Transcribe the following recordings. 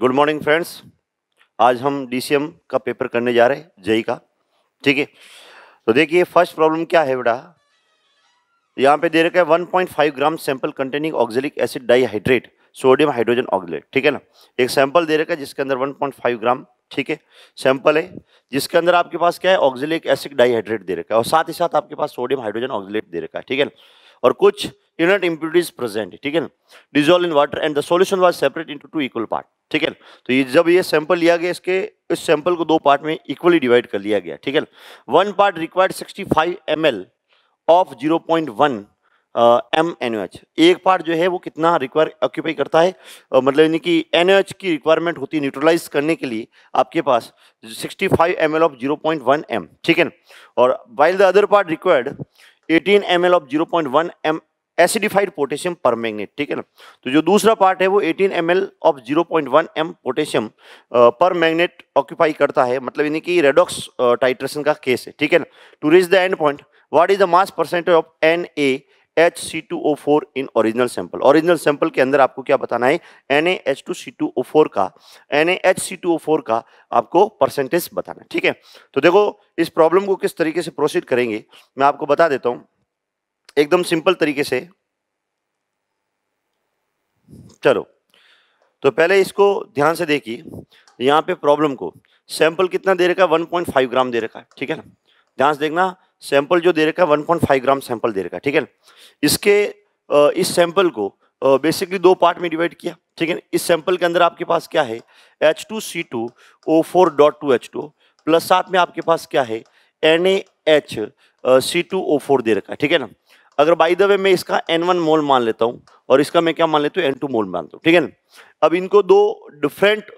good morning friends आज हम DCM का पेपर करने जा रहे हैं जेई का ठीक है तो देखिए फर्स्ट प्रॉब्लम क्या है बेटा यहाँ पे दे रखा है 1.5 gram sample containing oxalic acid dihydrate sodium hydrogen oxalate ठीक है ना एक सैंपल दे रखा है जिसके अंदर 1.5 ग्राम ठीक है सैंपल है जिसके अंदर आपके पास क्या है ऑक्जेलिक एसिड डाइहाइड्रेट दे रखा है और साथ ही साथ आपके पास सोडियम हाइड्रोजन ऑक्जलेट दे रखा है ठीक है ना और कुछ इनट इम्प्यूरिटीज प्रेजेंट ठीक है ना dissolve in water and the solution was separate into two equal part ठीक है ना तो ये जब ये सैंपल लिया गया इसके इस सैंपल को दो पार्ट में इक्वली डिवाइड कर लिया गया ठीक है ना one part required 65 L of one M N H एक पार्ट जो है वो कितना रिक्वायर ऑक्यूपाई करता है uh, मतलब यानी कि एन एच की रिक्वायरमेंट होती है न्यूट्रलाइज करने के लिए आपके पास 65 five M L of 0.1 M ठीक है ना और while the other part required eighteen M of zero point one M acidified potassium permanganate ठीक है ना तो जो दूसरा पार्ट है वो eighteen M of zero point one M potassium permanganate occupy करता है मतलब यानी कि रेडॉक्स टाइट्रेशन का केस है ठीक है ना to reach the end point what is the mass percentage of N A H C two O four in original sample original sample के अंदर आपको क्या बताना है N A H two C two O four का N A H C two O four का आपको percentage बताना है ठीक है तो देखो इस प्रॉब्लम को किस तरीके से प्रोसीड करेंगे मैं आपको बता देता हूँ एकदम सिंपल तरीके से चलो तो पहले इसको ध्यान से देखिए यहाँ पे प्रॉब्लम को सैंपल कितना दे रखा है 1.5 ग्राम दे रखा है ठीक है ना ध्यान से देखना सैंपल जो दे रखा है 1.5 ग्राम सैंपल दे रखा है ठीक है इसके इस सैंपल को बेसिकली दो पार्ट में डिवाइड किया ठीक है इस सैंपल के अंदर आपके पास क्या है H two C two O four dot two H two plus साथ में आपके पास क्या है N A H C two O four दे रखा है ठीक है ना अगर बाई द वे मैं इसका एन वन मोल मान लेता हूँ और इसका मैं क्या मान लेता हूँ एन टू मोल मानता हूँ ठीक है ना अब इनको दो डिफरेंट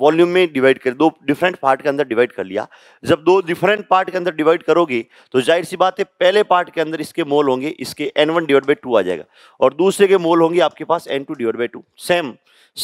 वॉल्यूम में डिवाइड कर दो डिफरेंट पार्ट के अंदर डिवाइड कर लिया जब दो डिफरेंट पार्ट के अंदर डिवाइड करोगे तो जाहिर सी बात है पहले पार्ट के अंदर इसके मोल होंगे इसके N one divide by two आ जाएगा और दूसरे के मोल होंगे आपके पास N two divide by two same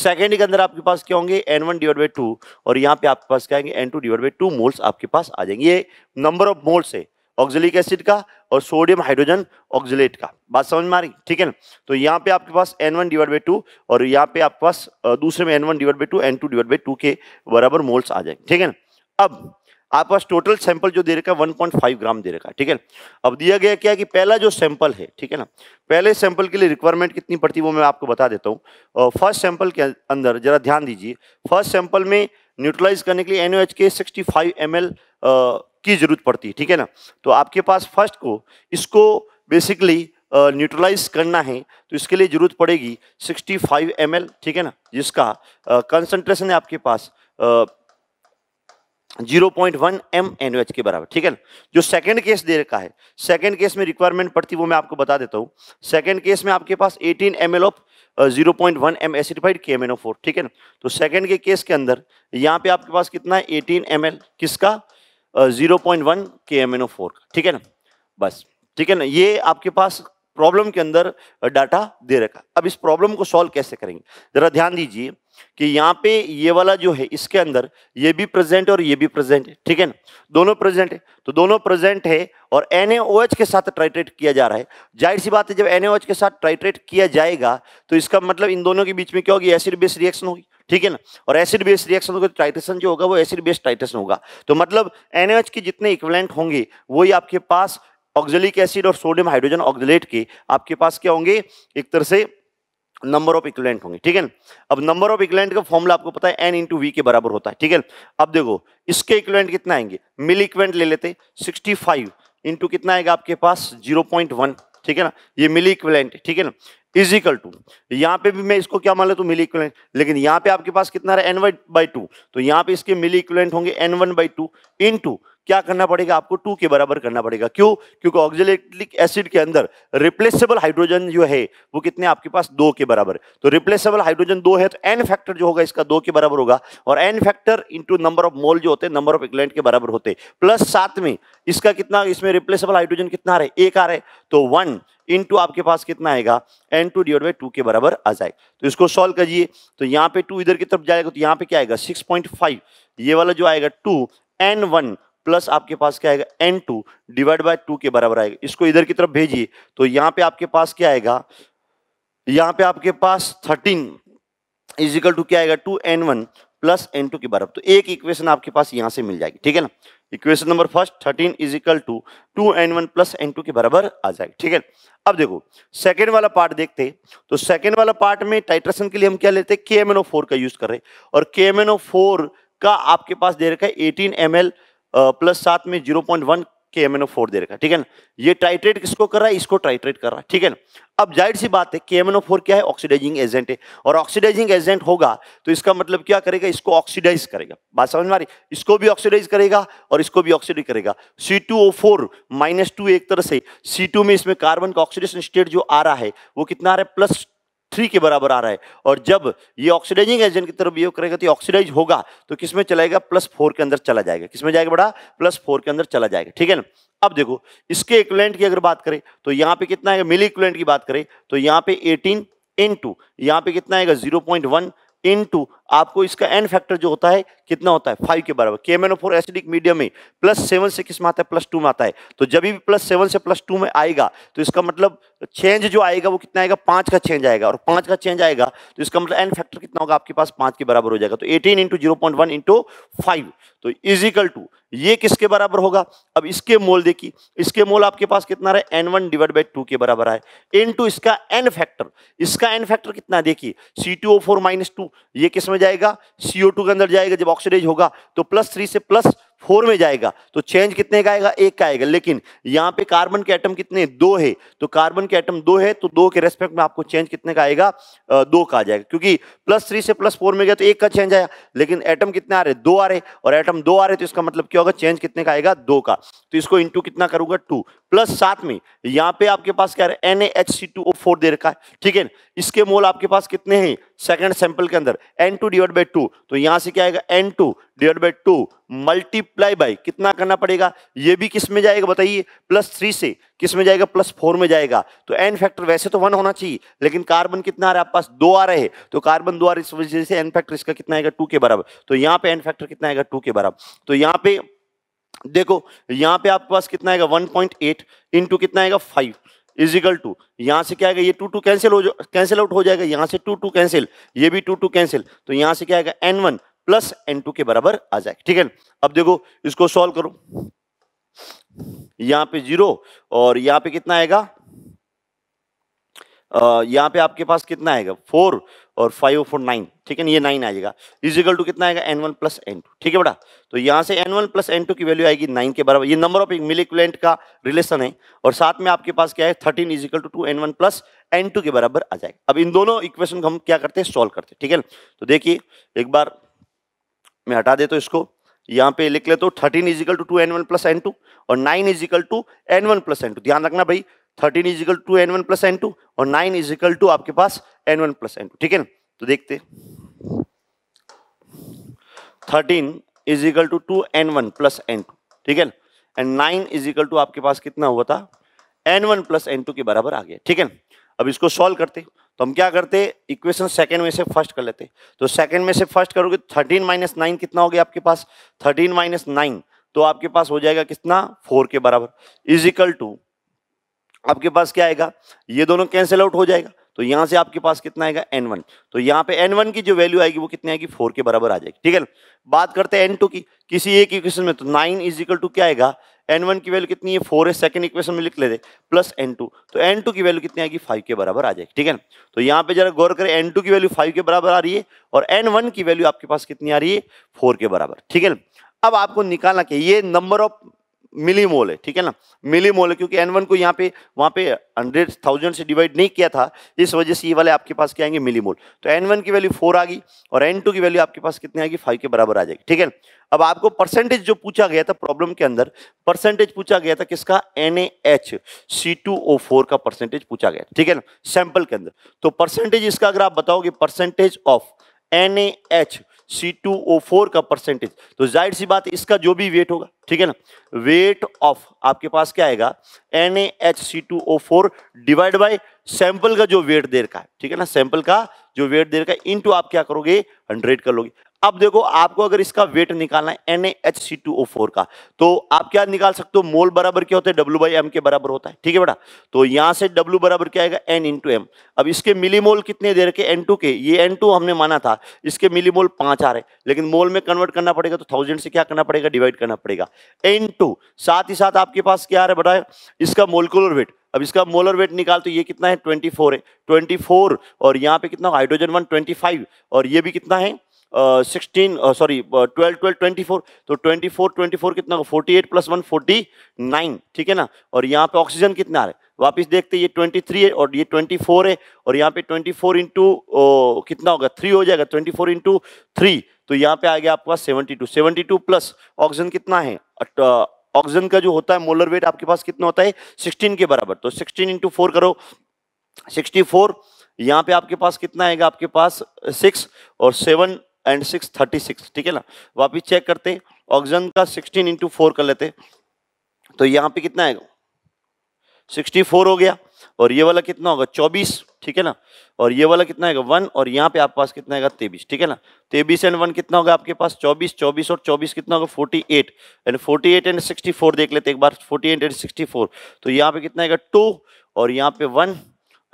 second के अंदर आपके पास क्या होंगे N one divide by two और यहाँ पे आपके पास क्या आएंगे N two divide by two moles आपके पास आ जाएंगे ये नंबर ऑफ मोल्स है ऑक्जिलिक एसिड का और सोडियम हाइड्रोजन ऑक्जिलेट का बात समझ में आ रही ठीक है ना तो यहाँ पे आपके पास N one divide by two और यहाँ पे आपके पास दूसरे में N one divide by two N two divide by two के बराबर मोल्स आ जाए ठीक है ना अब आपके पास टोटल सैंपल जो दे रखा है 1.5 ग्राम दे रखा है ठीक है अब दिया गया क्या कि पहला जो सैंपल है ठीक है ना पहले सैंपल के लिए रिक्वायरमेंट कितनी पड़ती है वो मैं आपको बता देता हूँ फर्स्ट सैंपल के अंदर जरा ध्यान दीजिए फर्स्ट सैंपल में न्यूट्रलाइज करने के लिए एन ओ एच के सिक्सटी फाइव एम एल की जरूरत पड़ती है ठीक है ना तो आपके पास फर्स्ट को इसको बेसिकली न्यूट्रलाइज करना है तो इसके लिए ज़रूरत पड़ेगी 65 फाइव ठीक है ना जिसका कंसंट्रेशन है आपके पास zero point one M N H के बराबर ठीक है ना जो सेकंड केस दे रखा है सेकंड केस में रिक्वायरमेंट पड़ती वो मैं आपको बता देता हूँ सेकंड केस में आपके पास 18 M L of zero point one M acidified K M N O four ठीक है ना तो सेकंड के केस के अंदर यहाँ पे आपके पास कितना है 18 एम एल किसका zero point one K M N O four का ठीक है ना बस ठीक है ना ये आपके पास प्रॉब्लम के अंदर डाटा दे रखा अब इस प्रॉब्लम को सॉल्व कैसे करेंगे जरा ध्यान दीजिए कि यहाँ पे ये वाला जो है इसके अंदर ये भी प्रेजेंट और ये भी प्रेजेंट है ठीक है ना दोनों प्रेजेंट है तो दोनों प्रेजेंट है और एन के साथ ट्राइट्रेट किया जा रहा है जाहिर सी बात है जब एन के साथ ट्राइट्रेट किया जाएगा तो इसका मतलब इन दोनों के बीच में क्या होगी एसिड बेस रिएक्शन होगी ठीक है ना और एसिड बेस रिएक्शन होगा तो टाइटेशन जो होगा वो एसिड बेस टाइटेशन होगा तो मतलब एनएच के जितने इक्वलेंट होंगे वही आपके पास ऑक्जलिक एसिड और सोडियम हाइड्रोजन ऑक्जलेट के आपके पास क्या होंगे एक तरह से नंबर ऑफ इक्वलेंट होंगे ठीक है अब नंबर ऑफ इक्वलेंट का फॉर्मूला आपको पता है एन इंटू वी के बराबर होता है ठीक है अब देखो इसके इक्वलेंट कितना आएंगे मिल इक्वेंट ले लेते सिक्सटी फाइव इंटू कितना आएगा आपके पास 0.1 ठीक है ना ये मिली इक्वलेंट ठीक है ना इज इक्वल टू यहाँ पे भी मैं इसको क्या मान लेता तो मिली इक्वलेंट लेकिन यहाँ पे आपके पास कितना है एन वाई बाई टू तो यहाँ पे इसके मिली इक्वलेंट होंगे N one by two into क्या करना पड़ेगा आपको टू के बराबर करना पड़ेगा क्यों क्योंकि ऑक्जिलेटिक एसिड के अंदर रिप्लेसेबल हाइड्रोजन जो है वो कितने आपके पास दो के बराबर तो रिप्लेसेबल हाइड्रोजन दो है तो एन फैक्टर जो होगा इसका दो के बराबर होगा और N factor into number of mole जो होते हैं नंबर ऑफ इक्लेंट के बराबर होते प्लस साथ में इसका कितना इसमें रिप्लेसेबल हाइड्रोजन कितना आ रहा है एक आ रहा है तो वन इन टू आपके पास कितना आएगा n two divide by two के बराबर आ जाए तो इसको सॉल्व करिए तो यहाँ पे टू इधर की तरफ जाएगा तो यहाँ पे क्या आएगा सिक्स पॉइंट फाइव ये वाला जो आएगा टू एन वन प्लस आपके पास क्या आएगा n two divide by two के बराबर आएगा इसको इधर की तरफ भेजिए तो यहाँ पे आपके पास क्या आएगा यहाँ पे आपके पास थर्टीन इजिकल टू क्या आएगा two n one plus n two के बराबर तो एक इक्वेशन आपके पास यहाँ से मिल जाएगी ठीक है ना equation number first thirteen is equal to two n one plus n two के बराबर आ जाएगा ठीक है अब देखो सेकेंड वाला पार्ट देखते तो सेकेंड वाला पार्ट में टाइट्रेशन के लिए हम क्या लेते हैं K M N O four का यूज कर रहे और के एम एन ओ फोर का आपके पास दे रखा है एटीन एम एल प्लस सात में zero point one K M N O four दे रखा ठीक है ना ये ट्राइट्रेट किसको कर रहा है इसको ट्राइट्रेट कर रहा है ठीक है ना अब जाहिर सी बात है के एम एन ओ फोर क्या है ऑक्सीडाइजिंग एजेंट है और ऑक्सीडाइजिंग एजेंट होगा तो इसका मतलब क्या करेगा इसको ऑक्सीडाइज करेगा बात समझ में आ रही इसको भी ऑक्सीडाइज करेगा और इसको भी ऑक्सीडाइज करेगा C two O four minus two एक तरह से सी टू में इसमें कार्बन का ऑक्सीडेशन स्टेट जो आ रहा है वो कितना आ रहा है प्लस थ्री के बराबर आ रहा है और जब ये ऑक्सीडाइजिंग एजेंट की तरफ योग करेगा तो ऑक्सीडाइज होगा तो किसमें चलाएगा प्लस फोर के अंदर चला जाएगा किसमें जाएगा बड़ा प्लस फोर के अंदर चला जाएगा ठीक है ना अब देखो इसके इक्वलेंट की अगर बात करें तो यहाँ पे कितना आएगा मिली इक्वलेंट की बात करें तो यहाँ पे 18 इन टू यहाँ पे कितना आएगा 0.1 इन टू आपको इसका एन फैक्टर जो होता है कितना होता है फाइव के बराबर K M four acidic medium में प्लस सेवन से किस में आता है प्लस टू में आता है तो जब भी प्लस सेवन से प्लस टू में आएगा तो इसका मतलब चेंज जो आएगा वो कितना आएगा पाँच का चेंज आएगा और पाँच का चेंज आएगा तो इसका मतलब एन फैक्टर कितना होगा आपके पास पाँच के बराबर हो जाएगा तो eighteen into zero point one into five तो इजिकल टू ये किसके बराबर होगा अब इसके मोल देखिए इसके मोल आपके पास कितना रहा n one divide by two के बराबर है इन इसका एन फैक्टर इसका एन फैक्टर कितना देखिए C two O four minus two ये किस में जाएगा सी के अंदर जाएगा जब ऑक्सीडाइज होगा तो प्लस थ्री से प्लस फोर में जाएगा तो चेंज कितने का आएगा एक का आएगा लेकिन यहाँ पे कार्बन के एटम कितने दो है तो कार्बन के एटम दो है तो दो के रेस्पेक्ट में आपको चेंज कितने का आएगा दो का आ जाएगा क्योंकि प्लस थ्री से प्लस फोर में गया तो एक का चेंज आया लेकिन एटम कितने आ रहे दो आ रहे और एटम दो आ रहे तो इसका मतलब क्या होगा चेंज कितने का आएगा दो का तो इसको इंटू कितना करूंगा टू प्लस साथ में यहाँ पे आपके पास क्या है A H C two O four दे रखा है ठीक है इसके मोल आपके पास कितने हैं सेकंड सैंपल के अंदर n two divide by two तो यहाँ से क्या आएगा n two divide by two multiply by कितना करना पड़ेगा ये भी किस में जाएगा बताइए प्लस थ्री से किस में जाएगा प्लस फोर में जाएगा तो एन फैक्टर वैसे तो वन होना चाहिए लेकिन कार्बन कितना आ रहा है आपके पास दो आ रहे हैं तो कार्बन दो आ रहे इस वजह से एन फैक्टर इसका कितना आएगा टू के बराबर तो यहाँ पे एन फैक्टर कितना आएगा टू के बराबर तो यहाँ पे देखो यहाँ पे आपके पास कितना आएगा 1.8 पॉइंट इंटू कितना आएगा 5 इजिकल टू यहाँ से क्या आएगा ये टू टू कैंसिल हो कैंसिल आउट हो जाएगा यहाँ से टू टू कैंसिल ये भी टू टू कैंसिल तो यहाँ से क्या आएगा n one plus n two के बराबर आ जाएगा ठीक है अब देखो इसको सॉल्व करो यहाँ पे जीरो और यहाँ पे कितना आएगा यहाँ पे आपके पास कितना आएगा फोर और फाइव फोर नाइन ठीक है ना ये नाइन आएगा जाएगा इजिकल टू कितना आएगा n one plus n two ठीक है बेटा तो यहाँ से n one plus n two की वैल्यू आएगी नाइन के बराबर ये नंबर ऑफ मिलिकुलेंट का रिलेशन है और साथ में आपके पास क्या है thirteen is equal to two n one plus n two के बराबर आ जाएगा अब इन दोनों इक्वेशन को हम क्या करते हैं सॉल्व करते हैं ठीक है तो देखिए एक बार मैं हटा देता तो हूँ इसको यहाँ पे लिख लेता हूँ thirteen is equal to two n one plus n two और nine is equal to n one plus n two ध्यान रखना भाई thirteen is two n one plus n two और नाइन इज इकल टू आपके पास N one plus n two ठीक है ना तो देखते thirteen is equal to two n one plus n two ठीक है ना एंड नाइन इज टू आपके पास कितना हुआ था n one plus n two के बराबर आ गया ठीक है ना अब इसको सॉल्व करते तो हम क्या करते इक्वेशन सेकंड में से फर्स्ट कर लेते तो सेकंड में से फर्स्ट करोगे तो थर्टीन माइनस नाइन कितना हो गया आपके पास थर्टीन माइनस नाइन तो आपके पास हो जाएगा कितना फोर के बराबर इज इकल टू आपके पास क्या आएगा ये दोनों कैंसिल आउट हो जाएगा तो यहां से आपके पास कितना आएगा एन वन तो यहाँ पे एन वन की जो वैल्यू आएगी वो कितनी आएगी फोर के बराबर आ जाएगी ठीक है ना बात करते हैं एन टू की किसी एक इक्वेशन में तो नाइन इज इक्वल टू क्या आएगा एन वन की वैल्यू कितनी है फोर है सेकंड इक्वेशन में लिख लेते प्लस एन टू तो एन टू की वैल्यू कितनी आएगी फाइव के बराबर आ जाएगी ठीक है ना तो यहाँ पे जरा गौर करें एन टू की वैल्यू फाइव के बराबर आ रही है और एन वन की वैल्यू आपके पास कितनी आ रही है फोर के बराबर ठीक है ना अब आपको निकालना चाहिए ये नंबर ऑफ मिली मोल है ठीक है ना मिली मोल है क्योंकि एन वन को यहाँ पे वहाँ पे हंड्रेड थाउजेंड से डिवाइड नहीं किया था इस वजह से ये वाले आपके पास क्या आएंगे मिली मोल तो एन वन की वैल्यू फोर आ गई और एन टू की वैल्यू आपके पास कितनी आएगी फाइव के बराबर आ जाएगी ठीक है अब आपको परसेंटेज जो पूछा गया था प्रॉब्लम के अंदर परसेंटेज पूछा गया था किसका N H C two O four का परसेंटेज पूछा गया ठीक है ना सैंपल के अंदर तो परसेंटेज इसका अगर आप बताओगे percentage of N H C2O4 का परसेंटेज तो जाहिर सी बात इसका जो भी वेट होगा ठीक है ना वेट ऑफ आपके पास क्या आएगा NaHC2O4 डिवाइड बाय सैंपल का जो वेट दे रखा है ठीक है ना सैंपल का जो वेट देर का इनटू आप क्या करोगे 100 कर लोगे अब देखो आपको अगर इसका वेट निकालना है N H C two O four का तो आप क्या निकाल सकते हो मोल बराबर क्या होता है डब्ल्यू बाई एम के बराबर होता है ठीक है बेटा तो यहां से डब्ल्यू बराबर क्या आएगा एन इंटू एम अब इसके मिली मोल कितने दे रखे एन टू के ये एन टू हमने माना था इसके मिली मोल पांच आ रहे लेकिन मोल में कन्वर्ट करना पड़ेगा तो थाउजेंड से क्या करना पड़ेगा डिवाइड करना पड़ेगा एन टू साथ ही साथ आपके पास क्या आ रहा है बेटा इसका मोलकुलर वेट अब इसका मोलर वेट निकाल तो ये कितना है 24 है 24 और यहाँ पे कितना हाइड्रोजन वन 25 और ये भी कितना है sixteen sorry twelve twelve twenty four तो ट्वेंटी फोर ट्वेंटी फोर कितना forty eight plus one forty nine ठीक है ना और यहाँ पे ऑक्सीजन कितना आ रहा है वापस देखते ये ट्वेंटी थ्री है और ये ट्वेंटी फोर है और यहाँ पे ट्वेंटी फोर इंटू कितना होगा थ्री हो जाएगा ट्वेंटी फोर इंटू थ्री तो यहाँ पे आ गया two seventy two plus oxygen कितना है ऑक्सीजन का जो होता है मोलर वेट आपके पास कितना होता है सिक्सटीन के बराबर तो सिक्सटीन इंटू फोर करो सिक्सटी फोर यहाँ पे आपके पास कितना आएगा आपके पास सिक्स और seven and six thirty six ठीक है ना वापिस चेक करते हैं ऑक्सीजन का सिक्सटीन इंटू फोर कर लेते तो यहाँ पे कितना आएगा सिक्सटी फोर हो गया और ये वाला कितना होगा चौबीस ठीक है ना और ये वाला कितना आएगा वन और यहाँ पे आपके पास कितना आएगा तेबीस ठीक है ना तेबीस एंड वन कितना होगा आपके पास चौबीस चौबीस और चौबीस कितना होगा forty eight and forty eight and sixty four देख लेते एक बार forty eight and sixty four तो यहाँ पे कितना आएगा टू और यहाँ पे वन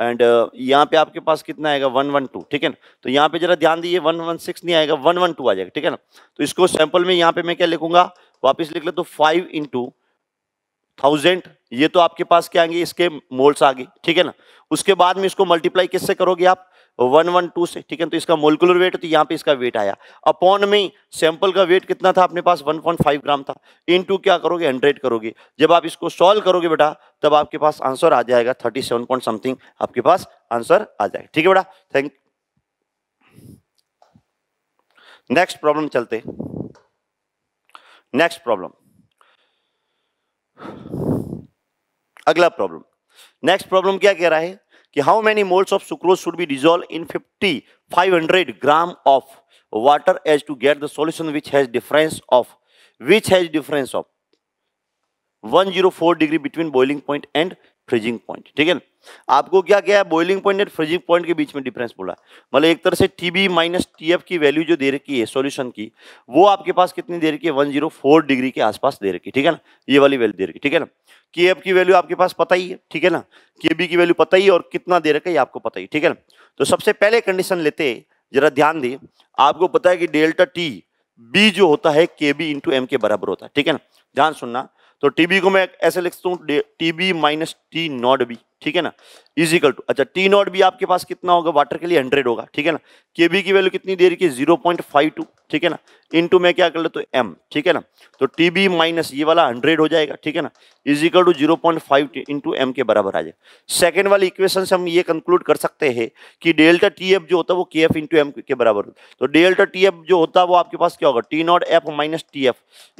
एंड uh, यहाँ पे आपके पास कितना आएगा वन वन टू ठीक है ना तो यहाँ पे जरा ध्यान दीजिए वन वन सिक्स नहीं आएगा वन वन टू आ जाएगा ठीक है ना तो इसको सैंपल में यहाँ पे मैं क्या लिखूंगा वापस लिख ले तो फाइव इंटू थाउजेंड ये तो आपके पास क्या आएंगे इसके मोल्स आ गए ठीक है ना उसके बाद में इसको मल्टीप्लाई किससे करोगे आप वन वन टू से ठीक है तो इसका मोलकुलर वेट तो यहाँ पे इसका वेट आया अपॉन में सैंपल का वेट कितना था अपने पास 1.5 ग्राम था इन टू क्या करोगे हंड्रेड करोगे जब आप इसको सॉल्व करोगे बेटा तब आपके पास आंसर आ जाएगा 37 पॉइंट समथिंग आपके पास आंसर आ जाएगा ठीक है बेटा थैंक नेक्स्ट प्रॉब्लम चलते नेक्स्ट प्रॉब्लम अगला प्रॉब्लम नेक्स्ट प्रॉब्लम क्या कह रहा है कि how many moles of sucrose should be dissolve in 50 500 gram of water as to get the solution which has difference of which has difference of 104 degree between boiling point and freezing point ठीक है ना आपको क्या क्या है boiling point and freezing point के बीच में डिफरेंस बोला मतलब एक तरह से T B minus T F की वैल्यू जो दे रखी है सॉल्यूशन की वो आपके पास कितनी देर है वन जीरो फोर डिग्री के आसपास दे रखी ठीक है ना ये वाली वैल्यू दे रखी ठीक है ना के एफ की वैल्यू आपके पास पता ही है ठीक है ना के बी की वैल्यू पता ही है और कितना दे रखा है आपको पता ही ठीक है ना तो सबसे पहले कंडीशन लेते जरा ध्यान दें आपको पता है कि डेल्टा टी बी जो होता है के बी इंटू एम के बराबर होता है ठीक है ना ध्यान सुनना तो टीबी को मैं ऐसे लिख हूँ TB minus T not B ठीक है ना इजिकल टू अच्छा टी नॉट भी आपके पास कितना होगा वाटर के लिए हंड्रेड होगा ठीक है ना के बी की वैल्यू कितनी दे रही है जीरो पॉइंट फाइव टू ठीक है ना इनटू में क्या कर ले तो एम ठीक है ना तो टी बी माइनस ये वाला हंड्रेड हो जाएगा ठीक है ना is equal to zero point five into m के बराबर आ जाएगा सेकेंड वाली इक्वेशन से हम ये कंक्लूड कर सकते हैं कि डेल्टा टी एफ जो होता है वो के एफ इंटू एम के बराबर होता तो डेल्टा टी एफ जो होता है वो आपके पास क्या होगा T nought F minus T F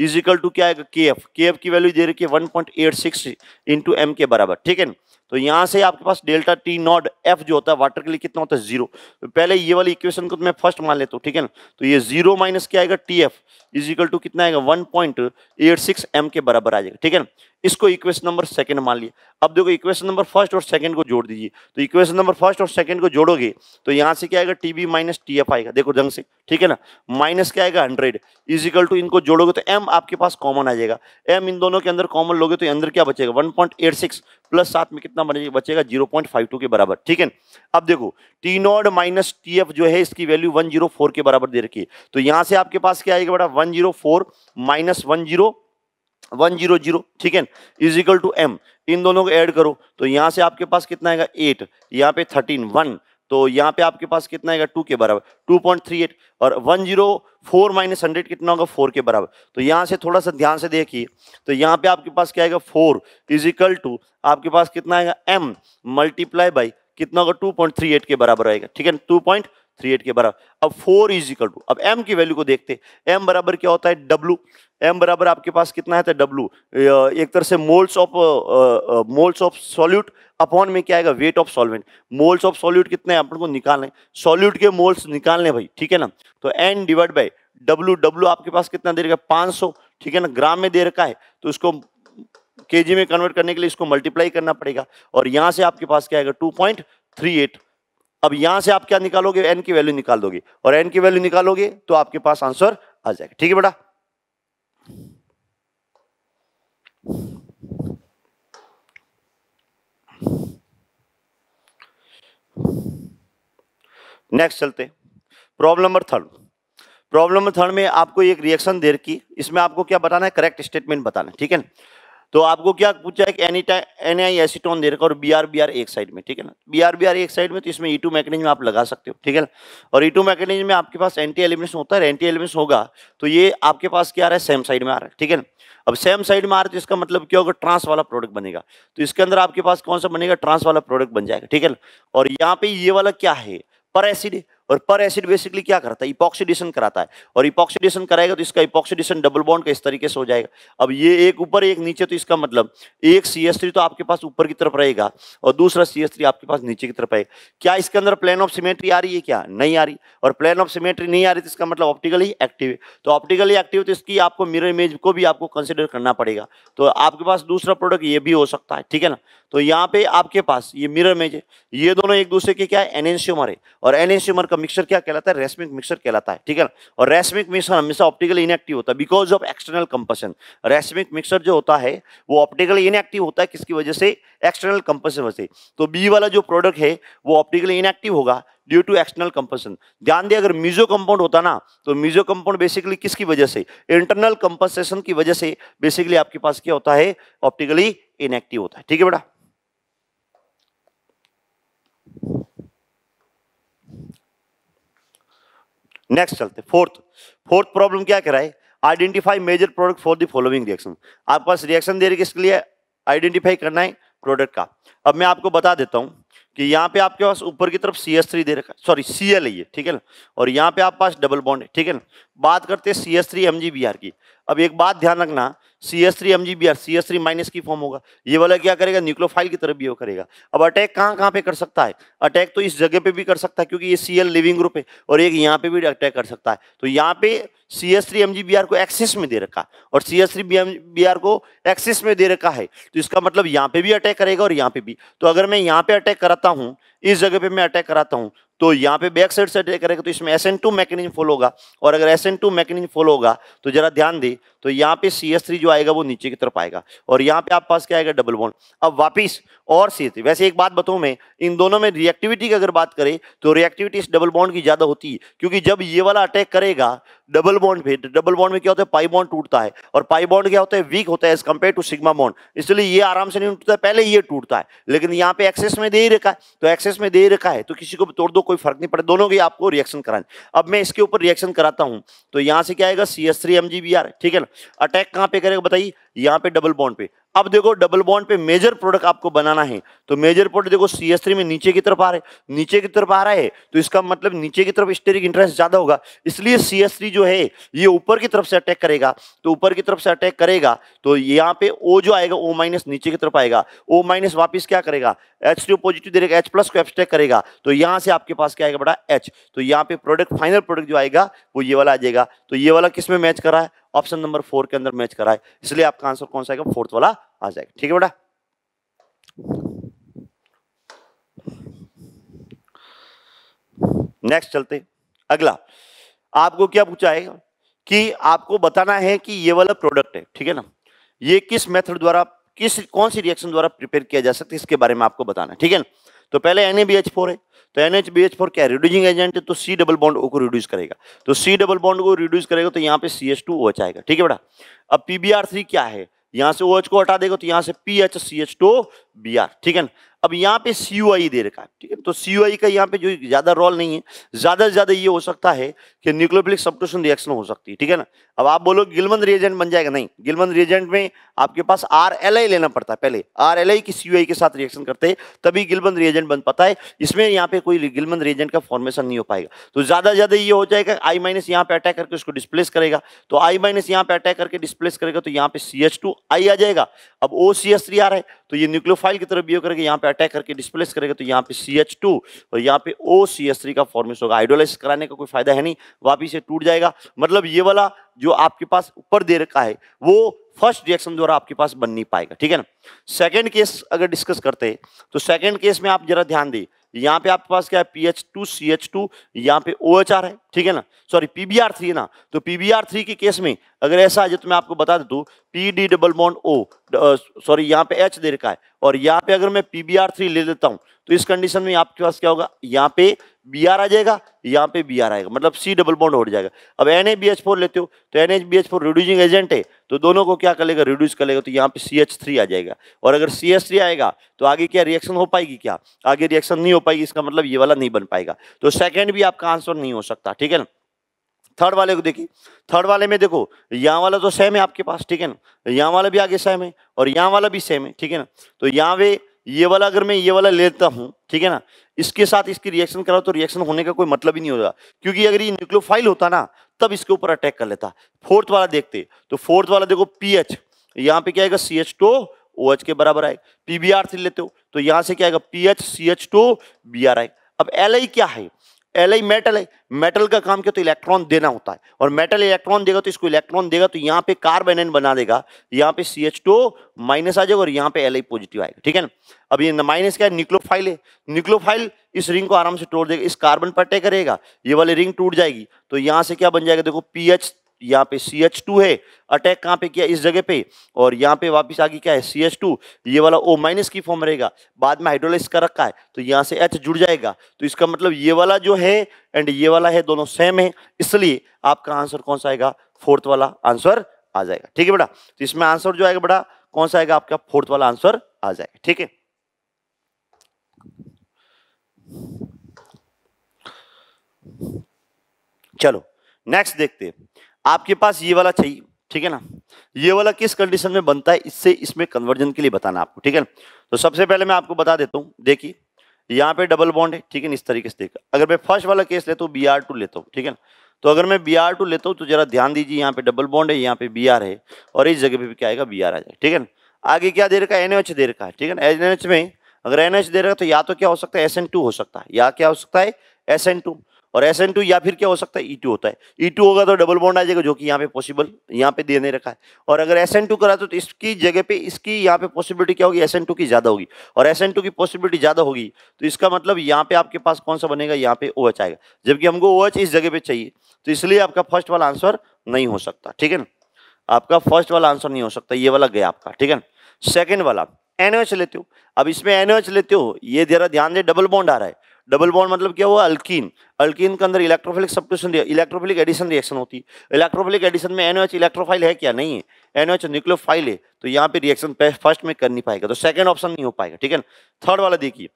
is equal to क्या आएगा के एफ के एफ की वैल्यू दे रही है one point eight six into m के बराबर ठीक है ना तो यहां से आपके पास डेल्टा टी नॉट एफ जो होता है वाटर के लिए कितना होता है जीरो तो पहले ये वाली इक्वेशन को तो मैं फर्स्ट मान लेता हूँ ठीक है ना तो ये जीरो माइनस क्या आएगा टी एफ इजिकल टू कितना आएगा one point eight six m के बराबर आ जाएगा ठीक है ना इसको इक्वेशन नंबर सेकंड मान लिया अब देखो इक्वेशन नंबर फर्स्ट और सेकंड को जोड़ दीजिए तो इक्वेशन नंबर फर्स्ट और सेकंड को जोड़ोगे तो यहाँ से क्या आएगा T B minus T F आएगा देखो जंग से ठीक है ना माइनस क्या आएगा हंड्रेड इजिकल टू इनको जोड़ोगे तो एम आपके पास कॉमन आ जाएगा एम इन दोनों के अंदर कॉमन लोगे तो अंदर क्या बचेगा one point eight six plus सात में कितना बचेगा जीरो पॉइंट फाइव टू के बराबर ठीक है अब देखो T nought minus T F जो है इसकी वैल्यू वन जीरो फोर के बराबर दे रखी है तो यहाँ से आपके पास क्या आएगा बेटा one zero four minus one zero one zero zero ठीक है इज इक्वल टू एम इन दोनों को ऐड करो तो यहाँ से आपके पास कितना आएगा एट यहाँ पे थर्टीन वन तो यहाँ पे आपके पास कितना आएगा टू के बराबर टू पॉइंट थ्री एट और one zero four minus hundred कितना होगा फोर के बराबर तो यहाँ से थोड़ा सा ध्यान से देखिए तो यहाँ पे आपके पास क्या आएगा फोर इज इक्वल टू आपके पास कितना आएगा एम मल्टीप्लाई बाई कितना होगा टू पॉइंट थ्री एट के बराबर आएगा ठीक है टू पॉइंट थ्री एट के बराबर अब फोर इज इक्वल टू अब एम की वैल्यू को देखते हैं एम बराबर क्या होता है डब्लू एम बराबर आपके पास कितना है था डब्लू एक तरह से moles of moles of solute upon में क्या आएगा weight of solvent moles of solute कितने हैं अपन को निकालने सॉल्यूट के मोल्स निकालने भाई ठीक है ना तो n divide by W W आपके पास कितना दे रखा है पाँच ठीक है ना ग्राम में दे रखा है तो इसको केजी में कन्वर्ट करने के लिए इसको मल्टीप्लाई करना पड़ेगा और यहाँ से आपके पास क्या आएगा टू पॉइंट थ्री एट अब यहां से आप क्या निकालोगे एन की वैल्यू निकाल दोगे और एन की वैल्यू निकालोगे तो आपके पास आंसर आ जाएगा ठीक है बेटा नेक्स्ट चलते problem number third problem number third में आपको एक रिएक्शन देर की इसमें आपको क्या बताना है करेक्ट स्टेटमेंट बताना है ठीक है ना तो आपको क्या पूछा है कि एनी एन आई एसिटोन दे रखा और बी आर बी आर एक साइड में ठीक है ना बी आर बी आर एक साइड में तो इसमें ई टू मैकेनिज्म आप लगा सकते हो ठीक है ना और ई टू मैकेनिज्म में आपके पास एंटी एलिमेंट्स होता है एंटी एलिमेंट्स होगा तो ये आपके पास क्या आ रहा है सेम साइड में आ रहा है ठीक है ना अब सेम साइड में आ रहा है तो इसका मतलब क्या होगा ट्रांस वाला प्रोडक्ट बनेगा तो इसके अंदर आपके पास कौन सा बनेगा ट्रांस वाला प्रोडक्ट बन जाएगा ठीक है ना और यहाँ पे ये वाला क्या है पर एसिड और पर एसिड बेसिकली क्या करता है इपॉक्सीडेशन कराता है और इपॉक्सीडेशन कराएगा तो इसका इपॉक्सीडेशन डबल बॉन्ड का इस तरीके से हो जाएगा अब ये एक ऊपर एक नीचे तो इसका मतलब एक सी तो आपके पास ऊपर की तरफ रहेगा और दूसरा सी आपके पास नीचे की तरफ आएगा क्या इसके अंदर प्लेन ऑफ सिमेट्री आ रही है क्या नहीं आ रही और प्लेन ऑफ सिमेट्री नहीं आ रही तो इसका मतलब ऑप्टिकली एक्टिव है तो ऑप्टिकली एक्टिव तो इसकी आपको मिरर इमेज को भी आपको कंसिडर करना पड़ेगा तो आपके पास दूसरा प्रोडक्ट ये भी हो सकता है ठीक है ना तो यहाँ पे आपके पास ये मिरर इमेज है ये दोनों एक दूसरे के क्या है एनेंशियोमर है और एनेंशियोमर का मिक्सर मतलब क्या कहलाता है रेसमिक मिक्सर कहलाता है ठीक है ना और रेसमिक मिक्सर हमेशा ऑप्टिकली इनएक्टिव होता है because of external compensation racemic mixture जो होता है वो ऑप्टिकली इनएक्टिव होता है किसकी वजह से एक्सटर्नल कंपसन वजह से तो बी वाला जो प्रोडक्ट है वो ऑप्टिकली इनएक्टिव होगा ड्यू टू एक्सटर्नल कंपसन ध्यान दिए अगर म्यूजो कंपाउंड होता ना तो म्यूजो कंपाउंड बेसिकली किसकी वजह से इंटरनल कंपनसेशन की वजह से बेसिकली आपके पास क्या होता है ऑप्टिकली इनएक्टिव होता है ठीक है बेटा नेक्स्ट चलते फोर्थ फोर्थ प्रॉब्लम क्या कराए identify major product for the following reaction आपके पास रिएक्शन दे रही किसके लिए आइडेंटिफाई करना है प्रोडक्ट का अब मैं आपको बता देता हूँ कि यहाँ पे आपके पास ऊपर की तरफ सी एस थ्री दे रखा है सॉरी सी एल है ये ठीक है ना और यहाँ पे आप पास डबल बॉन्ड है ठीक है ना बात करते हैं C S three M G B R की अब एक बात ध्यान रखना C S three M G B R C S three minus की फॉर्म होगा ये वाला क्या करेगा न्यूक्लोफाइल की तरफ भी वो करेगा अब अटैक कहाँ कहाँ पे कर सकता है अटैक तो इस जगह पे भी कर सकता है क्योंकि ये सी एल लिविंग ग्रुप है और एक यहाँ पे भी अटैक कर सकता है तो यहाँ पे C S three M G B R को एक्सेस में दे रखा और C S three B R को एक्सेस में दे रखा है तो इसका मतलब यहाँ पे भी अटैक करेगा और यहाँ पे भी तो अगर मैं यहाँ पे अटैक कराता हूँ इस जगह पे मैं अटैक कराता हूँ तो यहाँ पे बैक साइड से अटैक करेगा तो इसमें S N two mechanism follow होगा और अगर S N two mechanism follow होगा तो जरा ध्यान दे तो यहाँ पे सी एस थ्री जो आएगा वो नीचे की तरफ आएगा और यहाँ पे आप पास क्या आएगा डबल बॉन्ड अब वापिस और सी थ्री वैसे एक बात बताऊँ मैं इन दोनों में रिएक्टिविटी की अगर बात करें तो रिएक्टिविटी इस डबल बॉन्ड की ज़्यादा होती है क्योंकि जब ये वाला अटैक करेगा डबल बॉन्ड भी डबल बॉन्ड में क्या होता है पाई बॉन्ड टूटता है और पाई बॉन्ड क्या होता है वीक होता है as compare to sigma bond इसलिए ये आराम से नहीं टूटता पहले ये टूटता है लेकिन यहाँ पे एक्सेस में दे ही रखा है तो एक्सेस में दे ही रखा है तो किसी को भी तोड़ दो कोई फर्क नहीं पड़ता दोनों की आपको रिएक्शन कराएं अब मैं इसके ऊपर रिएक्शन कराता हूँ तो यहाँ से क्या आएगा सी एस ठीक है ना अटैक कहाँ पे करेगा बताइए यहाँ पे डबल बॉन्ड पे अब देखो डबल बॉन्ड पे मेजर प्रोडक्ट आपको बनाना है तो मेजर प्रोडक्ट देखो सी एस थ्री में नीचे की तरफ आ रहे नीचे की तरफ आ रहा है तो इसका मतलब नीचे की तरफ स्टेरिक इंटरेस्ट ज्यादा होगा इसलिए सी एस थ्री जो है ये ऊपर की तरफ से अटैक करेगा तो ऊपर की तरफ से अटैक करेगा तो यहाँ पे ओ जो आएगा ओ माइनस नीचे की तरफ आएगा ओ माइनस वापिस क्या करेगा एच टू पॉजिटिव देगा एच प्लस को एब्सटेक करेगा तो यहाँ से आपके पास क्या आएगा बड़ा एच तो यहाँ पे प्रोडक्ट फाइनल प्रोडक्ट जो आएगा वो ये वाला आ जाएगा तो ये वाला किस में मैच करा है ऑप्शन नंबर फोर के अंदर मैच करा है इसलिए आपका आंसर कौन सा आएगा फोर्थ वाला आ जाएगा ठीक है बेटा नेक्स्ट चलते अगला आपको क्या पूछा है कि आपको बताना है कि ये वाला प्रोडक्ट है ठीक है ना ये किस मेथड द्वारा किस कौन सी रिएक्शन द्वारा प्रिपेयर किया जा सकता है इसके बारे में आपको बताना है ठीक है ना तो पहले एन है तो एन क्या है रिड्यूसिंग एजेंट है तो सी डबल बॉन्ड ओ को रिड्यूस करेगा तो सी डबल बॉन्ड को रिड्यूस करेगा तो यहाँ पे सी एस टू ओ जाएगा ठीक है बेटा अब पी क्या है यहां से ओ OH को हटा देगा तो यहां से P H C H two B R ठीक है ना अब यहाँ पे सी यू आई दे रखा है ठीक है तो सी यू आई का यहाँ पे जो ज़्यादा रोल नहीं है ज़्यादा से ज़्यादा ये हो सकता है कि न्यूक्लियोफिलिक सब्टूशन रिएक्शन हो सकती है ठीक है ना अब आप बोलो गिलमन रिएजेंट बन जाएगा नहीं गिलमन रिएजेंट में आपके पास आर एल आई लेना पड़ता है पहले आर एल आई की सी यू आई के साथ रिएक्शन करते हैं तभी गिलमन रिएजेंट बन पाता है इसमें यहाँ पे कोई गिलमन रिएजेंट का फॉर्मेशन नहीं हो पाएगा तो ज़्यादा से ज़्यादा ये हो जाएगा आई माइनस यहाँ पे अटैक करके उसको डिस्प्लेस करेगा तो आई माइनस यहाँ पे अटैक करके डिस्प्लेस करेगा तो यहाँ पे सी एच टू आई आ जाएगा अब ओ सी एस थ्री आ रहा है तो ये न्यूक्लियोफाइल की तरफ भी होकर यहाँ पे अटैक करके डिस्प्लेस करेगा तो यहाँ पे सी एच टू और यहाँ पे ओ सी एस थ्री का फॉर्मेशन होगा आइडोलाइज कराने का कोई फायदा है नहीं वापिस ये टूट जाएगा मतलब ये वाला जो आपके पास ऊपर दे रखा है वो फर्स्ट रिएक्शन द्वारा आपके पास बन नहीं पाएगा ठीक है ना सेकेंड केस अगर डिस्कस करते हैं तो सेकेंड केस में आप जरा ध्यान दें यहाँ पे आपके पास क्या है P H two C H two यहाँ पे ओ एच आर है ठीक है ना sorry P B R three है ना तो पी बी आर थ्री के केस में अगर ऐसा है जो तो मैं आपको बता देता हूँ P D double bond O sorry यहाँ पे एच दे रखा है और यहाँ पे अगर मैं पी बी आर थ्री ले देता हूँ तो इस कंडीशन में आपके पास क्या होगा यहाँ पे बी आर आ जाएगा यहाँ पे बी आर आएगा मतलब सी डबल बॉन्ड हो जाएगा अब N A B H four लेते हो तो N H B H four reducing agent है तो दोनों को क्या करेगा रिड्यूस कर लेगा तो यहाँ पे सी एच थ्री आ जाएगा और अगर सी एच थ्री आएगा तो आगे क्या रिएक्शन हो पाएगी क्या आगे रिएक्शन नहीं हो पाएगी इसका मतलब ये वाला नहीं बन पाएगा तो सेकेंड भी आपका आंसर नहीं हो सकता ठीक है ना थर्ड वाले को देखिए थर्ड वाले में देखो यहाँ वाला तो सेम है आपके पास ठीक है ना यहाँ वाला भी आगे सेम है और यहाँ वाला भी सेम है ठीक है ना तो यहाँ वे ये वाला अगर मैं ये वाला लेता हूँ ठीक है ना इसके साथ इसकी रिएक्शन कराओ तो रिएक्शन होने का कोई मतलब ही नहीं होगा क्योंकि अगर ये न्यूक्लियोफाइल होता ना तब इसके ऊपर अटैक कर लेता फोर्थ वाला देखते तो फोर्थ वाला देखो पी एच यहाँ पे क्या आएगा C H two O H के बराबर आए पी बी आर से लेते हो तो यहाँ से क्या आएगा P H C H two B R आए अब एल आई क्या है एल आई मेटल है मेटल का काम क्या तो इलेक्ट्रॉन देना होता है और मेटल इलेक्ट्रॉन देगा तो इसको इलेक्ट्रॉन देगा तो यहाँ पे कार्बन एन बना देगा यहाँ पे सी एच टू माइनस आ जाएगा और यहाँ पे एल आई पॉजिटिव आएगा ठीक है ना अब ये माइनस क्या है निक्लोफाइल है निक्लोफाइल इस रिंग को आराम से तोड़ देगा इस कार्बन पर अटैक करेगा ये वाली रिंग टूट जाएगी तो यहाँ से क्या बन जाएगा देखो पी एच यहाँ पे सी एच टू है अटैक कहाँ पे किया इस जगह पे और यहाँ पे वापस आगे क्या है सी एच टू ये वाला ओ माइनस की फॉर्म रहेगा बाद में हाइड्रोलाइस कर रखा है तो यहाँ से एच जुड़ जाएगा तो इसका मतलब ये वाला जो है एंड ये वाला है दोनों सेम है इसलिए आपका आंसर कौन सा आएगा फोर्थ वाला आंसर आ जाएगा ठीक है बेटा तो इसमें आंसर जो आएगा बेटा कौन सा आएगा आपका फोर्थ वाला आंसर आ जाएगा ठीक है चलो नेक्स्ट देखते हैं आपके पास ये वाला चाहिए ठीक है ना ये वाला किस कंडीशन में बनता है इससे इसमें कन्वर्जन के लिए बताना आपको ठीक है ना तो सबसे पहले मैं आपको बता देता हूँ देखिए यहाँ पे डबल बॉन्ड है ठीक है इस तरीके से देखा अगर मैं फर्स्ट वाला केस लेता हूँ बी आर टू लेता हूँ ठीक है ना तो अगर मैं बी आर टू लेता हूँ तो जरा ध्यान दीजिए यहाँ पे डबल बॉन्ड है यहाँ पे बी आर है और इस जगह पे भी क्या आएगा बी आर आ जाएगा ठीक है ना आगे क्या दे रखा है एन एच दे रखा है ठीक है ना एन एच में अगर एन एच दे रखा है तो या तो क्या हो सकता है एस एन टू हो सकता है या क्या हो सकता है एस एन टू और एस एन टू या फिर क्या हो सकता है ई e टू होता है ई e टू होगा तो डबल बॉन्ड आ जाएगा जो कि यहाँ पे पॉसिबल यहाँ पे देने रखा है और अगर एस एन टू करा तो इसकी जगह पे इसकी यहाँ पे पॉसिबिलिटी क्या होगी एस एन टू की ज़्यादा होगी और एस एन टू की पॉसिबिलिटी ज़्यादा होगी तो इसका मतलब यहाँ पे आपके पास कौन सा बनेगा यहाँ पे ओ एच आएगा जबकि हमको ओ एच इस जगह पे चाहिए तो इसलिए आपका फर्स्ट वाला आंसर नहीं हो सकता ठीक है ना आपका फर्स्ट वाला आंसर नहीं हो सकता ये वाला गया आपका ठीक है ना सेकेंड वाला एच लेते हो अब इसमें एच लेते हो ये जरा ध्यान दे डबल बॉन्ड आ रहा है डबल बॉन्ड मतलब क्या हुआ अल्किन अल्किन के अंदर इलेक्ट्रोफिलिक दिया इलेक्ट्रोफिलिक एडिशन रिएक्शन होती है इलेक्ट्रोफिलिक एडिशन में एनओएच इलेक्ट्रोफाइल है क्या नहीं है एनओएच न्यूक्लियोफाइल है तो यहाँ पे रिएक्शन फर्स्ट में कर नहीं पाएगा तो सेकंड ऑप्शन नहीं हो पाएगा ठीक है थर्ड वाला देखिए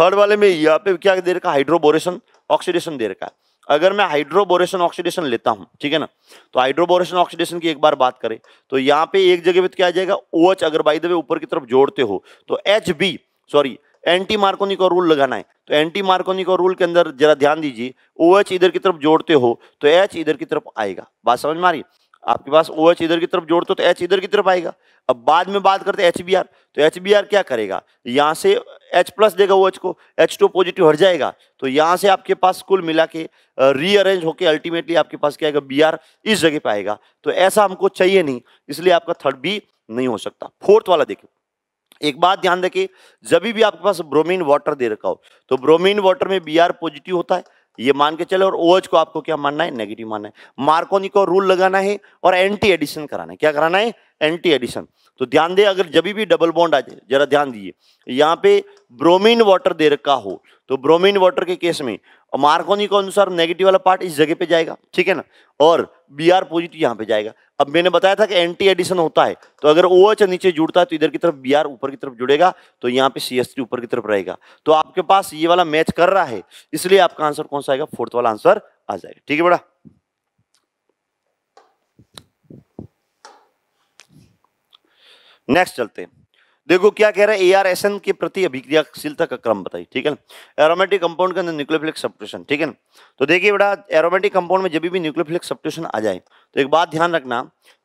थर्ड वाले में यहाँ पे क्या दे रखा हाइड्रोबोरेशन ऑक्सीडेशन दे रखा है अगर मैं हाइड्रोबोरेशन ऑक्सीडेशन लेता हूँ ठीक है ना तो हाइड्रोबोरेशन ऑक्सीडेशन की एक बार बात करें तो यहाँ पे एक जगह पर तो क्या आ जाएगा ओ OH अगर बाई दे ऊपर की तरफ जोड़ते हो तो H B sorry anti Markovnikov का रूल लगाना है तो एंटी मार्कोनी का रूल के अंदर जरा ध्यान दीजिए ओ एच इधर की तरफ जोड़ते हो तो एच इधर की तरफ आएगा बात समझ में आ रही आपके पास ओ एच इधर की तरफ जोड़ते हो तो एच इधर की तरफ आएगा अब बाद में बात करते एच बी आर तो एच बी आर क्या करेगा यहाँ से एच प्लस देगा ओ एच को एच टू पॉजिटिव हट जाएगा तो यहाँ से आपके पास कुल मिला के रीअरेंज होकर अल्टीमेटली आपके पास क्या आएगा बी आर इस जगह पे आएगा तो ऐसा हमको चाहिए नहीं इसलिए आपका थर्ड बी नहीं हो सकता फोर्थ वाला देखिए एक बात ध्यान रखिए जब भी आपके पास ब्रोमीन वाटर दे रखा हो तो ब्रोमीन वाटर में बी पॉजिटिव होता है ये मान के चले और ओएच को आपको क्या मानना है नेगेटिव मानना है मार्कोनी को रूल लगाना है और एंटी एडिशन कराना है क्या कराना है एंटी एडिशन तो ध्यान दे अगर जब भी डबल बॉन्ड आ जाए जरा ध्यान दिए यहाँ पे ब्रोमीन वाटर दे रखा हो तो ब्रोमीन वाटर के केस में मार्कोनी के अनुसार नेगेटिव वाला पार्ट इस जगह पे जाएगा ठीक है ना और बी आर पॉजिटिव यहाँ पे जाएगा अब मैंने बताया था कि एंटी एडिशन होता है तो अगर ओ OH एच नीचे जुड़ता है तो इधर की तरफ बी आर ऊपर की तरफ जुड़ेगा तो यहाँ पे सी एस टी ऊपर की तरफ रहेगा तो आपके पास ये वाला मैच कर रहा है इसलिए आपका आंसर कौन सा आएगा फोर्थ वाला आंसर आ जाएगा ठीक है बड़ा नेक्स्ट चलते हैं देखो क्या कह रहा है ए आर एस एन के प्रति अभिक्रियाशीलता का क्रम बताइए ठीक है एरोमेटिक कंपाउंड के अंदर न्यूक्लियोफिलिक सब्ट्यूशन ठीक है ना तो देखिए बेटा एरोमेटिक कंपाउंड में जब भी न्यूक्लियोफिलिक सब्ट्यूशन आ जाए तो एक बात ध्यान रखना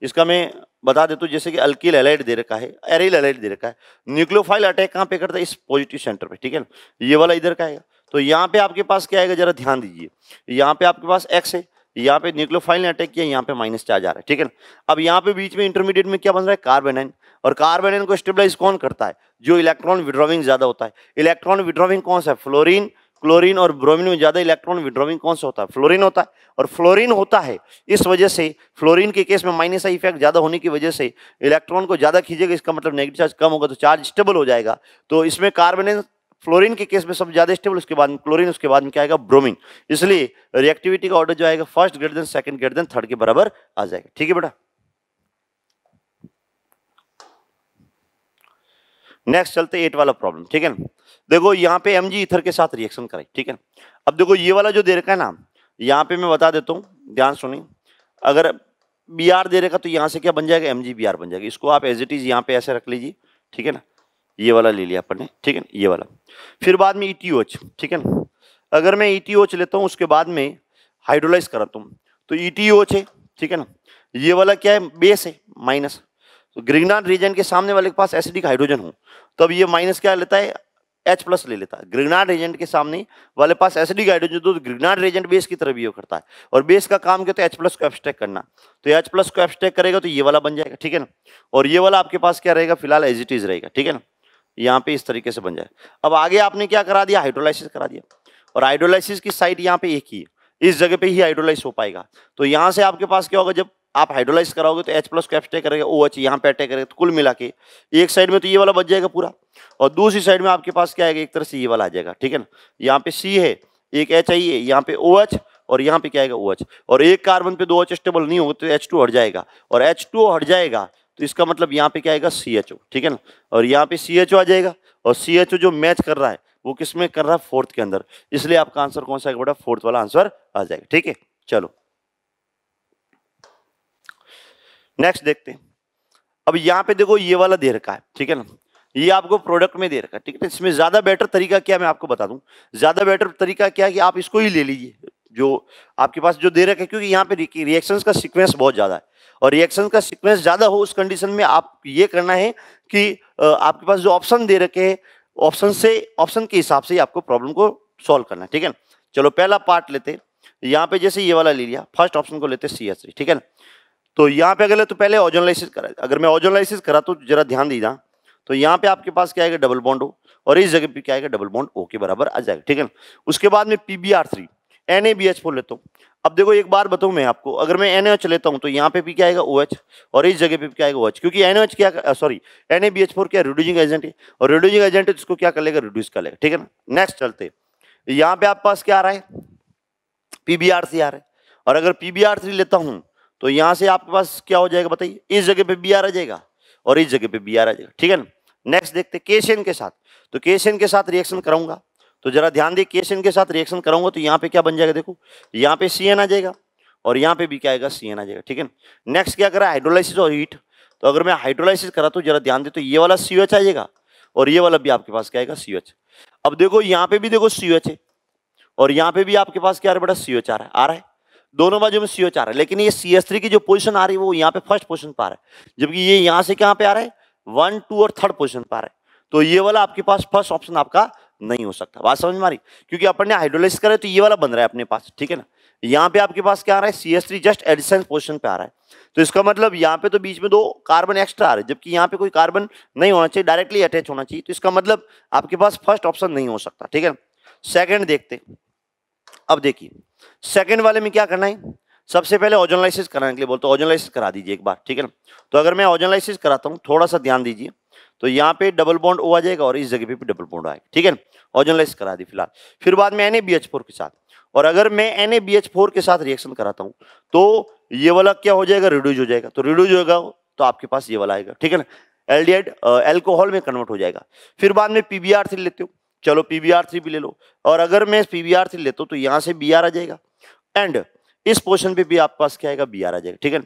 इसका मैं बता देता हूँ जैसे कि अल्किल एलाइड दे रखा है एरिल एलाइड दे रखा है न्यूक्लियोफाइल अटैक कहाँ पे करता है इस पॉजिटिव सेंटर पर ठीक है ना ये वाला इधर का आएगा तो यहाँ पे आपके पास क्या आएगा जरा ध्यान दीजिए यहाँ पे आपके पास एक्स है यहाँ पे न्यूक्लियोफाइल ने अटैक किया यहाँ पे माइनस चार्ज आ रहा है ठीक है ना अब यहाँ पे बीच में इंटरमीडिएट में क्या बन रहा है कार्बेनाइन और कार्बन को स्टेबलाइज कौन करता है जो इलेक्ट्रॉन विड्रॉविंग ज़्यादा होता है इलेक्ट्रॉन विड्रॉविंग कौन सा है फ्लोरिन क्लोरीन और ब्रोमीन में ज़्यादा इलेक्ट्रॉन विड्रॉविंग कौन सा होता है फ्लोरीन होता है और फ्लोरीन होता है इस वजह से फ्लोरीन के केस में माइनस आई इफेक्ट ज़्यादा होने की वजह से इलेक्ट्रॉन को ज़्यादा खींचेगा इसका मतलब नेगेटिव चार्ज कम होगा तो चार्ज स्टेबल हो जाएगा तो इसमें कार्बन फ्लोरीन के केस में सब ज्यादा स्टेबल उसके बाद क्लोरीन उसके बाद में क्या आएगा ब्रोमिन इसलिए रिएक्टिविटी का ऑर्डर जो आएगा first grade then second grade then third के बराबर आ जाएगा ठीक है बेटा नेक्स्ट चलते एट वाला प्रॉब्लम ठीक है ना देखो यहाँ पे एम जी इथर के साथ रिएक्शन कराई ठीक है अब देखो ये वाला जो दे रखा है ना यहाँ पे मैं बता देता हूँ ध्यान सुनिए अगर बी आर दे रखा तो यहाँ से क्या बन जाएगा एम जी बी आर बन जाएगा इसको आप एज इट इज़ यहाँ पे ऐसे रख लीजिए ठीक है ना ये वाला ले लिया अपन ने ठीक है ना ये वाला फिर बाद में ई टी ओच ठीक है ना अगर मैं ई टी ओच लेता हूँ उसके बाद में हाइड्रोलाइज कराता हूँ तो ई टी ओच है ठीक है ना ये वाला क्या है बेस है माइनस तो ग्रिगनान रीजन के सामने वाले के पास एसिडिक हाइड्रोजन हो तो अब ये माइनस क्या लेता है एच प्लस ले लेता है ग्रिगनाड रेजेंट के सामने वाले पास एसिडिक हाइड्रोजन तो ग्रिगनाड रेजेंट बेस की तरह बिहेव करता है और बेस का काम क्या होता है एच प्लस को एब्सट्रैक्ट करना तो एच प्लस को एब्सट्रैक्ट करेगा तो ये वाला बन जाएगा ठीक है ना और ये वाला आपके पास क्या रहेगा फिलहाल एज इट इज रहेगा ठीक है ना यहाँ पे इस तरीके से बन जाए अब आगे आपने क्या करा दिया हाइड्रोलाइसिस करा दिया और हाइड्रोलाइसिस की साइड यहाँ पे एक ही है इस जगह पे ही हाइड्रोलाइस हो पाएगा तो यहाँ से आपके पास क्या होगा जब आप हाइड्रोलाइज कराओगे तो H प्लस को एब्सट्रैक्ट करेगा ओ एच यहाँ पे अटैक करेगा तो कुल मिला के एक साइड में तो ये वाला बच जाएगा पूरा और दूसरी साइड में आपके पास क्या आएगा एक तरह से ये वाला आ जाएगा ठीक है ना यहाँ पे सी है एक एच आई है यहाँ पे ओ OH, और यहाँ पे क्या आएगा ओ OH, और एक कार्बन पे दो एच स्टेबल नहीं होगा तो एच हट जाएगा और एच हट जाएगा तो इसका मतलब यहाँ पे क्या आएगा सी एच ओ ठीक है ना और यहाँ पे सी एच ओ आ जाएगा और सी एच ओ जो मैच कर रहा है वो किस में कर रहा है फोर्थ के अंदर इसलिए आपका आंसर कौन सा आएगा बेटा फोर्थ वाला आंसर आ जाएगा ठीक है चलो नेक्स्ट देखते हैं अब यहाँ पे देखो ये वाला दे रखा है ठीक है ना ये आपको प्रोडक्ट में दे रखा है ठीक है इसमें ज़्यादा बेटर तरीका क्या मैं आपको बता दूँ ज़्यादा बेटर तरीका क्या है कि आप इसको ही ले लीजिए जो आपके पास जो दे रखा है क्योंकि यहाँ पे रिएक्शन का सिक्वेंस बहुत ज़्यादा है और रिएक्शन का सिक्वेंस ज़्यादा हो उस कंडीशन में आप ये करना है कि आपके पास जो ऑप्शन दे रखे हैं ऑप्शन से ऑप्शन के हिसाब से आपको प्रॉब्लम को सॉल्व करना है ठीक है ना चलो पहला पार्ट लेते हैं यहाँ पे जैसे ये वाला ले लिया फर्स्ट ऑप्शन को लेते हैं सी ठीक है ना तो यहाँ पे अगर तो पहले ओजोनलाइसिस करा अगर मैं ओजोनलाइसिस करा तो जरा ध्यान दीजा तो यहाँ पे आपके पास क्या आएगा डबल बॉन्ड हो और इस जगह पे क्या आएगा डबल बॉन्ड ओ के बराबर आ जाएगा ठीक है ना उसके बाद में P B R three N A B H four लेता हूँ अब देखो एक बार बताऊँ मैं आपको अगर मैं एन एच लेता हूँ तो यहाँ पे भी क्या आएगा ओ OH, एच और इस जगह पे भी क्या आएगा ओ OH, एच क्योंकि एन एच क्या sorry N A B H four क्या रिड्यूजिंग एजेंट है और रिड्यूजिंग एजेंट है उसको तो क्या कर लेगा रिड्यूस कर लेगा ठीक है ना नेक्स्ट चलते यहाँ पे आप पास क्या आ रहा है पी बी आर सी आ रहा है और अगर पी बी आर थ्री लेता हूँ तो यहाँ से आपके पास क्या हो जाएगा बताइए इस जगह पे बी आर आ जाएगा और इस जगह पे बी आर आ जाएगा ठीक है ना नेक्स्ट देखते केशन के साथ तो केशन के साथ रिएक्शन कराऊंगा तो जरा ध्यान दिए केशन के साथ रिएक्शन कराऊंगा तो यहाँ पे क्या बन जाएगा देखो यहाँ पे सी आ जाएगा और यहाँ पे भी क्या आएगा सी आ जाएगा ठीक है नेक्स्ट क्या करा हाइड्रोलाइसिस और हीट तो अगर मैं हाइड्रोलाइसिस करा तो जरा ध्यान दे तो ये वाला सी एच आ जाएगा और ये वाला भी आपके पास क्या आएगा सी एच अब देखो यहाँ पे भी देखो सी एच है और यहाँ पे भी आपके पास क्या आ रहा है बेटा सी एच आ रहा है आ रहा है दोनों बाजू में सीओ आ रहा है लेकिन ये सी एस थ्री की जो पोजिशन आ रही है वो यहाँ पे फर्स्ट पोजिशन पर रहा है जबकि ये यहाँ से कहाँ पे आ रहा है वन टू और थर्ड पोजिशन पा रहा है तो ये वाला आपके पास फर्स्ट ऑप्शन आपका नहीं हो सकता बात समझ मारी क्योंकि अपन ने हाइड्रोलाइस करे तो ये वाला बन रहा है अपने पास ठीक है ना यहाँ पे आपके पास क्या आ रहा है C S three just addition position पे आ रहा है तो इसका मतलब यहाँ पे तो बीच में दो कार्बन एक्स्ट्रा आ रहे हैं जबकि यहाँ पे कोई कार्बन नहीं होना चाहिए डायरेक्टली अटैच होना चाहिए तो इसका मतलब आपके पास फर्स्ट ऑप्शन नहीं हो सकता ठीक है सेकेंड देखते अब देखिए सेकेंड वाले में क्या करना है सबसे पहले ओजोनलाइसिस कराने के लिए बोलते ओजोनलाइसिस करा दीजिए एक बार ठीक है ना तो अगर मैं ओजोनलाइसिस कराता हूँ थोड़ा सा ध्यान दीजिए तो यहाँ पे डबल बॉन्ड ओ आ जाएगा और इस जगह पे भी डबल बॉन्ड आएगा ठीक है ना ओजनलाइसिस करा दी फिलहाल फिर बाद में एन के साथ और अगर मैं एन के साथ रिएक्शन कराता हूँ तो ये वाला क्या हो जाएगा रिड्यूज हो जाएगा तो रिड्यूज होगा तो आपके पास ये वाला आएगा ठीक है ना एल्डिहाइड एल्कोहल में कन्वर्ट हो जाएगा फिर बाद में पी लेते हो चलो पी वी आर थ्री भी ले लो और अगर मैं पी वी आर थ्री लेता हूँ तो यहाँ से बी आर आ जाएगा एंड इस पोर्शन पे भी आपके पास क्या आएगा बी आर आ जाएगा ठीक है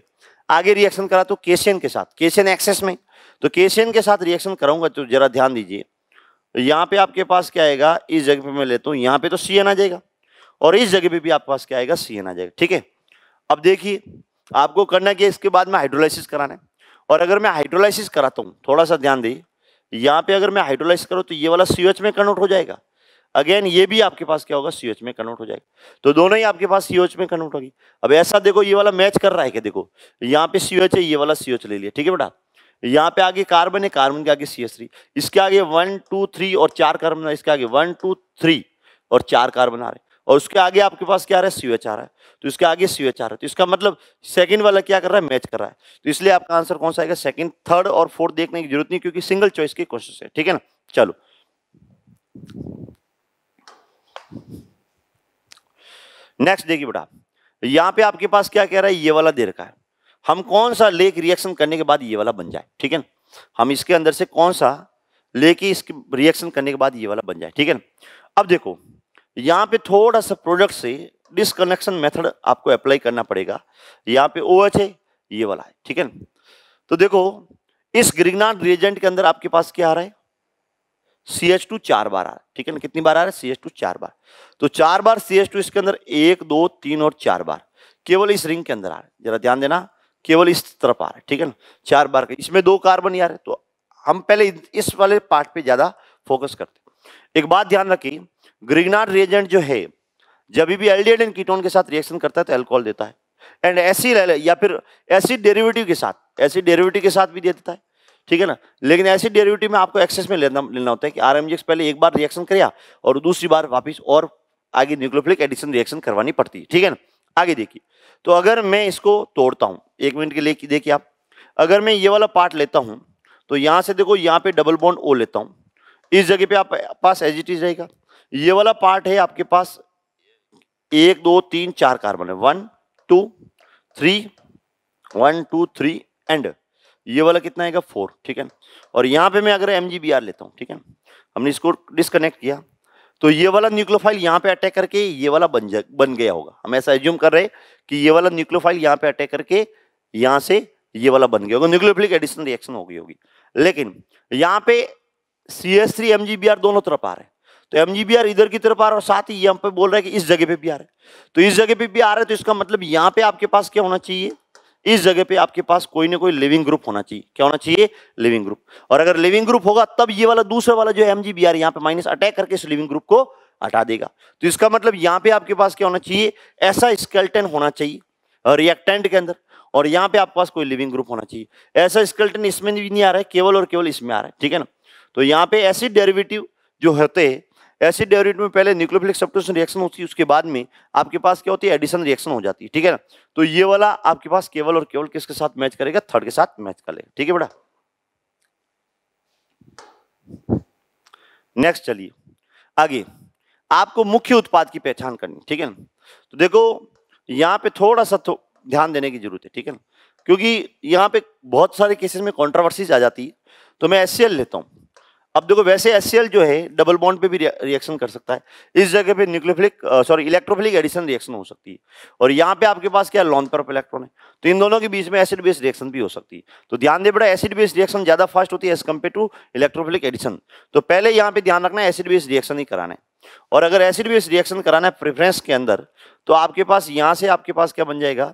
आगे रिएक्शन करा तो केसियन के साथ केसियन एक्सेस में तो केसियन के साथ रिएक्शन कराऊंगा तो जरा ध्यान दीजिए यहाँ पे आपके पास क्या आएगा इस जगह पे मैं लेता हूँ यहाँ पे तो सी एन आ जाएगा और इस जगह पे भी आपके पास क्या आएगा सी एन आ जाएगा ठीक है अब देखिए आपको करना क्या इसके बाद में हाइड्रोलाइसिस कराना है और अगर मैं हाइड्रोलाइसिस कराता हूँ थोड़ा सा ध्यान दीजिए यहाँ पे अगर मैं हाइड्रोलाइज करो तो ये वाला सी में कन्वर्ट हो जाएगा अगेन ये भी आपके पास क्या होगा सी में कन्वर्ट हो जाएगा तो दोनों ही आपके पास सी में कन्वर्ट होगी अब ऐसा देखो ये वाला मैच कर रहा है क्या देखो यहाँ पे सी है ये वाला सी ले लिया ठीक है बेटा यहाँ पे आगे कार्बन है कार्बन के आगे सी एस थ्री इसके आगे वन टू थ्री और चार कार्बन इसके आगे वन टू थ्री और चार कार्बन आ रहे और उसके आगे आपके पास क्या रहा है सी एच आ रहा है तो इसके आगे सी एच आ रहा है तो इसका मतलब सेकंड वाला क्या कर रहा है मैच कर रहा है तो इसलिए आपका आंसर कौन सा आएगा सेकंड थर्ड और फोर्थ देखने की जरूरत नहीं क्योंकि सिंगल चॉइस के क्वेश्चन है ठीक है ना चलो नेक्स्ट देखिए बेटा यहाँ पे आपके पास क्या कह रहा है ये वाला दे रखा है हम कौन सा लेक रिएक्शन करने के बाद ये वाला बन जाए ठीक है ना हम इसके अंदर से कौन सा लेके इसके रिएक्शन करने के बाद ये वाला बन जाए ठीक है ना अब देखो यहाँ पे थोड़ा सा प्रोडक्ट से डिसकनेक्शन मेथड आपको अप्लाई करना पड़ेगा यहाँ पे ओ एच है ये वाला है ठीक है ना तो देखो इस ग्रिगनाट रिएजेंट के अंदर आपके पास क्या आ रहा है सी एच टू चार बार आ रहा है ठीक है ना कितनी बार आ रहा है सी एच टू चार बार तो चार बार सी एच टू इसके अंदर एक दो तीन और चार बार केवल इस रिंग के अंदर आ रहा है जरा ध्यान देना केवल इस तरफ आ रहा है ठीक है ना चार बार इसमें दो कार्बन ही आ रहे तो हम पहले इस वाले पार्ट पे ज्यादा फोकस करते हैं एक बात ध्यान रखिए ग्रिगनार रिएजेंट जो है जब भी एल्डिहाइड एंड कीटोन के साथ रिएक्शन करता है तो एल्कोहल देता है एंड एसिड या फिर एसिड डेरिवेटिव के साथ एसिड डेरिवेटिव के साथ भी दे देता है ठीक है ना लेकिन एसिड डेरिवेटिव में आपको एक्सेस में लेना लेना होता है कि आर पहले एक बार रिएक्शन किया और दूसरी बार वापस और आगे न्यूक्लोफिलिक एडिशन रिएक्शन करवानी पड़ती है ठीक है ना आगे देखिए तो अगर मैं इसको तोड़ता हूँ एक मिनट के लिए देखिए आप अगर मैं ये वाला पार्ट लेता हूँ तो यहाँ से देखो यहाँ पे डबल बॉन्ड ओ लेता हूँ इस जगह पे आप पास एजिटीज रहेगा ये वाला पार्ट है आपके पास एक दो तीन चार कार्बन है one two three one two three and ये वाला कितना आएगा फोर ठीक है और यहाँ पे मैं अगर एम जी बी आर लेता हूँ ठीक है हमने इसको डिसकनेक्ट किया तो ये वाला न्यूक्लोफाइल यहाँ पे अटैक करके ये वाला बन जा बन गया होगा हम ऐसा एज्यूम कर रहे हैं कि ये वाला न्यूक्लोफाइल यहाँ पे अटैक करके यहाँ से ये वाला बन गया होगा न्यूक्लोफिलिक एडिशनल रिएक्शन हो गई होगी लेकिन यहाँ पे C S three M G B R दोनों तरफ आ रहे हैं तो एम इधर की तरफ आ रहा है और साथ ही यहाँ पे बोल रहा है कि इस जगह पे भी आ रहा है तो इस जगह पे भी आ रहा है तो इसका मतलब यहाँ पे आपके पास क्या होना चाहिए इस जगह पे आपके पास कोई ना कोई लिविंग ग्रुप होना चाहिए क्या होना चाहिए लिविंग ग्रुप और अगर लिविंग ग्रुप होगा तब ये वाला दूसरा वाला जो एम जी बी आर यहाँ पे माइनस अटैक करके इस लिविंग ग्रुप को हटा देगा तो इसका मतलब यहाँ पे आपके पास क्या होना चाहिए ऐसा स्केल्टन होना चाहिए रिएक्टेंट के अंदर और यहाँ पे आपके पास कोई लिविंग ग्रुप होना चाहिए ऐसा स्केल्टन इसमें भी नहीं आ रहा है केवल और केवल इसमें आ रहा है ठीक है ना तो यहाँ पे ऐसी डेरिवेटिव जो होते हैं एसिड डेरिवेटिव में पहले न्यूक्लोफिलिक सब्सटीट्यूशन रिएक्शन होती है उसके बाद में आपके पास क्या होती है एडिशन रिएक्शन हो जाती है ठीक है ना तो ये वाला आपके पास केवल और केवल किसके साथ मैच करेगा थर्ड के साथ मैच कर लेगा ठीक है बेटा नेक्स्ट चलिए आगे आपको मुख्य उत्पाद की पहचान करनी ठीक है ना तो देखो यहाँ पे थोड़ा सा थो, तो ध्यान देने की जरूरत है ठीक है ना क्योंकि यहाँ पे बहुत सारे केसेस में कॉन्ट्रोवर्सीज आ जाती है तो मैं एस लेता हूँ अब देखो वैसे एस जो है डबल बॉन्ड पे भी रिएक्शन कर सकता है इस जगह पे nucleophilic sorry electrophilic addition reaction हो सकती है और यहाँ पे आपके पास क्या लॉन्ग पर इलेक्ट्रॉन है तो इन दोनों के बीच में एसिड बेस रिएक्शन भी हो सकती है तो ध्यान दे बड़ा एसिड बेस रिएक्शन ज्यादा फास्ट होती है as compare to electrophilic addition तो पहले यहाँ पे ध्यान रखना एसिड बेस रिएक्शन ही कराना है और अगर एसिड बेस रिएक्शन कराना है प्रेफरेंस के अंदर तो आपके पास यहाँ से आपके पास क्या बन जाएगा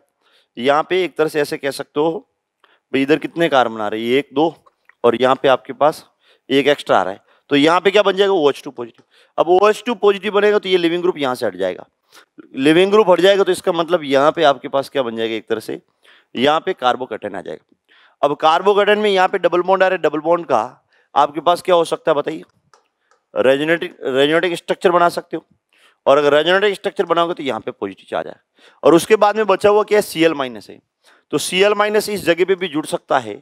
यहाँ पे एक तरह से ऐसे कह सकते हो भाई इधर कितने कार बना है एक दो और यहाँ पे आपके पास एक एक्स्ट्रा आ रहा है तो यहाँ पे क्या बन जाएगा ओ एच टू पॉजिटिव अब ओ एच टू पॉजिटिव बनेगा तो ये लिविंग ग्रुप यहाँ से हट जाएगा लिविंग ग्रुप हट जाएगा तो इसका मतलब यहाँ पे आपके पास क्या बन जाएगा एक तरह से यहाँ पे कार्बोकटन आ जाएगा अब कार्बोकटन में यहाँ पे डबल बॉन्ड आ रहा है डबल बॉन्ड का आपके पास क्या हो सकता है बताइए रेजोनेटिक रेजोनेटिक स्ट्रक्चर बना सकते हो और अगर रेजोनेटिक स्ट्रक्चर बनाओगे तो यहाँ पे पॉजिटिव चार्ज आएगा और उसके बाद में बचा हुआ क्या है सी एल माइनस है तो सी एल माइनस इस जगह पे भी जुड़ सकता है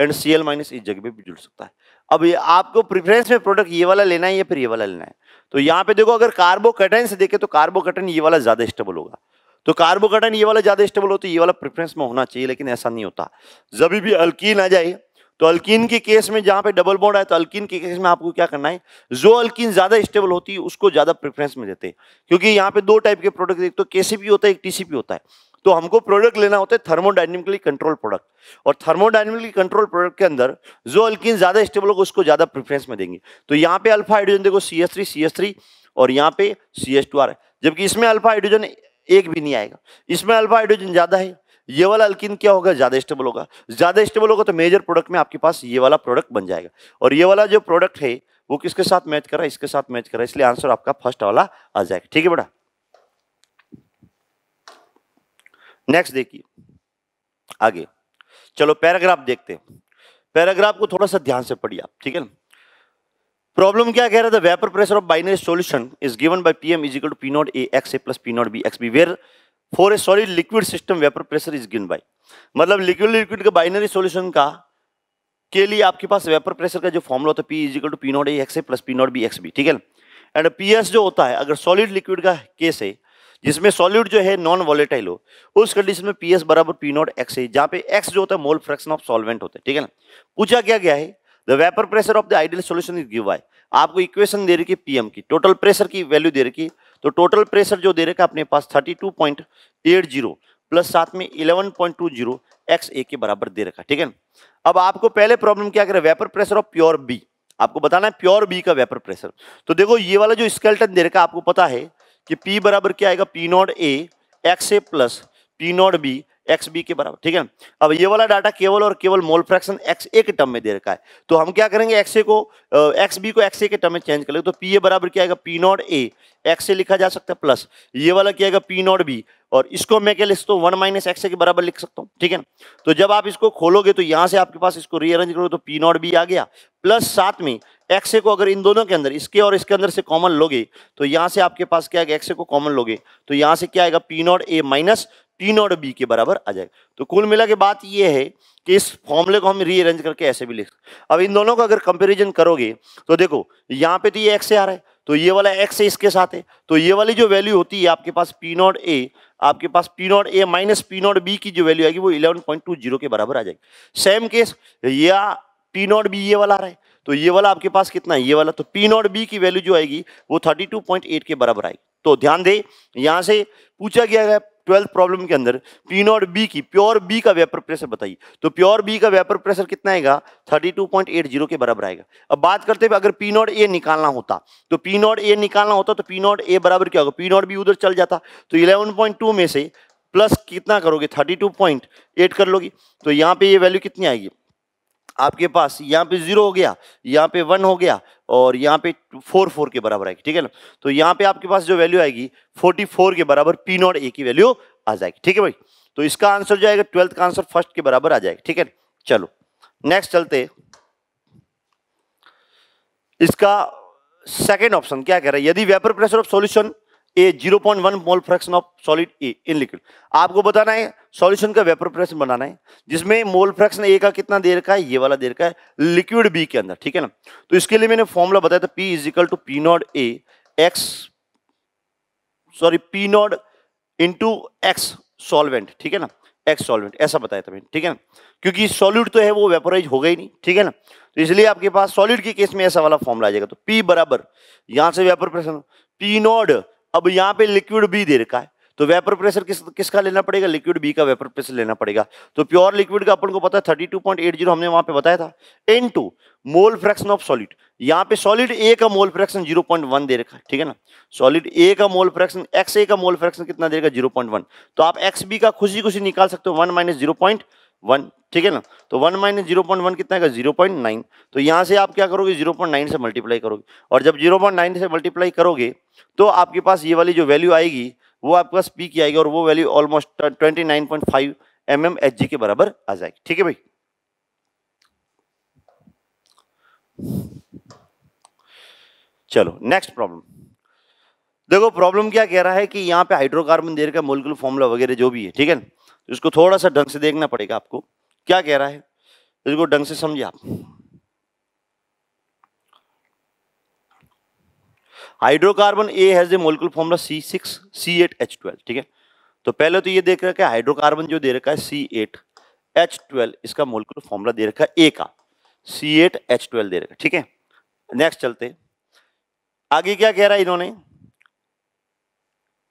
एंड सी एल माइनस इस जगह पे भी जुड़ सकता है अब ये आपको प्रिफरेंस में प्रोडक्ट ये वाला लेना है या फिर ये वाला लेना है तो यहाँ पे देखो अगर कार्बोकटन से देखें तो कार्बोकटन ये वाला ज़्यादा स्टेबल होगा तो कार्बोकटन ये वाला ज़्यादा स्टेबल हो तो ये वाला प्रिफरेंस में होना चाहिए लेकिन ऐसा नहीं होता जब भी अल्कीन आ जाए तो अल्कीन के केस में जहाँ पे डबल बोर्ड है तो अल्किन के केस में आपको क्या करना है जो अल्किन ज़्यादा स्टेबल होती है उसको ज़्यादा प्रेफरेंस में देते हैं क्योंकि यहाँ पे दो टाइप के प्रोडक्ट देखते हो केसीपी होता है एक टीसीपी होता है तो हमको प्रोडक्ट लेना होता है थर्मोडाइनमिकली कंट्रोल प्रोडक्ट और थर्मोडाइनमिकली कंट्रोल प्रोडक्ट के अंदर जो अल्किन ज्यादा स्टेबल होगा उसको ज्यादा प्रेफरेंस में देंगे तो यहाँ पे अल्फा हाइड्रोजन देखो C S three C S three और यहाँ पे सी एस टू आर है जबकि इसमें अल्फा हाइड्रोजन एक भी नहीं आएगा इसमें अल्फा हाइड्रोजन ज्यादा है ये वाला अल्किन क्या होगा ज्यादा स्टेबल होगा ज्यादा स्टेबल होगा तो मेजर प्रोडक्ट में आपके पास ये वाला प्रोडक्ट बन जाएगा और ये वाला जो प्रोडक्ट है वो किसके साथ मैच कर रहा है इसके साथ मैच कर रहा है इसलिए आंसर आपका फर्स्ट वाला आ जाएगा ठीक है बेटा नेक्स्ट देखिए आगे चलो पैराग्राफ देखते हैं पैराग्राफ को थोड़ा सा ध्यान से पढ़िए आप ठीक है ना प्रॉब्लम क्या कह रहा था vapour pressure of binary solution is given by PM is equal to P not A X A plus P not B X B where for a solid liquid system vapour pressure is given by मतलब liquid liquid का binary solution का के लिए आपके पास vapour pressure का जो formula होता है P is equal to P not A X A plus P not B X B ठीक है एंड पी एस जो होता है अगर सॉलिड लिक्विड का केस है जिसमें सॉलिड जो है नॉन वॉलेटाइल हो उस कंडीशन में पी एस बराबर पी नॉट एक्स है जहाँ पे एक्स जो होता है मोल फ्रैक्शन ऑफ सॉल्वेंट होते हैं ठीक है ना पूछा क्या गया है the vapour pressure of the ideal solution is give by आपको इक्वेशन दे रखी है पीएम की टोटल प्रेशर की वैल्यू दे रखी तो टोटल प्रेशर जो दे रखा अपने पास thirty two point eight zero plus साथ में eleven point two zero X A के बराबर दे रखा ठीक है अब आपको पहले प्रॉब्लम क्या करें vapour pressure of pure B आपको बताना है प्योर बी का वेपर प्रेशर तो देखो ये वाला जो स्केल्टन दे रखा आपको पता है कि P बराबर क्या आएगा P not A X A plus P not B X B के बराबर ठीक है अब ये वाला डाटा केवल और केवल मोल फ्रैक्शन एक्स ए के टर्म में दे रखा है तो हम क्या करेंगे एक्स ए को एक्स बी को एक्स ए के टर्म में चेंज कर लेंगे तो पी ए बराबर क्या आएगा P not A X A लिखा जा सकता है प्लस ये वाला क्या आएगा पी नॉट बी और इसको मैं क्या लिख सकता हूँ वन माइनस एक्स के बराबर लिख सकता हूँ ठीक है तो जब आप इसको खोलोगे तो यहाँ से आपके पास इसको रीअरेंज करोगे तो पी नॉट बी आ गया प्लस साथ में एक्स को अगर इन दोनों के अंदर इसके और इसके अंदर से कॉमन लोगे तो यहाँ से आपके पास क्या आएगा एक्स को कॉमन लोगे तो यहाँ से क्या आएगा P not A minus T not B के बराबर आ जाएगा तो कुल मिला के बात ये है कि इस फॉर्मूले को हम रीअरेंज करके ऐसे भी लिख अब इन दोनों का अगर कंपेरिजन करोगे तो देखो यहाँ पे तो ये एक्स आ रहा है तो ये वाला एक्स है इसके साथ है तो ये वाली जो वैल्यू होती है आपके पास पी नॉट ए आपके पास P not A minus P not B की जो वैल्यू आएगी वो इलेवन पॉइंट टू जीरो के बराबर आ जाएगी सेम केस या पी नॉट बी ये वाला आ रहा है तो ये वाला आपके पास कितना है ये वाला तो पी नॉट बी की वैल्यू जो आएगी वो थर्टी टू पॉइंट एट के बराबर आएगी तो ध्यान दे यहाँ से पूछा गया है ट्वेल्थ प्रॉब्लम के अंदर पी नॉट बी की प्योर बी का वेपर प्रेशर बताइए तो प्योर बी का वेपर प्रेशर कितना आएगा 32.80 के बराबर आएगा अब बात करते हैं अगर पी नॉट ए निकालना होता तो पी नॉट ए निकालना होता तो पी नॉट ए बराबर क्या होगा पी नॉट बी उधर चल जाता तो 11.2 में से प्लस कितना करोगे 32.8 कर लोगे तो यहाँ पे ये वैल्यू कितनी आएगी आपके पास यहाँ पे जीरो हो गया यहाँ पे वन हो गया और यहाँ पे फोर फोर के बराबर आएगी ठीक है ना तो यहाँ पे आपके पास जो वैल्यू आएगी फोर्टी फोर के बराबर पी नॉट ए की वैल्यू आ जाएगी ठीक है भाई तो इसका आंसर जो आएगा ट्वेल्थ का आंसर फर्स्ट के बराबर आ जाएगा ठीक है चलो नेक्स्ट चलते इसका सेकेंड ऑप्शन क्या कह रहा है यदि vapour pressure of solution A 0.1 mole fraction of solid A in liquid आपको बताना है सॉल्यूशन का वेपर फ्रैक्शन बनाना है जिसमें मोल फ्रैक्शन ए का कितना देर का है ये वाला देर का है लिक्विड बी के अंदर ठीक है ना तो इसके लिए मैंने फॉर्मूला बताया था P is equal to P not A X sorry P not into X solvent ठीक है ना एक्स सॉल्वेंट ऐसा बताया था मैंने ठीक है ना क्योंकि सॉल्यूट तो है वो वेपोराइज हो गई नहीं ठीक है ना तो इसलिए आपके पास सॉलिड के केस में ऐसा वाला फॉर्मला आ जाएगा तो पी बराबर यहां से वेपर प्रेशन पी नॉट अब यहां पे लिक्विड बी दे रखा है तो वेपर प्रेशर किस किसका लेना पड़ेगा लिक्विड बी का वेपर प्रेशर लेना पड़ेगा तो प्योर लिक्विड का अपन को पता है thirty two point eight zero हमने वहां पे बताया था into mole fraction of solid यहाँ पे सॉलिड ए का mole fraction zero point one दे रखा है ठीक है ना सॉलिड ए का मोल फ्रैक्शन एक्स ए का मोल फ्रैक्शन कितना देगा जीरो पॉइंट वन तो आप एक्स बी का खुशी खुशी निकाल सकते हो one minus zero point one ठीक है ना तो one minus zero point one कितना है जीरो पॉइंट नाइन तो यहाँ से आप क्या करोगे जीरो पॉइंट नाइन से मल्टीप्लाई करोगे और जब जीरो पॉइंट नाइन से मल्टीप्लाई करोगे तो आपके पास ये वाली जो वैल्यू आएगी वो आपके पास पी की आएगी और वो value almost twenty nine point five M M H G के बराबर आ जाएगी ठीक है भाई चलो नेक्स्ट प्रॉब्लम देखो प्रॉब्लम क्या कह रहा है कि यहाँ पे हाइड्रोकार्बन देर का मोलिकुल फॉर्मूला वगैरह जो भी है ठीक है ना इसको थोड़ा सा ढंग से देखना पड़ेगा आपको क्या कह रहा है इसको ढंग से समझिए आप hydrocarbon A has a molecule formula C six C eight H twelve ठीक है तो पहले तो ये देख रखा है हाइड्रोकार्बन जो दे रखा है सी एट एच ट्वेल्व इसका मोलिकुल फॉर्मूला दे रखा है ए का सी एट एच ट्वेल्व दे रखा ठीक है नेक्स्ट चलते आगे क्या कह रहा है इन्होंने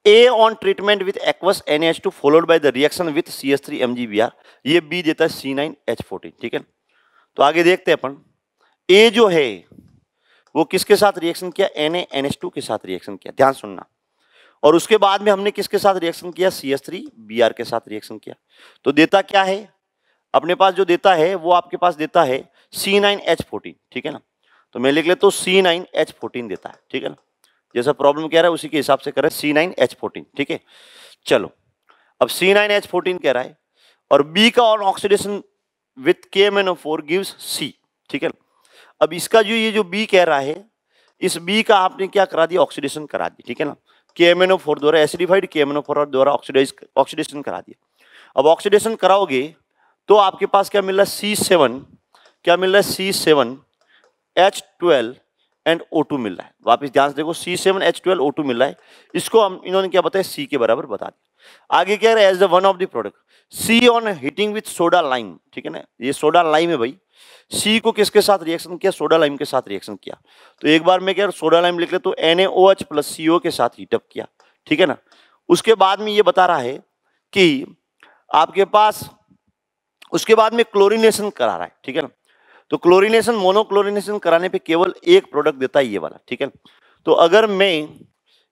A on treatment with aqueous N H two followed by the reaction with C S three M G B R ये बी देता है सी नाइन एच फोर्टीन ठीक है तो आगे देखते हैं अपन ए जो है वो किसके साथ रिएक्शन किया N A N H two के साथ रिएक्शन किया ध्यान सुनना और उसके बाद में हमने किसके साथ रिएक्शन किया C S three B R के साथ रिएक्शन किया तो देता क्या है अपने पास जो देता है वो आपके पास देता है सी नाइन एच फोर्टीन ठीक है ना तो मैं लिख लेता हूँ सी नाइन एच फोर्टीन देता है ठीक है ना जैसा प्रॉब्लम कह रहा है उसी के हिसाब से कर रहे सी नाइन एच फोर्टीन ठीक है चलो अब सी नाइन एच फोर्टीन कह रहा है और बी का on oxidation with K M N O four gives C ठीक है अब इसका जो ये जो बी कह रहा है इस बी का आपने क्या करा दिया ऑक्सीडेशन करा दी ठीक है ना K M N O four द्वारा acidified K M N O four द्वारा ऑक्सीडाइज ऑक्सीडेशन करा दिया अब ऑक्सीडेशन कराओगे तो आपके पास क्या मिल रहा है सी सेवन क्या मिल रहा है C seven H twelve and O two मिल रहा है वापस तो ध्यान से देखो C seven H twelve O two मिल रहा है इसको हम इन्होंने क्या बताया सी के बराबर बता दिया आगे क्या है as the one of the product C on heating with soda lime ठीक है ना ये सोडा लाइम है भाई सी को किसके साथ रिएक्शन किया सोडा लाइम के साथ रिएक्शन किया तो एक बार मैं क्या सोडा लाइम लिख ले तो N A O H plus C O के साथ हीटअप किया ठीक है ना उसके बाद में ये बता रहा है कि आपके पास उसके बाद में क्लोरीनेशन करा रहा है ठीक है ना तो क्लोरिनेशन मोनोक्लोरिनेशन कराने पे केवल एक प्रोडक्ट देता है ये वाला ठीक है तो अगर मैं